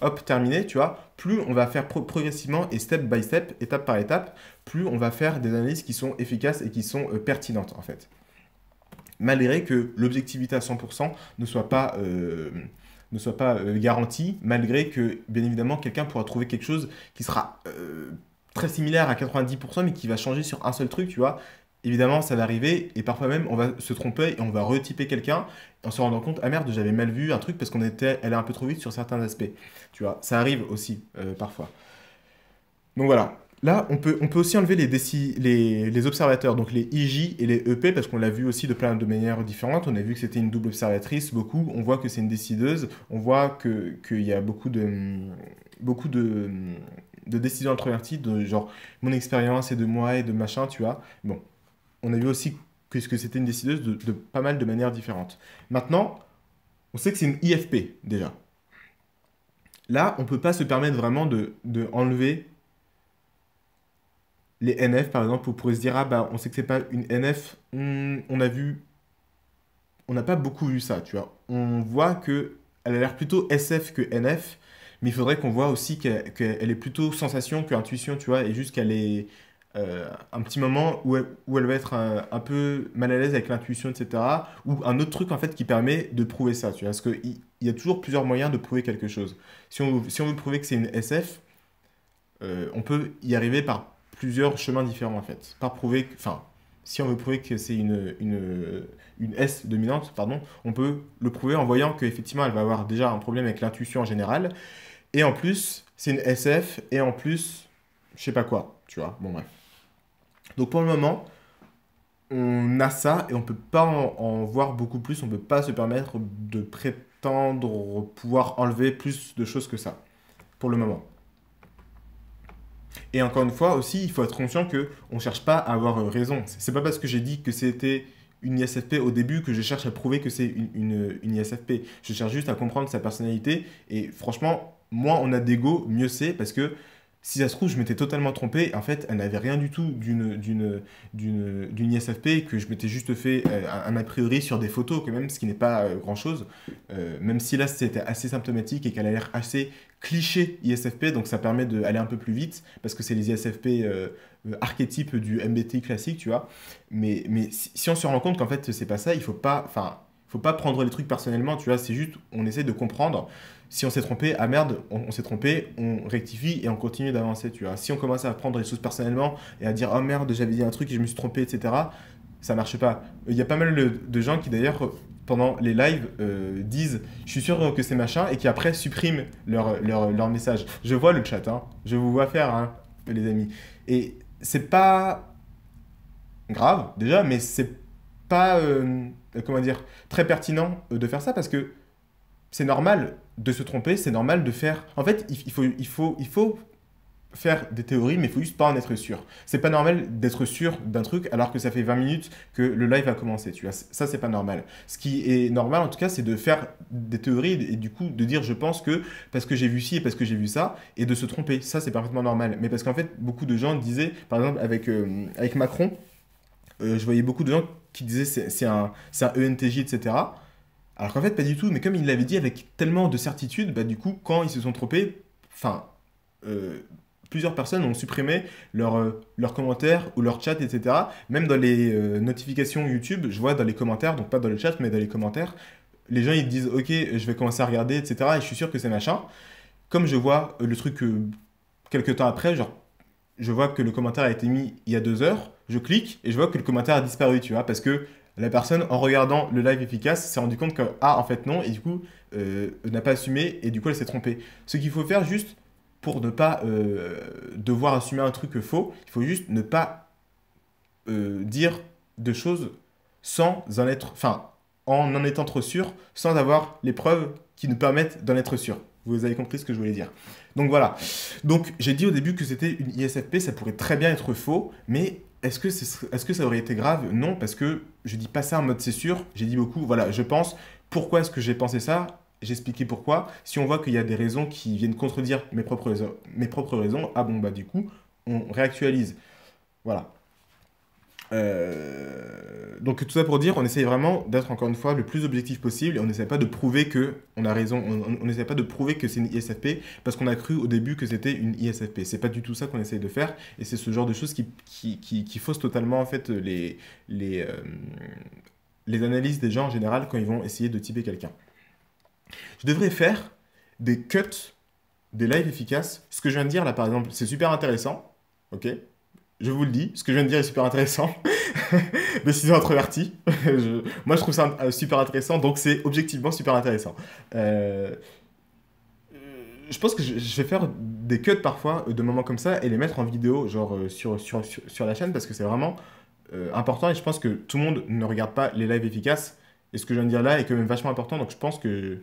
hop, terminé, tu vois. Plus on va faire progressivement et step by step, étape par étape, plus on va faire des analyses qui sont efficaces et qui sont euh, pertinentes en fait. Malgré que l'objectivité à 100% ne soit pas euh, ne soit pas euh, garantie, malgré que bien évidemment quelqu'un pourra trouver quelque chose qui sera très similaire à 90%, mais qui va changer sur un seul truc, tu vois. Évidemment, ça va arriver, et parfois même, on va se tromper et on va retyper quelqu'un, en se rendant compte, ah merde, j'avais mal vu un truc parce qu'on était allé un peu trop vite sur certains aspects. Tu vois, ça arrive aussi, euh, parfois. Donc voilà. Là, on peut, on peut aussi enlever les, les, observateurs, donc les IJ et les EP, parce qu'on l'a vu aussi de plein de manières différentes. On a vu que c'était une double observatrice, beaucoup. On voit que c'est une décideuse. On voit qu'il y a beaucoup de... Beaucoup de de décision introvertie, de genre mon expérience et de moi et de machin, tu vois. Bon, on a vu aussi que c'était une décideuse de, pas mal de manières différentes. Maintenant, on sait que c'est une IFP déjà. Là, on ne peut pas se permettre vraiment de, de enlever les NF par exemple, on pourrait se dire ah bah on sait que c'est pas une NF, on, hmm, on a vu, on n'a pas beaucoup vu ça, tu vois. On voit que elle a l'air plutôt SF que NF mais il faudrait qu'on voit aussi qu'elle est plutôt sensation que intuition, tu vois, et juste qu'elle est euh, un petit moment où elle, où elle va être euh, un, peu mal à l'aise avec l'intuition, etc. Ou un autre truc, en fait, qui permet de prouver ça, tu vois, parce qu'il y, y, a toujours plusieurs moyens de prouver quelque chose. Si on, si on veut prouver que c'est une SF, euh, on peut y arriver par plusieurs chemins différents, en fait. Par prouver, enfin, si on veut prouver que c'est une, une, une, S dominante, pardon, on peut le prouver en voyant qu'effectivement elle va avoir déjà un problème avec l'intuition en général, et en plus, c'est une SF, et en plus, je sais pas quoi, tu vois. Bon, bref. Donc pour le moment, on a ça et on peut pas en, voir beaucoup plus, on peut pas se permettre de prétendre pouvoir enlever plus de choses que ça, pour le moment. Et encore une fois aussi, il faut être conscient que on cherche pas à avoir raison. C'est pas parce que j'ai dit que c'était une ISFP au début que je cherche à prouver que c'est une, ISFP. Je cherche juste à comprendre sa personnalité. Et franchement, moi on a d'ego, mieux c'est parce que si ça se trouve, je m'étais totalement trompé. En fait, elle n'avait rien du tout d'une ISFP, que je m'étais juste fait euh, un, a priori sur des photos, quand même, ce qui n'est pas euh, grand-chose. Euh, même si là, c'était assez symptomatique et qu'elle a l'air assez cliché ISFP, donc ça permet d'aller un peu plus vite, parce que c'est les ISFP euh, archétype du MBTI classique, tu vois. Mais, mais si, on se rend compte qu'en fait, c'est pas ça, il faut pas, enfin, faut pas prendre les trucs personnellement, tu vois. C'est juste, on essaie de comprendre. Si on s'est trompé, ah merde, on, s'est trompé, on rectifie et on continue d'avancer, tu vois. Si on commence à prendre les choses personnellement et à dire, oh merde, j'avais dit un truc et je me suis trompé, etc., ça marche pas. Il y a pas mal de gens qui d'ailleurs pendant les lives euh, disent je suis sûr que c'est machin et qui après suppriment leur, leur, leur message. Je vois le chat, hein. je vous vois faire hein, les amis. Et c'est pas grave déjà, mais c'est pas euh, comment dire très pertinent euh, de faire ça parce que c'est normal de se tromper, c'est normal de faire. En fait, il faut, il faut, il faut faire des théories, mais il faut juste pas en être sûr. C'est pas normal d'être sûr d'un truc alors que ça fait 20 minutes que le live a commencé. Tu vois, ça c'est pas normal. Ce qui est normal en tout cas, c'est de faire des théories et du coup de dire je pense que parce que j'ai vu ci et parce que j'ai vu ça et de se tromper. Ça c'est parfaitement normal. Mais parce qu'en fait beaucoup de gens disaient, par exemple avec euh, avec Macron, euh, je voyais beaucoup de gens qui disaient c'est un un ENTJ etc. Alors qu'en fait pas du tout. Mais comme il l'avait dit avec tellement de certitude, bah du coup quand ils se sont trompés, enfin euh, plusieurs personnes ont supprimé euh, leurs commentaires ou leur chat, etc. Même dans les euh, notifications YouTube, je vois dans les commentaires, donc pas dans le chat, mais dans les commentaires, les gens ils disent ok, je vais commencer à regarder, etc. Et je suis sûr que c'est machin. Comme je vois euh, le truc quelques temps après, genre je vois que le commentaire a été mis il y a deux heures, je clique et je vois que le commentaire a disparu, tu vois, parce que la personne, en regardant le live efficace, s'est rendu compte que, ah, en fait, non, et du coup, n'a pas assumé, et du coup, elle s'est trompée. Ce qu'il faut faire juste, pour ne pas euh, devoir assumer un truc faux. Il faut juste ne pas euh, dire de choses sans en être, enfin, en en étant trop sûr, sans avoir les preuves qui nous permettent d'en être sûr. Vous avez compris ce que je voulais dire. Donc voilà. Donc j'ai dit au début que c'était une ISFP, ça pourrait très bien être faux, mais est-ce que, que ça aurait été grave Non, parce que je dis pas ça en mode c'est sûr. J'ai dit beaucoup, voilà, je pense. Pourquoi est-ce que j'ai pensé ça J'expliquais pourquoi. Si on voit qu'il y a des raisons qui viennent contredire mes propres, raisons, mes propres raisons, ah bon, bah du coup, on réactualise. Voilà. Euh, donc tout ça pour dire, on essaye vraiment d'être encore une fois le plus objectif possible et on n'essaie pas de prouver que on a raison, on n'essaie pas de prouver que c'est une ISFP parce qu'on a cru au début que c'était une ISFP. C'est pas du tout ça qu'on essaye de faire et c'est ce genre de choses qui, qui, qui, totalement en fait les, les, euh, les analyses des gens en général quand ils vont essayer de typer quelqu'un. Je devrais faire des cuts, des lives efficaces. Ce que je viens de dire là, par exemple, c'est super intéressant. Ok Je vous le dis, ce que je viens de dire est super intéressant. mais si introverti, moi je trouve ça euh, super intéressant, donc c'est objectivement super intéressant. Euh, je pense que je vais faire des cuts parfois euh, de moments comme ça et les mettre en vidéo, genre sur, sur, sur, la chaîne, parce que c'est vraiment important et je pense que tout le monde ne regarde pas les lives efficaces. Et ce que je viens de dire là est quand même vachement important, donc je pense que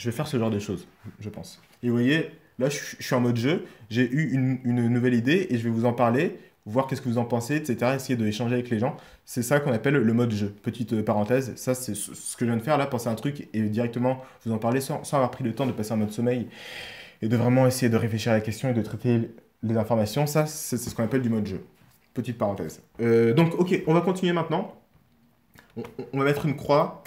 je vais faire ce genre de choses, je pense. Et vous voyez, là, je, suis en mode jeu, j'ai eu une, nouvelle idée et je vais vous en parler, voir qu'est-ce que vous en pensez, etc. Essayer de échanger avec les gens. C'est ça qu'on appelle le mode jeu. Petite euh, parenthèse, ça, c'est ce que je viens de faire là, penser à un truc et directement vous en parler sans, sans avoir pris le temps de passer en mode sommeil et de vraiment essayer de réfléchir à la question et de traiter les informations. Ça, c'est ce qu'on appelle du mode jeu. Petite parenthèse. Euh, donc, ok, on va continuer maintenant. on, on va mettre une croix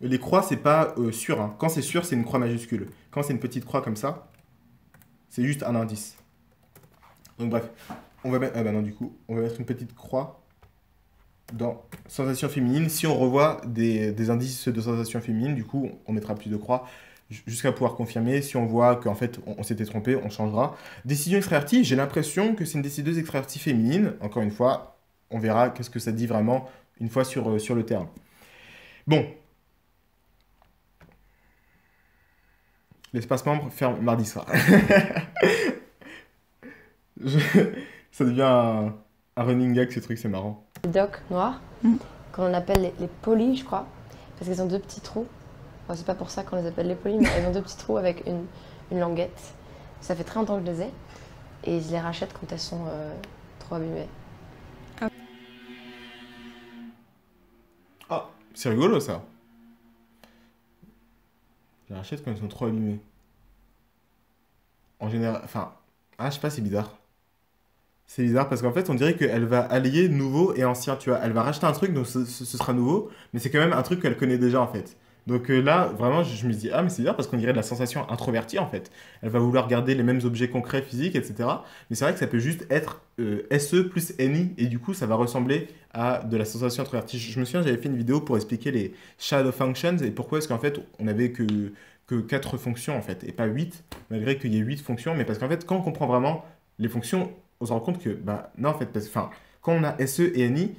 les croix, c'est pas euh, sûr. Hein. Quand c'est sûr, c'est une croix majuscule. Quand c'est une petite croix comme ça, c'est juste un indice. Donc bref, on va mettre... Ah, bah du coup, on va mettre une petite croix dans sensation féminine. Si on revoit des, indices de sensation féminine, du coup, on mettra plus de croix jusqu'à pouvoir confirmer. Si on voit qu'en fait, on, s'était trompé, on changera. Décision extravertie, j'ai l'impression que c'est une décideuse extravertie féminine. Encore une fois, on verra qu'est-ce que ça dit vraiment une fois sur, euh, sur le terrain. Bon, L'espace membre ferme mardi soir. Ça devient un... running gag ce truc, c'est marrant. Les docks noirs, mm. qu'on appelle les, polis, je crois, parce qu'ils ont deux petits trous. c'est pas pour ça qu'on les appelle les polis, mais elles ont deux petits trous avec une, une languette. Ça fait très longtemps que je les ai. Et je les rachète quand elles sont euh, trop abîmées. Ah. ah, c'est rigolo ça. Je les rachète quand ils sont trop allumés. En général, enfin, ah, je sais pas, c'est bizarre. C'est bizarre parce qu'en fait, on dirait qu'elle va allier nouveau et ancien, tu vois. Elle va racheter un truc, donc ce sera nouveau, mais c'est quand même un truc qu'elle connaît déjà en fait. Donc euh, là, vraiment, je, me dis, ah, mais c'est bizarre parce qu'on dirait de la sensation introvertie en fait. Elle va vouloir garder les mêmes objets concrets, physiques, etc. Mais c'est vrai que ça peut juste être euh, SE plus NI et du coup, ça va ressembler à de la sensation introvertie. Je, me souviens, j'avais fait une vidéo pour expliquer les shadow functions et pourquoi est-ce qu'en fait, on n'avait que, que 4 fonctions en fait et pas 8, malgré qu'il y ait 8 fonctions. Mais parce qu'en fait, quand on comprend vraiment les fonctions, on se rend compte que, bah non, en fait, parce que, quand on a SE et NI,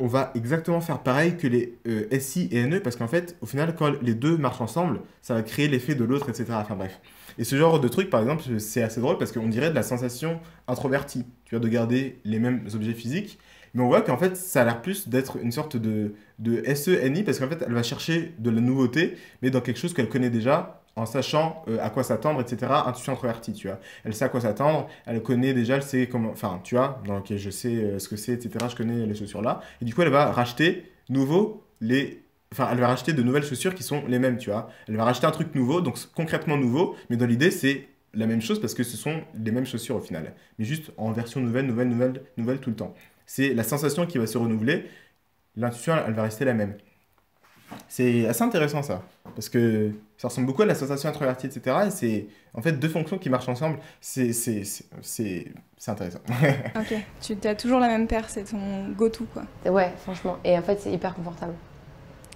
on va exactement faire pareil que les euh, SI et NE, parce qu'en fait, au final, quand les deux marchent ensemble, ça va créer l'effet de l'autre, etc. Enfin bref. Et ce genre de truc, par exemple, c'est assez drôle parce qu'on dirait de la sensation introvertie, tu vois, de garder les mêmes objets physiques. Mais on voit qu'en fait, ça a l'air plus d'être une sorte de, de e NI parce qu'en fait, elle va chercher de la nouveauté, mais dans quelque chose qu'elle connaît déjà, en sachant euh, à quoi s'attendre, etc. Intuition introvertie, tu vois. Elle sait à quoi s'attendre, elle connaît déjà, elle sait comment. Enfin, tu vois, donc je sais euh, ce que c'est, etc. Je connais les chaussures là. Et du coup, elle va racheter nouveau les. Enfin, elle va racheter de nouvelles chaussures qui sont les mêmes, tu vois. Elle va racheter un truc nouveau, donc concrètement nouveau, mais dans l'idée, c'est la même chose parce que ce sont les mêmes chaussures au final. Mais juste en version nouvelle, nouvelle, nouvelle, nouvelle tout le temps. C'est la sensation qui va se renouveler. L'intuition, elle va rester la même. C'est assez intéressant ça. Parce que ça ressemble beaucoup à l'association introvertie, etc. Et c'est en fait deux fonctions qui marchent ensemble. C'est intéressant. ok, tu as toujours la même paire, c'est ton go-to quoi. Ouais, franchement. Et en fait, c'est hyper confortable.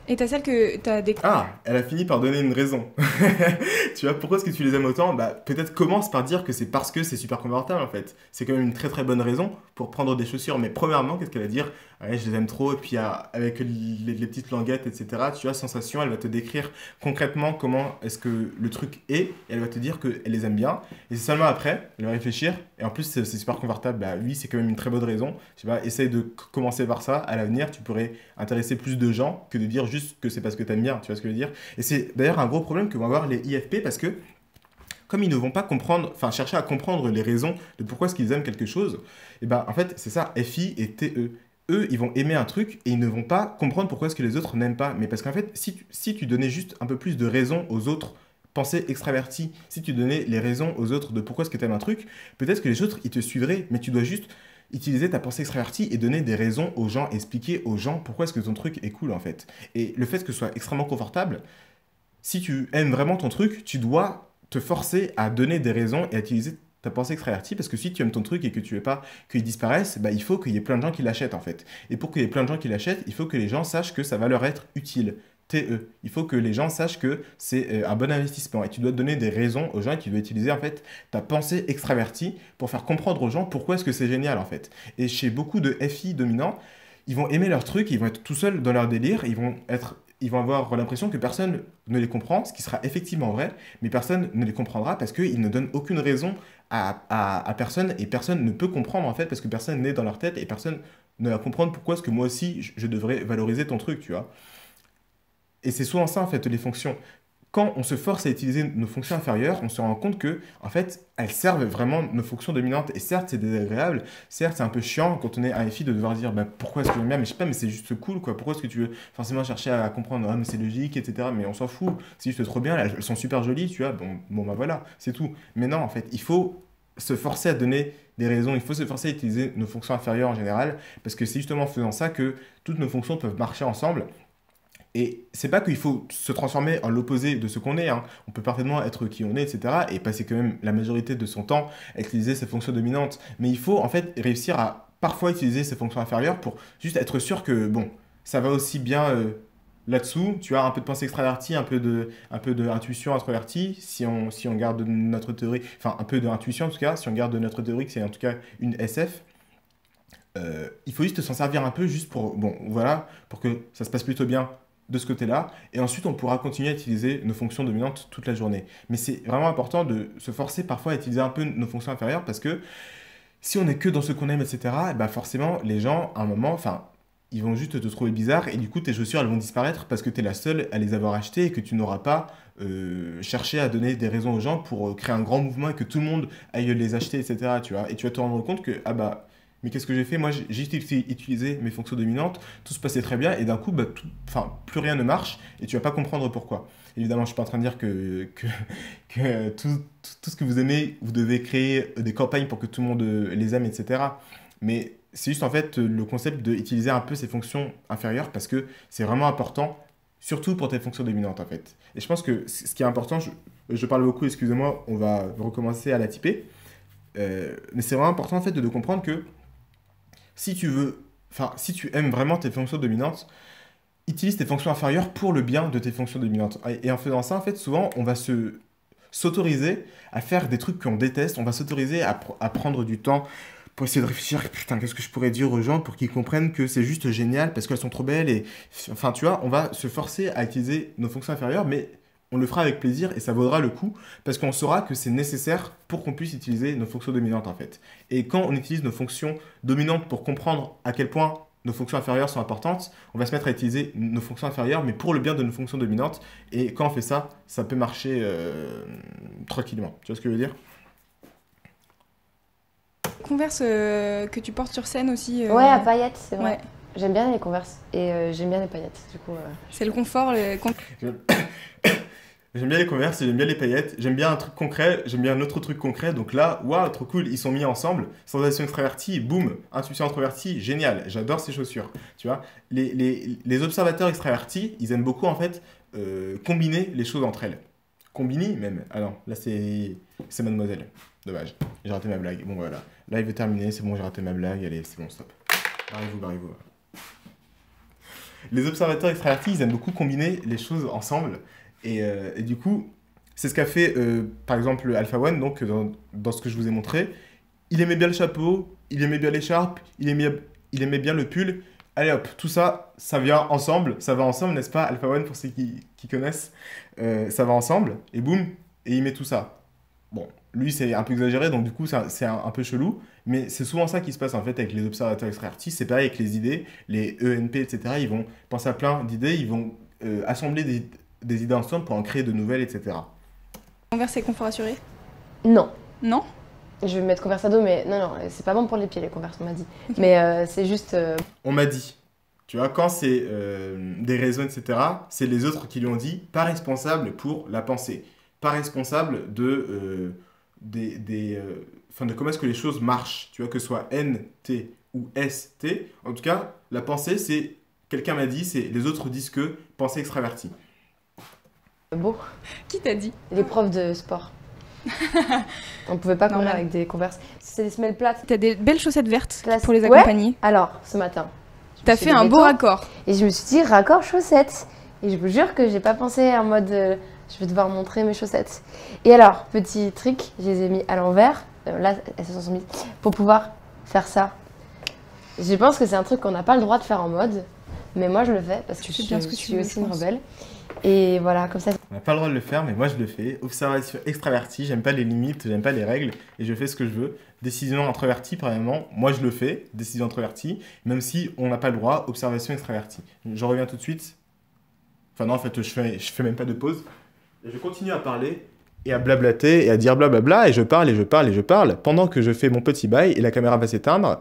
Et t'as celle que t'as découvert. Ah, elle a fini par donner une raison. tu vois, pourquoi est-ce que tu les aimes autant Bah, peut-être commence par dire que c'est parce que c'est super confortable en fait. C'est quand même une très très bonne raison pour prendre des chaussures. Mais premièrement, qu'est-ce qu'elle va dire ouais, je les aime trop, et puis euh, avec les, petites languettes, etc., tu as sensation, elle va te décrire concrètement comment est-ce que le truc est, et elle va te dire qu'elle les aime bien, et c'est seulement après, elle va réfléchir, et en plus c'est super confortable, bah oui, c'est quand même une très bonne raison, tu vois essaye de commencer par ça, à l'avenir, tu pourrais intéresser plus de gens que de dire juste que c'est parce que tu aimes bien, tu vois ce que je veux dire Et c'est d'ailleurs un gros problème que vont avoir les IFP parce que comme ils ne vont pas comprendre, enfin chercher à comprendre les raisons de pourquoi est-ce qu'ils aiment quelque chose, et ben en fait c'est ça FI et TE eux, ils vont aimer un truc et ils ne vont pas comprendre pourquoi est-ce que les autres n'aiment pas. Mais parce qu'en fait, si tu, donnais juste un peu plus de raisons aux autres pensées extraverties, si tu donnais les raisons aux autres de pourquoi est-ce que tu aimes un truc, peut-être que les autres, ils te suivraient, mais tu dois juste utiliser ta pensée extravertie et donner des raisons aux gens, expliquer aux gens pourquoi est-ce que ton truc est cool en fait. Et le fait que ce soit extrêmement confortable, si tu aimes vraiment ton truc, tu dois te forcer à donner des raisons et à utiliser ta pensée extravertie parce que si tu aimes ton truc et que tu veux pas qu'il disparaisse, bah, il faut qu'il y ait plein de gens qui l'achètent en fait. Et pour qu'il y ait plein de gens qui l'achètent, il faut que les gens sachent que ça va leur être utile. TE. Il faut que les gens sachent que c'est euh, un bon investissement et tu dois donner des raisons aux gens et tu dois utiliser en fait ta pensée extravertie pour faire comprendre aux gens pourquoi est-ce que c'est génial en fait. Et chez beaucoup de FI dominants, ils vont aimer leur truc, ils vont être tout seuls dans leur délire, ils vont être ils vont avoir l'impression que personne ne les comprend, ce qui sera effectivement vrai, mais personne ne les comprendra parce qu'ils ne donnent aucune raison à, personne et personne ne peut comprendre en fait parce que personne n'est dans leur tête et personne ne va comprendre pourquoi est-ce que moi aussi je, je devrais valoriser ton truc, tu vois. Et c'est souvent ça en fait les fonctions quand on se force à utiliser nos fonctions inférieures, on se rend compte que, en fait, elles servent vraiment nos fonctions dominantes. Et certes, c'est désagréable, certes, c'est un peu chiant quand on est un FI de devoir dire bah, pourquoi est-ce que j'aime bien, mais je sais pas, mais c'est juste cool, quoi. Pourquoi est-ce que tu veux forcément chercher à comprendre, ah, mais c'est logique, etc. Mais on s'en fout, c'est juste trop bien, elles sont super jolies, tu vois, bon, bon bah voilà, c'est tout. Mais non, en fait, il faut se forcer à donner des raisons, il faut se forcer à utiliser nos fonctions inférieures en général, parce que c'est justement en faisant ça que toutes nos fonctions peuvent marcher ensemble et c'est pas qu'il faut se transformer en l'opposé de ce qu'on est. Hein. On peut parfaitement être qui on est, etc. Et passer quand même la majorité de son temps à utiliser ses fonctions dominantes. Mais il faut en fait réussir à parfois utiliser ses fonctions inférieures pour juste être sûr que bon, ça va aussi bien euh, là-dessous. Tu as un peu de pensée extravertie, un peu de, un peu d'intuition introvertie. Si on, si on garde notre théorie, enfin un peu d'intuition en tout cas, si on garde notre théorie, que c'est en tout cas une SF. Euh, il faut juste s'en servir un peu juste pour bon voilà pour que ça se passe plutôt bien de ce côté-là. Et ensuite, on pourra continuer à utiliser nos fonctions dominantes toute la journée. Mais c'est vraiment important de se forcer parfois à utiliser un peu nos fonctions inférieures parce que si on n'est que dans ce qu'on aime, etc., eh ben forcément, les gens, à un moment, enfin, ils vont juste te trouver bizarre et du coup tes chaussures elles vont disparaître parce que tu es la seule à les avoir achetées et que tu n'auras pas euh, cherché à donner des raisons aux gens pour euh, créer un grand mouvement et que tout le monde aille les acheter etc tu vois et tu vas te rendre compte que ah bah mais qu'est-ce que j'ai fait Moi, j'ai utilisé mes fonctions dominantes, tout se passait très bien, et d'un coup, bah, plus rien ne marche, et tu vas pas comprendre pourquoi. Évidemment, je suis pas en train de dire que, que, tout, tout, ce que vous aimez, vous devez créer des campagnes pour que tout le monde euh, les aime, etc. Mais c'est juste en fait le concept d'utiliser un peu ces fonctions inférieures parce que c'est vraiment important, surtout pour tes fonctions dominantes en fait. Et je pense que ce qui est important, je, parle beaucoup, excusez-moi, on va recommencer à la typer. Euh, mais c'est vraiment important en fait de comprendre que si tu veux, enfin, si tu aimes vraiment tes fonctions dominantes, utilise tes fonctions inférieures pour le bien de tes fonctions dominantes. Et en faisant ça, en fait, souvent, on va se s'autoriser à faire des trucs qu'on déteste, on va s'autoriser à, à prendre du temps pour essayer de réfléchir, putain, qu'est-ce que je pourrais dire aux gens pour qu'ils comprennent que c'est juste génial parce qu'elles sont trop belles et, enfin, tu vois, on va se forcer à utiliser nos fonctions inférieures, mais on le fera avec plaisir et ça vaudra le coup parce qu'on saura que c'est nécessaire pour qu'on puisse utiliser nos fonctions dominantes en fait. Et quand on utilise nos fonctions dominantes pour comprendre à quel point nos fonctions inférieures sont importantes, on va se mettre à utiliser nos fonctions inférieures, mais pour le bien de nos fonctions dominantes. Et quand on fait ça, ça peut marcher euh, tranquillement. Tu vois ce que je veux dire Converse euh, que tu portes sur scène aussi. Euh, ouais, à paillettes, c'est vrai. J'aime bien les converses et j'aime bien les paillettes, du coup. C'est le confort, le... J'aime bien les converses, j'aime bien les paillettes, j'aime bien un truc concret, j'aime bien un autre truc concret. Donc là, waouh, trop cool, ils sont mis ensemble. Sensation extravertie, boum, intuition introvertie, génial, j'adore ces chaussures. Tu vois, les, les, les, observateurs extravertis, ils aiment beaucoup en fait euh, combiner les choses entre elles. Combini même. Ah non, là c'est mademoiselle. Dommage, j'ai raté ma blague. Bon voilà, là il veut terminer, c'est bon, j'ai raté ma blague, allez, c'est bon, stop. Barrez-vous, barrez-vous. Les observateurs extravertis, ils aiment beaucoup combiner les choses ensemble. Euh, et, du coup, c'est ce qu'a fait, euh, par exemple, Alpha One, donc euh, dans, ce que je vous ai montré. Il aimait bien le chapeau, il aimait bien l'écharpe, il aimait, il aimait bien le pull. Allez hop, tout ça, ça vient ensemble, ça va ensemble, n'est-ce pas Alpha One, pour ceux qui, connaissent, ça va ensemble, et boum, et il met tout ça. Bon, lui, c'est un peu exagéré, donc du coup, c'est un, peu chelou. Mais c'est souvent ça qui se passe en fait avec les observateurs extra-artistes. C'est pareil avec les idées, les ENP, etc. Ils vont penser à plein d'idées, ils vont assembler des, des idées ensemble pour en créer de nouvelles, etc. Converse et confort assuré Non. Non Je vais mettre dos, mais non, non, c'est pas bon pour les pieds, les converses, on m'a dit. Mais euh, c'est juste. Euh, on m'a dit. Tu vois, quand c'est euh, des raisons, etc., c'est les autres qui lui ont dit, pas responsable pour la pensée, pas responsable de. des, des Enfin, de comment est-ce que les choses marchent, tu vois, que ce soit T ou S, T. En tout cas, la pensée, c'est, quelqu'un m'a dit, c'est les autres disent que pensée extravertie. Beau. Qui t'a dit Les profs de sport. On pouvait pas courir avec des converses. C'est des semelles plates. T'as des belles chaussettes vertes pour les accompagner. Ouais. Alors, ce matin. T'as fait un beau raccord. Et je me suis dit raccord chaussettes. Et je vous jure que j'ai pas pensé en mode euh, je vais devoir montrer mes chaussettes. Et alors, petit trick, je les ai mis à l'envers. Euh, là, elles se sont mises pour pouvoir faire ça. Je pense que c'est un truc qu'on n'a pas le droit de faire en mode. Mais moi, je le fais parce que je, bien que suis aussi une rebelle. Et voilà, comme ça. On n'a pas le droit de le faire, mais moi je le fais. Observation extravertie, j'aime pas les limites, j'aime pas les règles, et je fais ce que je veux. Décision introvertie, premièrement, moi je le fais, décision introvertie, même si on n'a pas le droit, observation extravertie. Je reviens tout de suite. Enfin, non, en fait, je fais, je fais même pas de pause. Et je continue à parler et à blablater et à dire blablabla, et je parle et je parle et je parle, pendant que je fais mon petit bail, et la caméra va s'éteindre.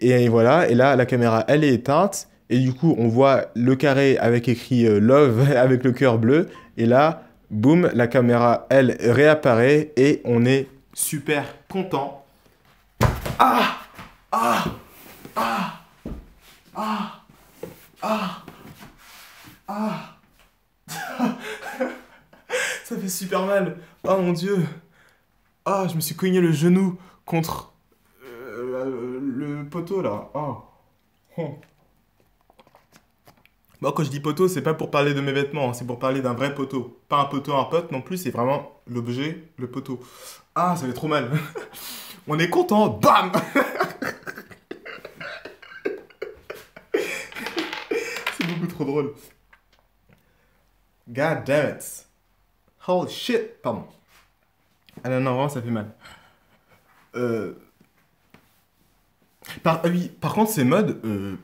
Et voilà, et là, la caméra, elle est éteinte. Et du coup, on voit le carré avec écrit euh, Love avec le cœur bleu. Et là, boum, la caméra, elle, réapparaît et on est super content. Ah Ah Ah Ah Ah Ah, ah Ça fait super mal Oh mon dieu Ah, je me suis cogné le genou contre euh, le poteau là. Ah. Oh. Moi, quand je dis poteau, c'est pas pour parler de mes vêtements, hein, c'est pour parler d'un vrai poteau. Pas un poteau, un pote non plus, c'est vraiment l'objet, le poteau. Ah, ça fait trop mal. On est content, bam C'est beaucoup trop drôle. God damn it. Holy shit, pardon. Ah non, non, vraiment, ça fait mal. Euh... Par, ah oui, par contre, ces modes, euh...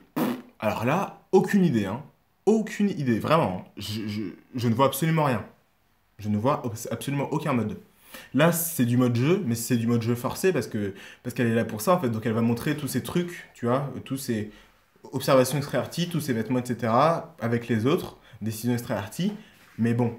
alors là, aucune idée, hein aucune idée, vraiment. Je, ne vois absolument rien. Je ne vois absolument aucun mode. Là, c'est du mode jeu, mais c'est du mode jeu forcé parce que parce qu'elle est là pour ça en fait. Donc elle va montrer tous ces trucs, tu vois, tous ses observations extraverties, tous ses vêtements, etc. avec les autres, décisions extraverties. Mais bon.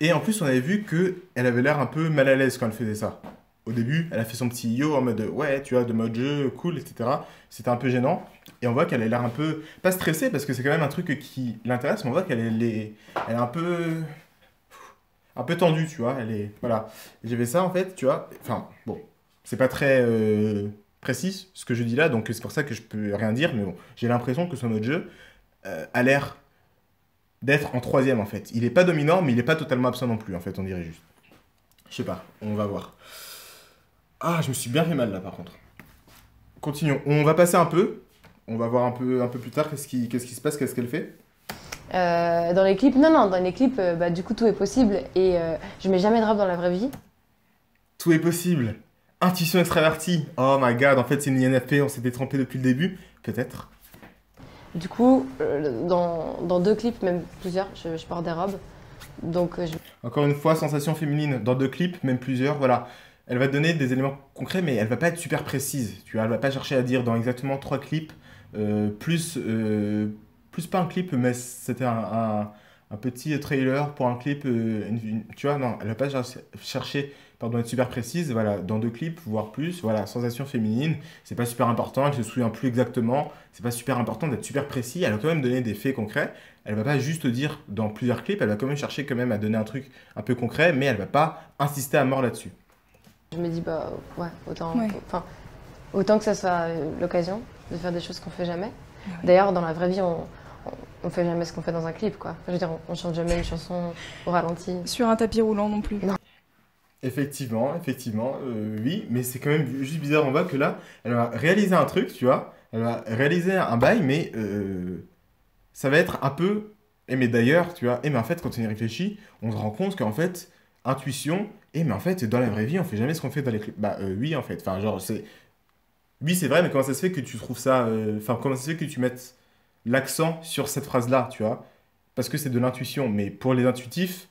Et en plus, on avait vu que elle avait l'air un peu mal à l'aise quand elle faisait ça au début, elle a fait son petit yo en mode ouais, tu vois, de mode jeu, cool, etc. C'était un peu gênant. Et on voit qu'elle a l'air un peu, pas stressée parce que c'est quand même un truc qui l'intéresse, mais on voit qu'elle est, elle est un peu, un peu tendue, tu vois. Elle est, voilà. J'avais ça en fait, tu vois. Enfin, bon, c'est pas très euh, précis ce que je dis là, donc c'est pour ça que je peux rien dire, mais bon, j'ai l'impression que son mode jeu euh, a l'air d'être en troisième en fait. Il est pas dominant, mais il est pas totalement absent non plus en fait, on dirait juste. Je sais pas, on va voir. Ah, je me suis bien fait mal là par contre. Continuons. On va passer un peu. On va voir un peu, un peu plus tard qu'est-ce qui, qu'est-ce qui se passe, qu'est-ce qu'elle fait. Euh, dans les clips, non, non, dans les clips, euh, bah, du coup, tout est possible. Et euh, je mets jamais de robe dans la vraie vie. Tout est possible. Intuition extravertie. Oh my god, en fait, c'est une INFP, on s'est détrempé depuis le début. Peut-être. Du coup, dans, deux clips, même plusieurs, je, je porte des robes. Donc, je... Encore une fois, sensation féminine. Dans deux clips, même plusieurs, voilà elle va donner des éléments concrets, mais elle va pas être super précise. Tu vois, elle va pas chercher à dire dans exactement trois clips, euh, plus, euh, plus pas un clip, mais c'était un, petit trailer pour un clip. Euh, tu vois, non, elle va pas chercher pardon, être super précise, voilà, dans deux clips, voire plus, voilà, sensation féminine, c'est pas super important, elle se souvient plus exactement, c'est pas super important d'être super précis, elle va quand même donner des faits concrets, elle va pas juste dire dans plusieurs clips, elle va quand même chercher quand même à donner un truc un peu concret, mais elle va pas insister à mort là-dessus. Je me dis, bah ouais, autant, Enfin, autant que ça soit l'occasion de faire des choses qu'on fait jamais. Ah d'ailleurs, dans la vraie vie, on, on fait jamais ce qu'on fait dans un clip, quoi. Je veux dire, on, chante jamais une chanson au ralenti. Sur un tapis roulant non plus. Effectivement, effectivement, euh, oui, mais c'est quand même juste bizarre. en bas que là, elle va réaliser un truc, tu vois. Elle va réaliser un bail, mais euh, ça va être un peu. Et eh, mais d'ailleurs, tu vois. Et eh, mais en fait, quand on y réfléchit, on se rend compte qu'en fait, intuition, eh, mais en fait, dans la vraie vie, on fait jamais ce qu'on fait dans les clubs. Bah euh, oui, en fait. Enfin, genre, c'est. Oui, c'est vrai, mais comment ça se fait que tu trouves ça. Euh, enfin, comment ça se fait que tu mettes l'accent sur cette phrase-là, tu vois Parce que c'est de l'intuition. Mais pour les intuitifs,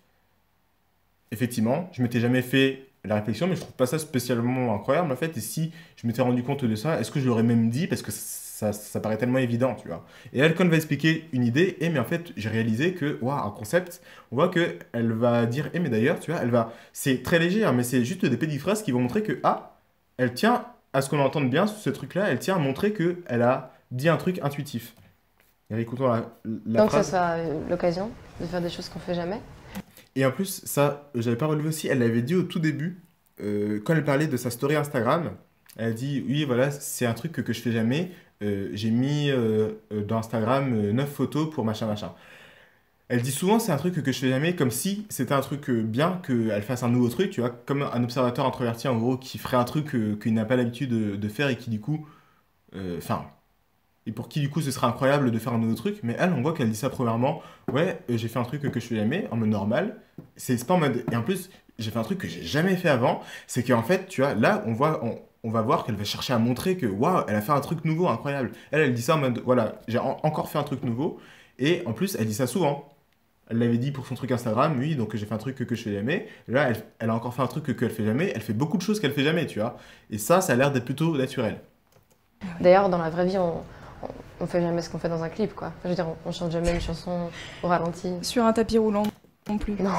effectivement, je m'étais jamais fait la réflexion, mais je trouve pas ça spécialement incroyable, en fait. Et si je m'étais rendu compte de ça, est-ce que je l'aurais même dit Parce que ça, paraît tellement évident, tu vois. Et elle, quand elle va expliquer une idée, et mais en fait, j'ai réalisé que, waouh, un concept, on voit qu'elle va dire, et eh, mais d'ailleurs, tu vois, elle va. C'est très léger, hein, mais c'est juste des petites phrases qui vont montrer que, ah, elle tient à ce qu'on entende bien ce truc-là, elle tient à montrer qu'elle a dit un truc intuitif. Et écoutons la, la Donc, ça sera euh, l'occasion de faire des choses qu'on fait jamais. Et en plus, ça, j'avais pas relevé aussi, elle l'avait dit au tout début, euh, quand elle parlait de sa story Instagram, elle dit oui voilà c'est un truc que, que, je fais jamais euh, j'ai mis euh, euh, dans Instagram 9 photos pour machin machin. Elle dit souvent c'est un truc que je fais jamais, comme si c'était un truc bien qu'elle fasse un nouveau truc, tu vois, comme un observateur introverti en gros qui ferait un truc qu'il n'a pas l'habitude de, faire et qui du coup, enfin, et pour qui du coup ce serait incroyable de faire un nouveau truc, mais elle, on voit qu'elle dit ça premièrement, ouais, j'ai fait un truc que je fais jamais, en mode normal, c'est pas en mode, et en plus, j'ai fait un truc que j'ai jamais fait avant, c'est qu'en fait, tu vois, là, on voit, on, on va voir qu'elle va chercher à montrer que waouh, elle a fait un truc nouveau, incroyable. Elle, elle dit ça en mode voilà, j'ai encore fait un truc nouveau. Et en plus, elle dit ça souvent. Elle l'avait dit pour son truc Instagram, oui, donc j'ai fait un truc que, je fais jamais. Là, elle, elle a encore fait un truc que qu'elle fait jamais. Elle fait beaucoup de choses qu'elle fait jamais, tu vois. Et ça, ça a l'air d'être plutôt naturel. D'ailleurs, dans la vraie vie, on, on fait jamais ce qu'on fait dans un clip, quoi. je veux dire, on, change chante jamais une chanson au ralenti. Sur un tapis roulant, non plus. Non.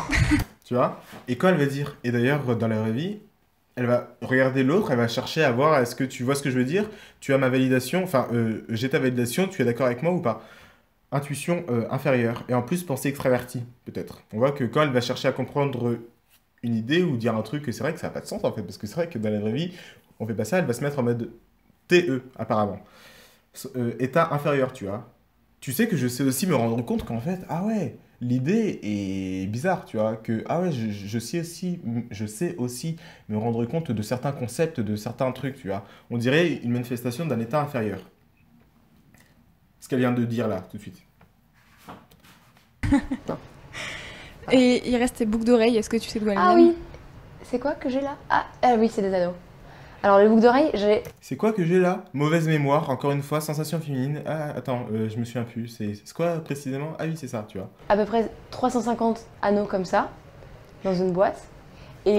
tu vois Et quand elle va dire, et d'ailleurs, dans la vraie vie, elle va regarder l'autre, elle va chercher à voir est-ce que tu vois ce que je veux dire, tu as ma validation, enfin euh, j'ai ta validation, tu es d'accord avec moi ou pas. Intuition euh, inférieure et en plus pensée extravertie peut-être. On voit que quand elle va chercher à comprendre une idée ou dire un truc, c'est vrai que ça n'a pas de sens en fait parce que c'est vrai que dans la vraie vie on fait pas ça, elle va se mettre en mode TE apparemment, euh, état inférieur tu as. Tu sais que je sais aussi me rendre compte qu'en fait ah ouais l'idée est bizarre, tu vois, que ah je, sais aussi, je sais aussi me rendre compte de certains concepts, de certains trucs, tu vois. On dirait une manifestation d'un état inférieur. Ce qu'elle vient de dire là, tout de suite. Et il reste tes boucles d'oreilles, est-ce que tu sais d'où elles Ah oui, c'est quoi que j'ai là ah, ah, oui, c'est des anneaux. Alors le boucles d'oreilles, j'ai... C'est quoi que j'ai là Mauvaise mémoire, encore une fois, sensation féminine. Ah, attends, euh, je me souviens plus. C'est quoi précisément Ah oui, c'est ça, tu vois. À peu près 350 anneaux comme ça, dans une boîte. Et...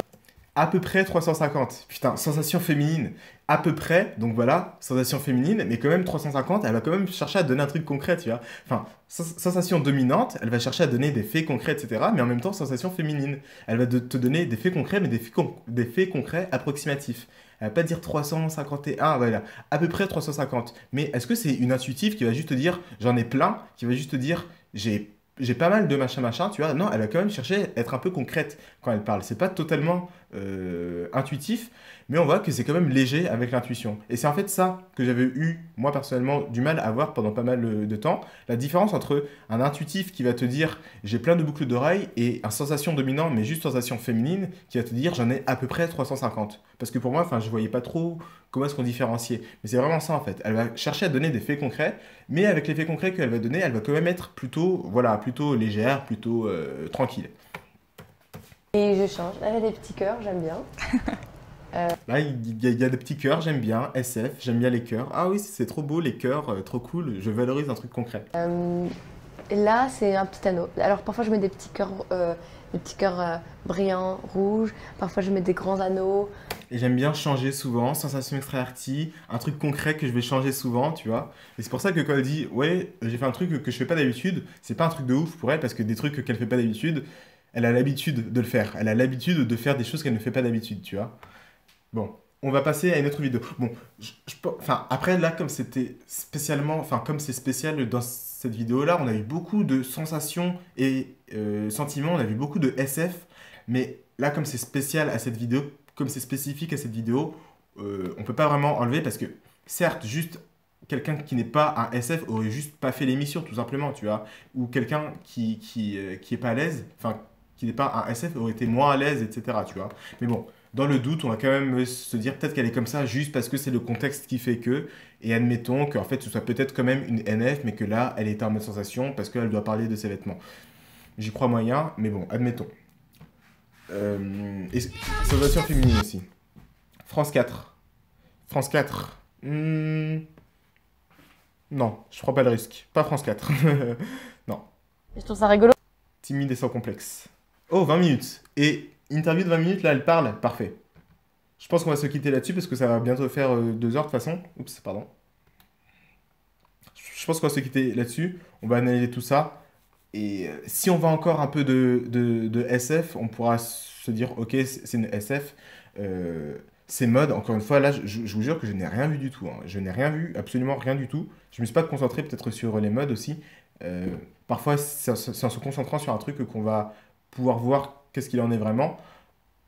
À peu près 350. Putain, sensation féminine. À peu près, donc voilà, sensation féminine, mais quand même 350, elle va quand même chercher à donner un truc concret, tu vois. Enfin, sensation dominante, elle va chercher à donner des faits concrets, etc. Mais en même temps, sensation féminine, elle va te donner des faits concrets, mais des faits concrets approximatifs elle va pas dire 351, voilà, ah, bah, à peu près 350. Mais est-ce que c'est une intuitive qui va juste dire j'en ai plein, qui va juste dire j'ai j'ai pas mal de machin machin, tu vois. Non, elle va quand même chercher à être un peu concrète quand elle parle. C'est pas totalement euh, intuitif, mais on voit que c'est quand même léger avec l'intuition. Et c'est en fait ça que j'avais eu, moi personnellement, du mal à voir pendant pas mal euh, de temps. La différence entre un intuitif qui va te dire j'ai plein de boucles d'oreilles et un sensation dominant, mais juste sensation féminine, qui va te dire j'en ai à peu près 350. Parce que pour moi, enfin, je voyais pas trop comment est-ce qu'on différenciait. Mais c'est vraiment ça en fait. Elle va chercher à donner des faits concrets, mais avec les faits concrets qu'elle va donner, elle va quand même être plutôt, voilà, plutôt légère, plutôt euh, tranquille. Et je change. Là, a des petits cœurs, j'aime bien. Là, il y, a des petits cœurs, j'aime bien. SF, euh, j'aime bien les cœurs. Ah oui, c'est trop beau, les cœurs, euh, trop cool. Je valorise un truc concret. Euh, là, c'est un petit anneau. Alors parfois, je mets des petits cœurs, des petits cœurs brillants, rouges. Parfois, je mets des grands anneaux. Et j'aime bien changer souvent, sensation extravertie, un truc concret que je vais changer souvent, tu vois. Et c'est pour ça que quand elle dit, ouais, j'ai fait un truc que je fais pas d'habitude, c'est pas un truc de ouf pour elle, parce que des trucs qu'elle fait pas d'habitude, elle a l'habitude de le faire. Elle a l'habitude de faire des choses qu'elle ne fait pas d'habitude, tu vois. Bon, on va passer à une autre vidéo. Bon, je, enfin, après, là, comme c'était spécialement, enfin, comme c'est spécial dans cette vidéo-là, on a eu beaucoup de sensations et euh, sentiments, on a vu beaucoup de SF, mais là, comme c'est spécial à cette vidéo, comme c'est spécifique à cette vidéo, euh, on peut pas vraiment enlever parce que, certes, juste quelqu'un qui n'est pas un SF aurait juste pas fait l'émission, tout simplement, tu vois, ou quelqu'un qui, qui, euh, qui est pas à l'aise, enfin, qui n'est pas un SF aurait été moins à l'aise, etc. Tu vois. Mais bon, dans le doute, on va quand même euh, se dire peut-être qu'elle est comme ça juste parce que c'est le contexte qui fait que. Et admettons qu'en fait, ce soit peut-être quand même une NF, mais que là, elle est en mode sensation parce qu'elle doit parler de ses vêtements. J'y crois moyen, mais bon, admettons. Euh, et féminine aussi. France 4. France 4. Hmm. Non, je prends pas le risque. Pas France 4. non. Je trouve ça rigolo. Timide et sans complexe. Oh, 20 minutes. Et interview de 20 minutes, là, elle parle. Parfait. Je pense qu'on va se quitter là-dessus parce que ça va bientôt faire 2 euh, heures de toute façon. Oups, pardon. Je pense qu'on va se quitter là-dessus. On va analyser tout ça. Et euh, si on va encore un peu de, SF, on pourra se dire, ok, c'est une SF. Euh, ces modes, encore une fois, là, je, vous jure que je n'ai rien vu du tout. Hein. Je n'ai rien vu, absolument rien du tout. Je ne me suis pas concentré peut-être sur les modes aussi. parfois, c'est en se concentrant sur un truc qu'on va pouvoir voir qu'est-ce qu'il en est vraiment.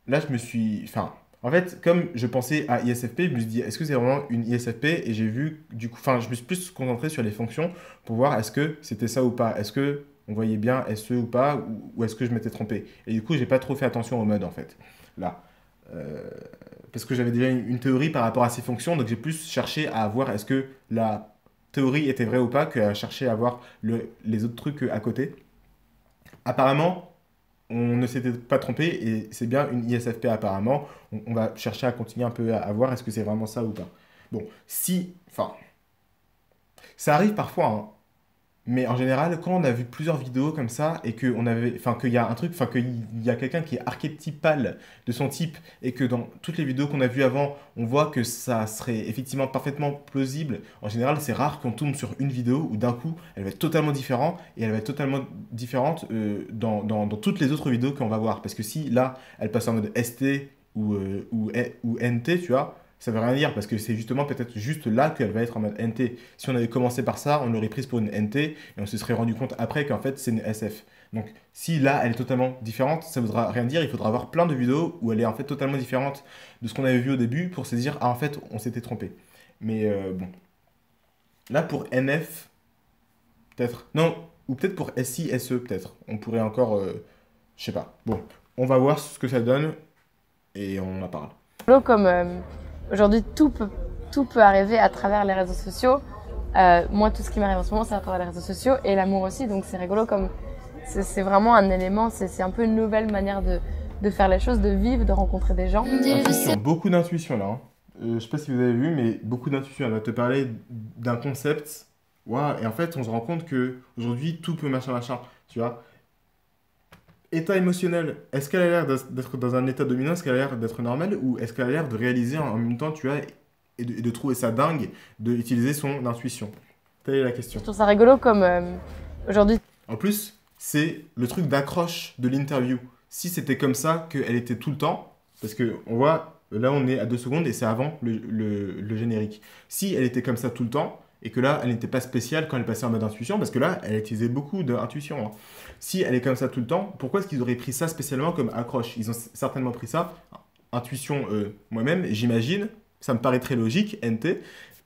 Là, je me suis. Enfin, en fait, comme je pensais à ISFP, je me suis dit, est-ce que c'est vraiment une ISFP Et j'ai vu, du coup, enfin, je me suis plus concentré sur les fonctions pour voir est-ce que c'était ça ou pas. Est-ce que on voyait bien SE ou pas, ou, est-ce que je m'étais trompé Et du coup, j'ai pas trop fait attention au mode, en fait, là. Euh, parce que j'avais déjà une, théorie par rapport à ces fonctions, donc j'ai plus cherché à voir est-ce que la théorie était vraie ou pas qu'à chercher à voir le, les autres trucs à côté. Apparemment, on ne s'était pas trompé et c'est bien une ISFP apparemment. On, va chercher à continuer un peu à, à voir est-ce que c'est vraiment ça ou pas. Bon, si, enfin, ça arrive parfois. Hein. Mais en général, quand on a vu plusieurs vidéos comme ça et que on avait, qu'il y a un truc, enfin qu'il y a quelqu'un qui est archétypal de son type et que dans toutes les vidéos qu'on a vues avant, on voit que ça serait effectivement parfaitement plausible. En général, c'est rare qu'on tombe sur une vidéo où d'un coup, elle va être totalement différente et elle va être totalement différente euh, dans, toutes les autres vidéos qu'on va voir. Parce que si là, elle passe en mode ST ou, euh, ou, e, ou NT, tu vois ça veut rien dire parce que c'est justement peut-être juste là qu'elle va être en mode NT. Si on avait commencé par ça, on l'aurait prise pour une NT et on se serait rendu compte après qu'en fait c'est une SF. Donc si là elle est totalement différente, ça ne voudra rien dire. Il faudra avoir plein de vidéos où elle est en fait totalement différente de ce qu'on avait vu au début pour se dire ah en fait on s'était trompé. Mais euh, bon. Là pour NF, peut-être. Non, ou peut-être pour SI, SE peut-être. On pourrait encore. Euh, je sais pas. Bon, on va voir ce que ça donne et on en parle. Comme euh, Aujourd'hui, tout peut, tout peut arriver à travers les réseaux sociaux. Euh, moi, tout ce qui m'arrive en ce moment, c'est à travers les réseaux sociaux et l'amour aussi. Donc, c'est rigolo comme c'est vraiment un élément, c'est un peu une nouvelle manière de, de, faire les choses, de vivre, de rencontrer des gens. Intuition, beaucoup d'intuition là. Hein. Euh, je sais pas si vous avez vu, mais beaucoup d'intuition. Elle va te parler d'un concept. Et en fait, on se rend compte que aujourd'hui tout peut machin machin. Tu vois état émotionnel, est-ce qu'elle a l'air d'être dans un état dominant Est-ce qu'elle a l'air d'être normale Ou est-ce qu'elle a l'air de réaliser en même temps, tu as et de, trouver ça dingue, d'utiliser son intuition Telle est la question. Je trouve ça rigolo comme euh, aujourd'hui. En plus, c'est le truc d'accroche de l'interview. Si c'était comme ça, qu'elle était tout le temps, parce que on voit, là on est à deux secondes et c'est avant le générique. Si elle était comme ça tout le temps, et que là, elle n'était pas spéciale quand elle passait en mode intuition, parce que là, elle utilisait beaucoup d'intuition. Hein. Si elle est comme ça tout le temps, pourquoi est-ce qu'ils auraient pris ça spécialement comme accroche Ils ont certainement pris ça, intuition euh, moi-même, j'imagine, ça me paraît très logique, NT,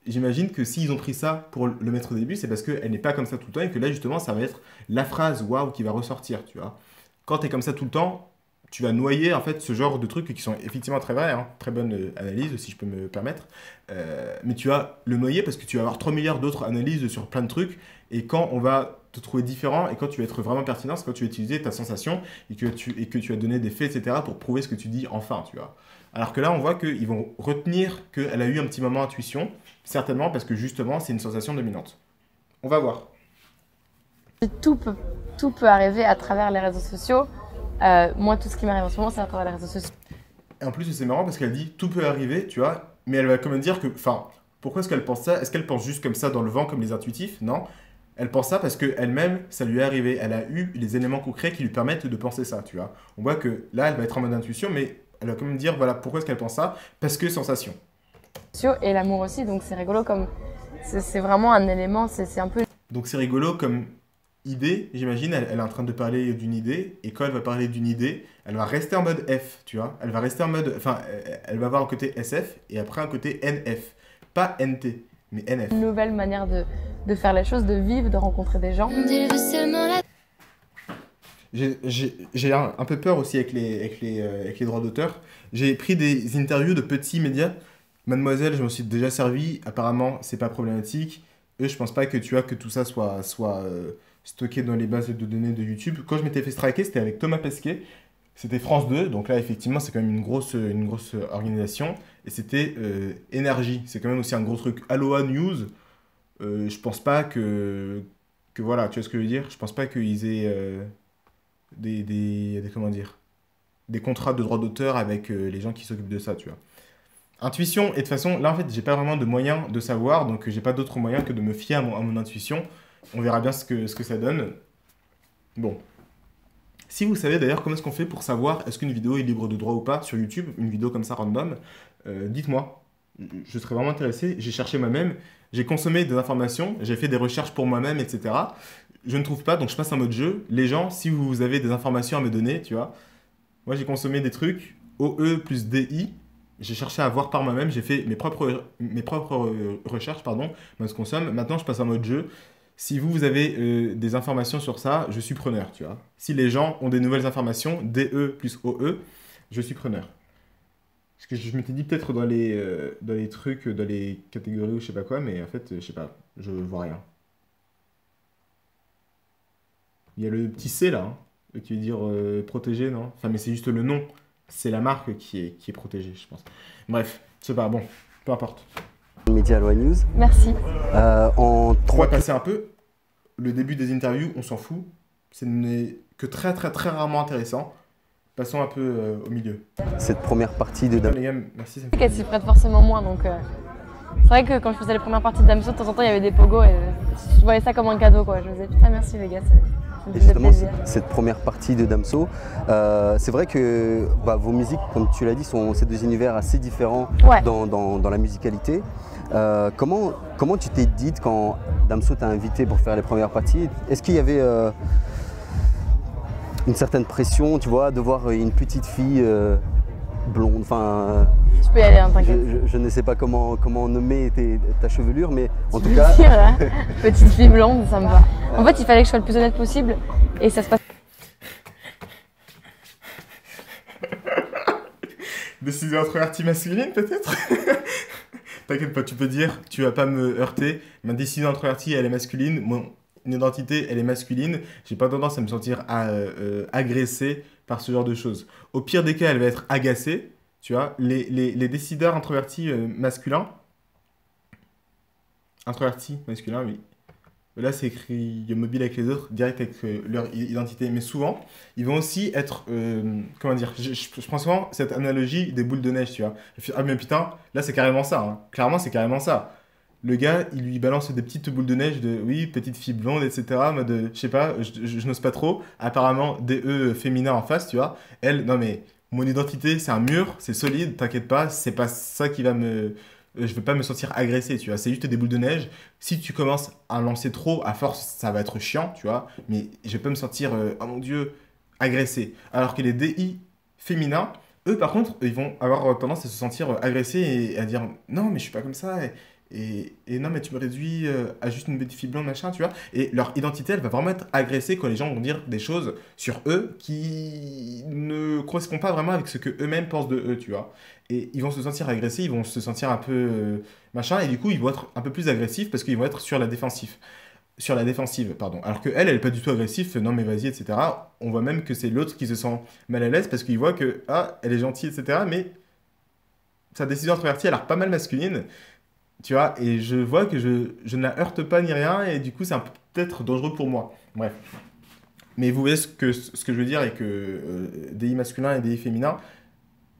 j'imagine que s'ils ont pris ça pour le mettre au début, c'est parce qu'elle n'est pas comme ça tout le temps, et que là, justement, ça va être la phrase « waouh » qui va ressortir, tu vois. Quand tu es comme ça tout le temps, tu vas noyer en fait ce genre de trucs qui sont effectivement très vrais, hein. très bonne euh, analyse si je peux me permettre, euh, mais tu vas le noyer parce que tu vas avoir 3 milliards d'autres analyses sur plein de trucs et quand on va te trouver différent et quand tu vas être vraiment pertinent, c'est quand tu vas utiliser ta sensation et que tu, et que as donné des faits, etc. pour prouver ce que tu dis enfin, tu vois. Alors que là, on voit qu'ils vont retenir qu'elle a eu un petit moment intuition, certainement parce que justement, c'est une sensation dominante. On va voir. Tout tout peut arriver à travers les réseaux sociaux. Euh, moi, tout ce qui m'arrive en ce moment, c'est à les réseaux sociaux. Et en plus, c'est marrant parce qu'elle dit tout peut arriver, tu vois, mais elle va quand même dire que. Enfin, pourquoi est-ce qu'elle pense ça Est-ce qu'elle pense juste comme ça dans le vent, comme les intuitifs Non. Elle pense ça parce qu'elle-même, ça lui est arrivé. Elle a eu les éléments concrets qui lui permettent de penser ça, tu vois. On voit que là, elle va être en mode intuition, mais elle va quand même dire voilà, pourquoi est-ce qu'elle pense ça Parce que sensation. Et l'amour aussi, donc c'est rigolo comme. C'est vraiment un élément, c'est un peu. Donc c'est rigolo comme idée, j'imagine, elle, est en train de parler d'une idée, et quand elle va parler d'une idée, elle va rester en mode F, tu vois. Elle va rester en mode. Enfin, euh, euh, elle va avoir un côté SF et après un côté NF. Pas NT, mais NF. Une nouvelle manière de, faire les choses, de vivre, de rencontrer des gens. J'ai un, peu peur aussi avec les, euh, avec les, droits d'auteur. J'ai pris des interviews de petits médias. Mademoiselle, je m'en suis déjà servi. Apparemment, c'est pas problématique. Eux, je pense pas que tu as que tout ça soit. soit stocké dans les bases de données de YouTube. Quand je m'étais fait striker, c'était avec Thomas Pesquet. C'était France 2, donc là effectivement c'est quand même une grosse, une grosse euh, organisation. Et c'était euh, Énergie, c'est quand même aussi un gros truc. Aloha News, euh, je pense pas que, que... Voilà, tu vois ce que je veux dire Je pense pas qu'ils aient euh, des, des, Comment dire Des contrats de droit d'auteur avec les gens qui s'occupent de ça, tu vois. Intuition, et de façon, là en fait j'ai pas vraiment de moyens de savoir, donc j'ai pas d'autre moyen que de me fier à mon intuition. On verra bien ce que, ce que ça donne. Bon. Si vous savez d'ailleurs comment est-ce qu'on fait pour savoir est-ce qu'une vidéo est libre de droit ou pas sur YouTube, une vidéo comme ça random, euh, dites-moi. Je serais vraiment intéressé. J'ai cherché moi-même, j'ai consommé des informations, j'ai fait des recherches pour moi-même, etc. Je ne trouve pas, donc je passe en mode jeu. Les gens, si vous avez des informations à me donner, tu vois, moi j'ai consommé des trucs, OE plus DI, j'ai cherché à voir par moi-même, j'ai fait mes propres, mes propres euh, recherches, pardon, moi, je consomme. Maintenant, je passe en mode jeu si vous, vous avez euh, des informations sur ça, je suis preneur, tu vois. Si les gens ont des nouvelles informations, DE plus OE, je suis preneur. Parce que je m'étais dit peut-être dans, les, euh, dans les trucs, dans les catégories ou je sais pas quoi, mais en fait, je sais pas, je vois rien. Il y a le petit C là, hein, qui veut dire euh, protégé, non Enfin, mais c'est juste le nom. C'est la marque qui est, qui est protégée, je pense. Bref, c'est pas bon, peu importe. Média Loi News. Merci. Euh, on va passer un peu. Le début des interviews, on s'en fout. Ce n'est que très très très rarement intéressant. Passons un peu euh, au milieu. Cette première partie de Dame. Merci. Qu'elle s'y prête forcément moins donc. Euh, c'est vrai que quand je faisais les premières parties de Damso, de temps en temps il y avait des pogos et je voyais ça comme un cadeau quoi. Je me disais putain merci les gars. Et justement, cette, première partie de Damso, euh, c'est vrai que bah, vos musiques, comme tu l'as dit, sont ces deux univers assez différents dans, la musicalité. Euh, comment, comment tu t'es dit quand Damso t'a invité pour faire les premières parties Est-ce qu'il y avait euh, une certaine pression, tu vois, de voir une petite fille blonde, enfin Hein, je, ne sais pas comment, comment nommer ta chevelure, mais en tout cas. Hein petite fille blonde, ça me va. En fait, il fallait que je sois le plus honnête possible et ça se passe. Décider introvertie masculine, peut-être T'inquiète pas, tu peux dire, tu vas pas me heurter. Ma entre introvertie, elle est masculine. Mon identité, elle est masculine. J'ai pas tendance à me sentir agressée euh, euh, agressé par ce genre de choses. Au pire des cas, elle va être agacée tu vois, les, décideurs introvertis euh, masculins, introvertis masculins, oui. Là, c'est écrit mobile avec les autres, direct avec euh, leur identité. Mais souvent, ils vont aussi être. Euh, comment dire je, je, prends souvent cette analogie des boules de neige, tu vois. Ah, mais putain, là, c'est carrément ça. Hein. Clairement, c'est carrément ça le gars, il lui balance des petites boules de neige de oui, petite fille blonde, etc. de je sais pas, je, je n'ose pas trop. Apparemment, des E féminins en face, tu vois. Elle, non mais, mon identité, c'est un mur, c'est solide, t'inquiète pas, c'est pas ça qui va me. Euh, je vais pas me sentir agressé, tu vois. C'est juste des boules de neige. Si tu commences à lancer trop, à force, ça va être chiant, tu vois. Mais je peux me sentir, euh, oh mon dieu, agressé. Alors que les DI féminins, eux, par contre, ils vont avoir tendance à se sentir euh, agressés et à dire non, mais je suis pas comme ça. Et et, et, non, mais tu me réduis euh, à juste une petite fille blonde, machin, tu vois. Et leur identité, elle va vraiment être agressée quand les gens vont dire des choses sur eux qui ne correspondent pas vraiment avec ce que eux-mêmes pensent de eux, tu vois. Et ils vont se sentir agressés, ils vont se sentir un peu euh, machin, et du coup, ils vont être un peu plus agressifs parce qu'ils vont être sur la défensive sur la défensive, pardon. Alors que elle, elle est pas du tout agressive, non mais vas-y, etc. On voit même que c'est l'autre qui se sent mal à l'aise parce qu'il voit que ah, elle est gentille, etc. Mais sa décision introvertie a l'air pas mal masculine tu vois, et je vois que je, ne la heurte pas ni rien, et du coup, c'est peut-être dangereux pour moi. Bref. Mais vous voyez ce que, ce que je veux dire, et que euh, DI masculin et DI féminin,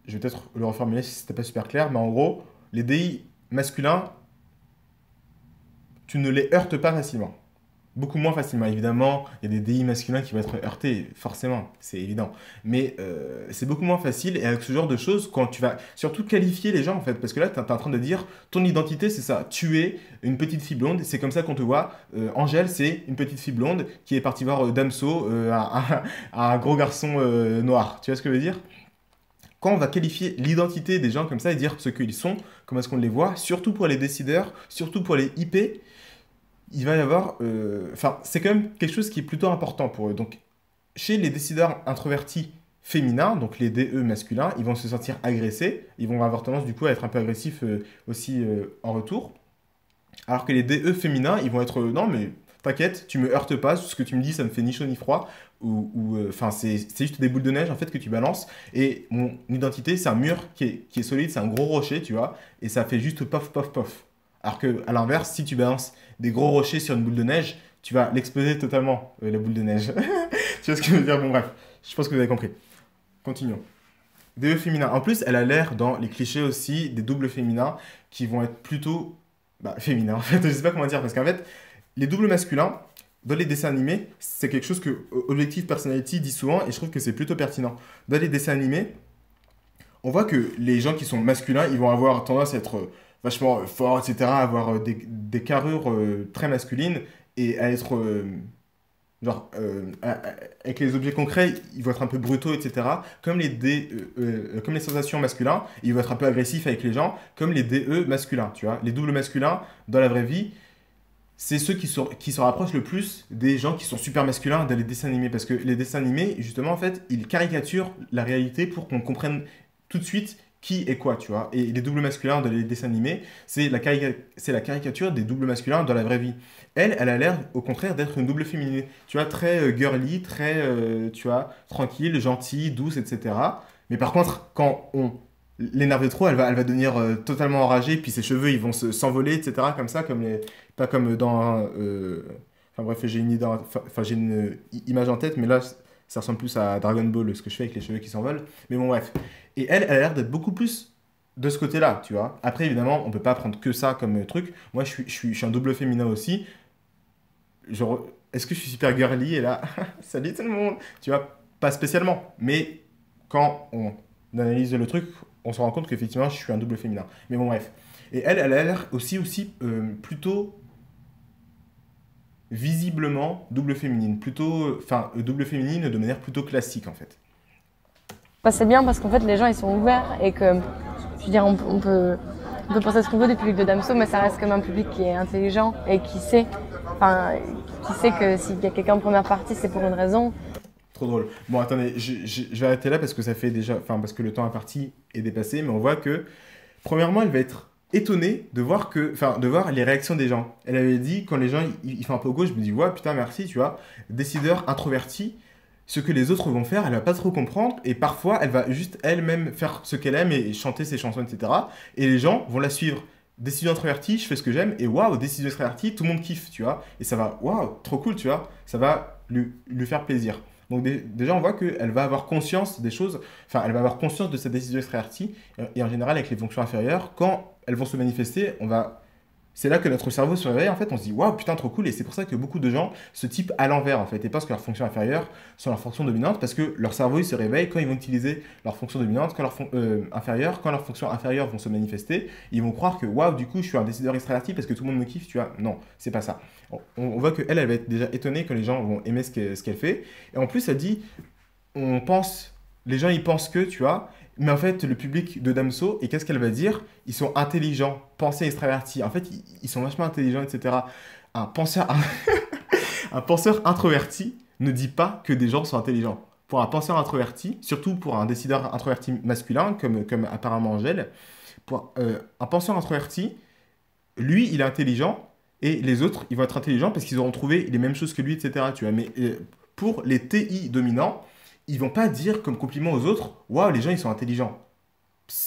je vais peut-être le reformuler si n'était pas super clair, mais en gros, les DI masculins, tu ne les heurtes pas facilement beaucoup moins facilement. Évidemment, il y a des DI masculins qui vont être heurtés, forcément, c'est évident. Mais euh, c'est beaucoup moins facile et avec ce genre de choses, quand tu vas surtout qualifier les gens en fait, parce que là, tu es, en train de dire ton identité, c'est ça. Tu es une petite fille blonde, c'est comme ça qu'on te voit. Euh, Angèle, c'est une petite fille blonde qui est partie voir euh, Damso, à, un gros garçon noir. Tu vois ce que je veux dire quand on va qualifier l'identité des gens comme ça et dire ce qu'ils sont, comment est-ce qu'on les voit, surtout pour les décideurs, surtout pour les IP, il va y avoir. Euh, enfin, c'est quand même quelque chose qui est plutôt important pour eux. Donc, chez les décideurs introvertis féminins, donc les DE masculins, ils vont se sentir agressés. Ils vont avoir tendance, du coup, à être un peu agressifs euh, aussi euh, en retour. Alors que les DE féminins, ils vont être. non, mais t'inquiète, tu me heurtes pas, ce que tu me dis, ça me fait ni chaud ni froid, ou, enfin, c'est juste des boules de neige en fait que tu balances, et mon identité, c'est un mur qui est, solide, c'est un gros rocher, tu vois, et ça fait juste pof, pof, pof. Alors que, à l'inverse, si tu balances des gros rochers sur une boule de neige, tu vas l'exploser totalement, euh, la boule de neige. tu vois ce que je veux dire Bon, bref, je pense que vous avez compris. Continuons. Des e féminins. En plus, elle a l'air dans les clichés aussi des doubles féminins qui vont être plutôt bah, féminins. En fait, je sais pas comment dire parce qu'en fait, les doubles masculins dans les dessins animés, c'est quelque chose que euh, Objective Personality dit souvent et je trouve que c'est plutôt pertinent. Dans les dessins animés, on voit que les gens qui sont masculins, ils vont avoir tendance à être euh, vachement euh, fort, etc., avoir euh, des, des carrures euh, très masculines et à être genre avec les objets concrets ils vont être un peu brutaux etc comme les dé, comme les sensations masculines ils vont être un peu agressifs avec les gens comme les DE masculins tu vois les doubles masculins dans la vraie vie c'est ceux qui, sont, qui se rapprochent le plus des gens qui sont super masculins dans les dessins animés parce que les dessins animés justement en fait ils caricaturent la réalité pour qu'on comprenne tout de suite qui est quoi, tu vois. Et les doubles masculins dans les dessins animés, c'est la, caricature des doubles masculins dans la vraie vie. Elle, elle a l'air au contraire d'être une double féminine. Tu vois, très euh, girly, très, euh, tu vois, tranquille, gentille, douce, etc. Mais par contre, quand on l'énerve trop, elle va, elle va devenir euh, totalement enragée, puis ses cheveux, ils vont s'envoler, etc. Comme ça, comme les... Pas comme dans... Enfin bref, j'ai une image en tête, mais là, ça ressemble plus à Dragon Ball, ce que je fais avec les cheveux qui s'envolent. Mais bon, bref. Et elle, elle a l'air d'être beaucoup plus de ce côté-là, tu vois. Après, évidemment, on peut pas prendre que ça comme euh, truc. Moi, je suis, je suis, je suis un double féminin aussi. Genre, est-ce que je suis super girly Et là, salut tout le monde Tu vois, pas spécialement. Mais quand on analyse le truc, on se rend compte qu'effectivement, je suis un double féminin. Mais bon, bref. Et elle, elle a l'air aussi, aussi euh, plutôt visiblement double féminine, plutôt, enfin euh, double féminine de manière plutôt classique en fait. Bah, c'est bien parce qu'en fait les gens ils sont ouverts et que je veux dire on, peut on peut penser à ce qu'on veut du public de Damso mais ça reste comme un public qui est intelligent et qui sait enfin qui sait que s'il y a quelqu'un en première partie c'est pour une raison. Trop drôle. Bon attendez je, je vais arrêter là parce que ça fait déjà enfin parce que le temps imparti est dépassé mais on voit que premièrement elle va être étonnée de voir que enfin de voir les réactions des gens elle avait dit quand les gens ils, font un peu gauche je me dis ouais putain merci tu vois décideur introverti ce que les autres vont faire, elle va pas trop comprendre, et parfois elle va juste elle-même faire ce qu'elle aime et chanter ses chansons, etc. Et les gens vont la suivre. Décision introverti, je fais ce que j'aime, et waouh, décideur introverti, tout le monde kiffe, tu vois. Et ça va, waouh, trop cool, tu vois. Ça va lui, lui faire plaisir. Donc déjà, on voit qu'elle va avoir conscience des choses, enfin, elle va avoir conscience de sa décision artie et en général, avec les fonctions inférieures, quand elles vont se manifester, on va c'est là que notre cerveau se réveille, en fait, on se dit waouh, putain, trop cool. Et c'est pour ça que beaucoup de gens se typent à l'envers, en fait, et parce que leurs fonctions inférieures sont leur fonction dominante, parce que leur cerveau, il se réveille quand ils vont utiliser leurs fonctions dominante, quand leur euh, quand leurs fonctions inférieures vont se manifester. Ils vont croire que waouh, du coup, je suis un décideur extraverti parce que tout le monde me kiffe, tu vois. Non, c'est pas ça. On, voit que elle, elle va être déjà étonnée que les gens vont aimer ce qu'elle fait. Et en plus, elle dit on pense, les gens, ils pensent que, tu vois, mais en fait, le public de Damso, et qu'est-ce qu'elle va dire Ils sont intelligents, pensés extravertis. En fait, ils sont vachement intelligents, etc. Un penseur, un penseur introverti ne dit pas que des gens sont intelligents. Pour un penseur introverti, surtout pour un décideur introverti masculin, comme, comme apparemment Angèle, pour, euh, un penseur introverti, lui, il est intelligent, et les autres, ils vont être intelligents parce qu'ils auront trouvé les mêmes choses que lui, etc. Tu vois. Mais euh, pour les TI dominants, ils vont pas dire comme compliment aux autres Waouh, les gens, ils sont intelligents.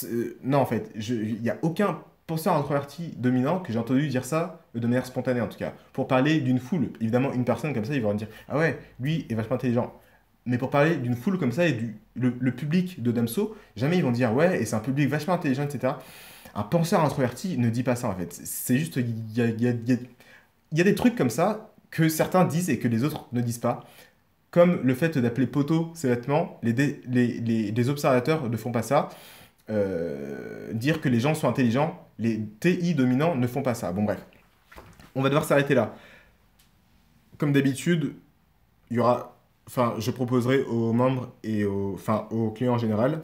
Euh, non, en fait, il n'y a aucun penseur introverti dominant que j'ai entendu dire ça de manière spontanée, en tout cas. Pour parler d'une foule, évidemment, une personne comme ça, ils vont dire Ah ouais, lui est vachement intelligent. Mais pour parler d'une foule comme ça et du le, public de Damso, jamais ils vont dire Ouais, et c'est un public vachement intelligent, etc. Un penseur introverti ne dit pas ça, en fait. C'est juste. Il y a, y a des trucs comme ça que certains disent et que les autres ne disent pas comme le fait d'appeler poteau ses vêtements, les, observateurs ne font pas ça. Euh, dire que les gens sont intelligents, les TI dominants ne font pas ça. Bon bref, on va devoir s'arrêter là. Comme d'habitude, il y aura, enfin, je proposerai aux membres et aux, enfin, aux clients en général,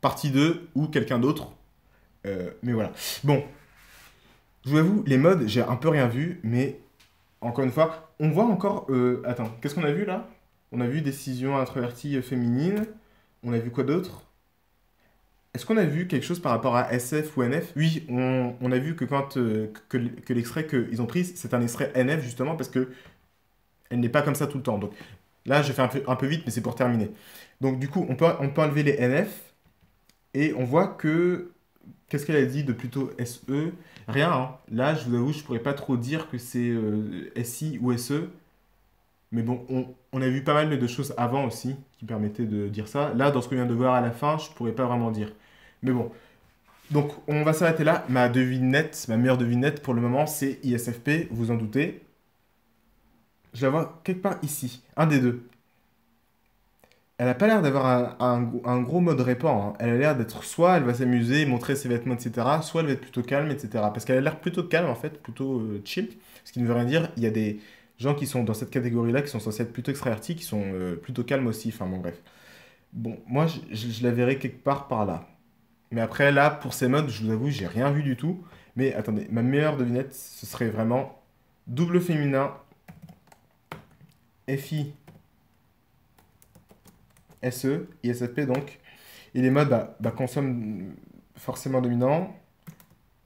partie 2 ou quelqu'un d'autre. Euh, mais voilà. Bon, je vous les modes, j'ai un peu rien vu, mais encore une fois, on voit encore. Euh, attends, qu'est-ce qu'on a vu là On a vu décision introvertie euh, féminine. On a vu quoi d'autre Est-ce qu'on a vu quelque chose par rapport à SF ou NF Oui, on, a vu que quand euh, que, l'extrait qu'ils ont pris, c'est un extrait NF justement parce que elle n'est pas comme ça tout le temps. Donc là, je fais un peu, un peu vite, mais c'est pour terminer. Donc du coup, on peut, on peut enlever les NF et on voit que qu'est-ce qu'elle a dit de plutôt SE Rien. Hein. Là, je vous avoue, je pourrais pas trop dire que c'est euh, SI ou SE. Mais bon, on, a vu pas mal de choses avant aussi qui permettaient de dire ça. Là, dans ce qu'on vient de voir à la fin, je pourrais pas vraiment dire. Mais bon. Donc, on va s'arrêter là. Ma devinette, ma meilleure devinette pour le moment, c'est ISFP, vous en doutez. Je la vois quelque part ici. Un des deux elle a pas l'air d'avoir un, gros mode répand. Hein. Elle a l'air d'être soit elle va s'amuser, montrer ses vêtements, etc. Soit elle va être plutôt calme, etc. Parce qu'elle a l'air plutôt calme en fait, plutôt euh, chill. Ce qui ne veut rien dire, il y a des gens qui sont dans cette catégorie-là, qui sont censés être plutôt extravertis, qui sont euh, plutôt calmes aussi. Enfin bon, bref. Bon, moi je, la verrai quelque part par là. Mais après là, pour ces modes, je vous avoue, j'ai rien vu du tout. Mais attendez, ma meilleure devinette, ce serait vraiment double féminin, FI SE, ISFP donc. Et les modes bah, bah, consomment forcément dominant.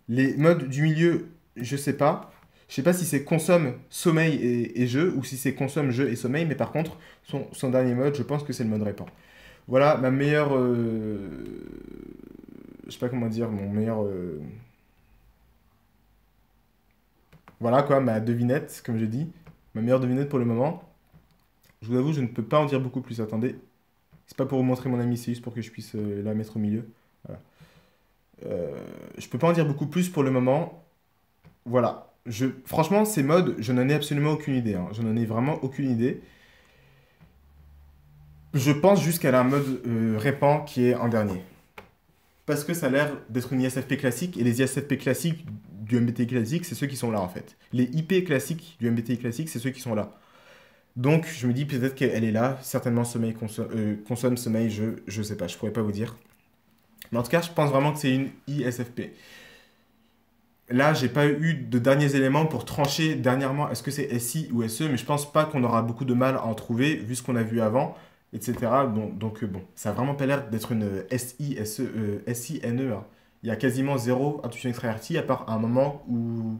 Les modes du milieu, je sais pas. Je sais pas si c'est consomme, sommeil et, jeu, ou si c'est consomme, jeu et sommeil, mais par contre, son, dernier mode, je pense que c'est le mode répand. Voilà, ma meilleure... Je euh, Je sais pas comment dire, mon meilleur... Euh, voilà quoi, ma devinette, comme je dis. Ma meilleure devinette pour le moment. Je vous avoue, je ne peux pas en dire beaucoup plus. Attendez, c'est pas pour vous montrer mon ami, pour que je puisse euh, la mettre au milieu. Voilà. Euh, je peux pas en dire beaucoup plus pour le moment. Voilà. Je, franchement, ces modes, je n'en ai absolument aucune idée. Hein. Je n'en ai vraiment aucune idée. Je pense jusqu'à la mode euh, répand qui est en dernier. Parce que ça a l'air d'être une ISFP classique, et les ISFP classiques du MBTI classique, c'est ceux qui sont là en fait. Les IP classiques du MBTI classique, c'est ceux qui sont là. Donc je me dis peut-être qu'elle est là, certainement sommeil, euh, consomme, sommeil, je, ne sais pas, je pourrais pas vous dire. Mais en tout cas, je pense vraiment que c'est une ISFP. Là, j'ai pas eu de derniers éléments pour trancher dernièrement est-ce que c'est SI ou SE, mais je pense pas qu'on aura beaucoup de mal à en trouver vu ce qu'on a vu avant, etc. Bon, donc euh, bon, ça a vraiment pas l'air d'être une SI, SE, SINE. Il y a quasiment zéro intuition extravertie à part un moment où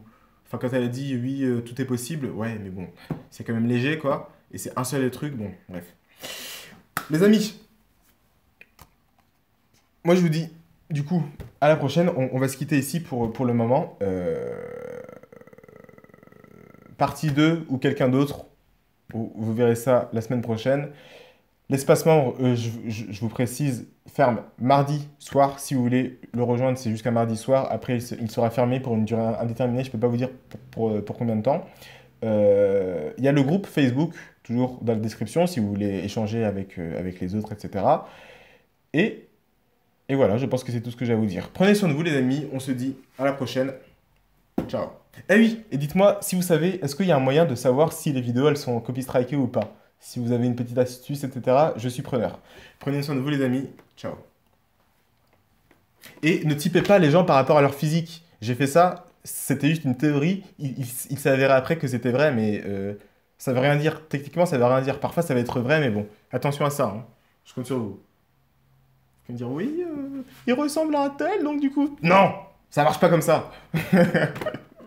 Enfin, quand elle a dit oui, euh, tout est possible, ouais, mais bon, c'est quand même léger, quoi. Et c'est un seul truc, bon, bref. Mes amis, moi je vous dis, du coup, à la prochaine. On, va se quitter ici pour, pour le moment. Euh, partie 2 ou quelqu'un d'autre, vous verrez ça la semaine prochaine. L'espace membre, euh, je, vous précise, ferme mardi soir. Si vous voulez le rejoindre, c'est jusqu'à mardi soir. Après, il, sera fermé pour une durée indéterminée. Je ne peux pas vous dire pour, euh, combien de temps. Euh, il y a le groupe Facebook, toujours dans la description, si vous voulez échanger avec, avec les autres, etc. Et, et voilà, je pense que c'est tout ce que j'ai à vous dire. Prenez soin de vous, les amis. On se dit à la prochaine. Ciao. Eh oui, et dites-moi si vous savez, est-ce qu'il y a un moyen de savoir si les vidéos, elles sont copy-strikées ou pas si vous avez une petite astuce, etc., je suis preneur. Prenez soin de vous, les amis. Ciao. Et ne typez pas les gens par rapport à leur physique. J'ai fait ça, c'était juste une théorie. Il, s'avérait après que c'était vrai, mais ça euh, ça veut rien dire. Techniquement, ça veut rien dire. Parfois, ça va être vrai, mais bon, attention à ça. Hein. Je compte sur vous. Vous me dire, oui, euh, il ressemble à un tel, donc du coup. Non Ça marche pas comme ça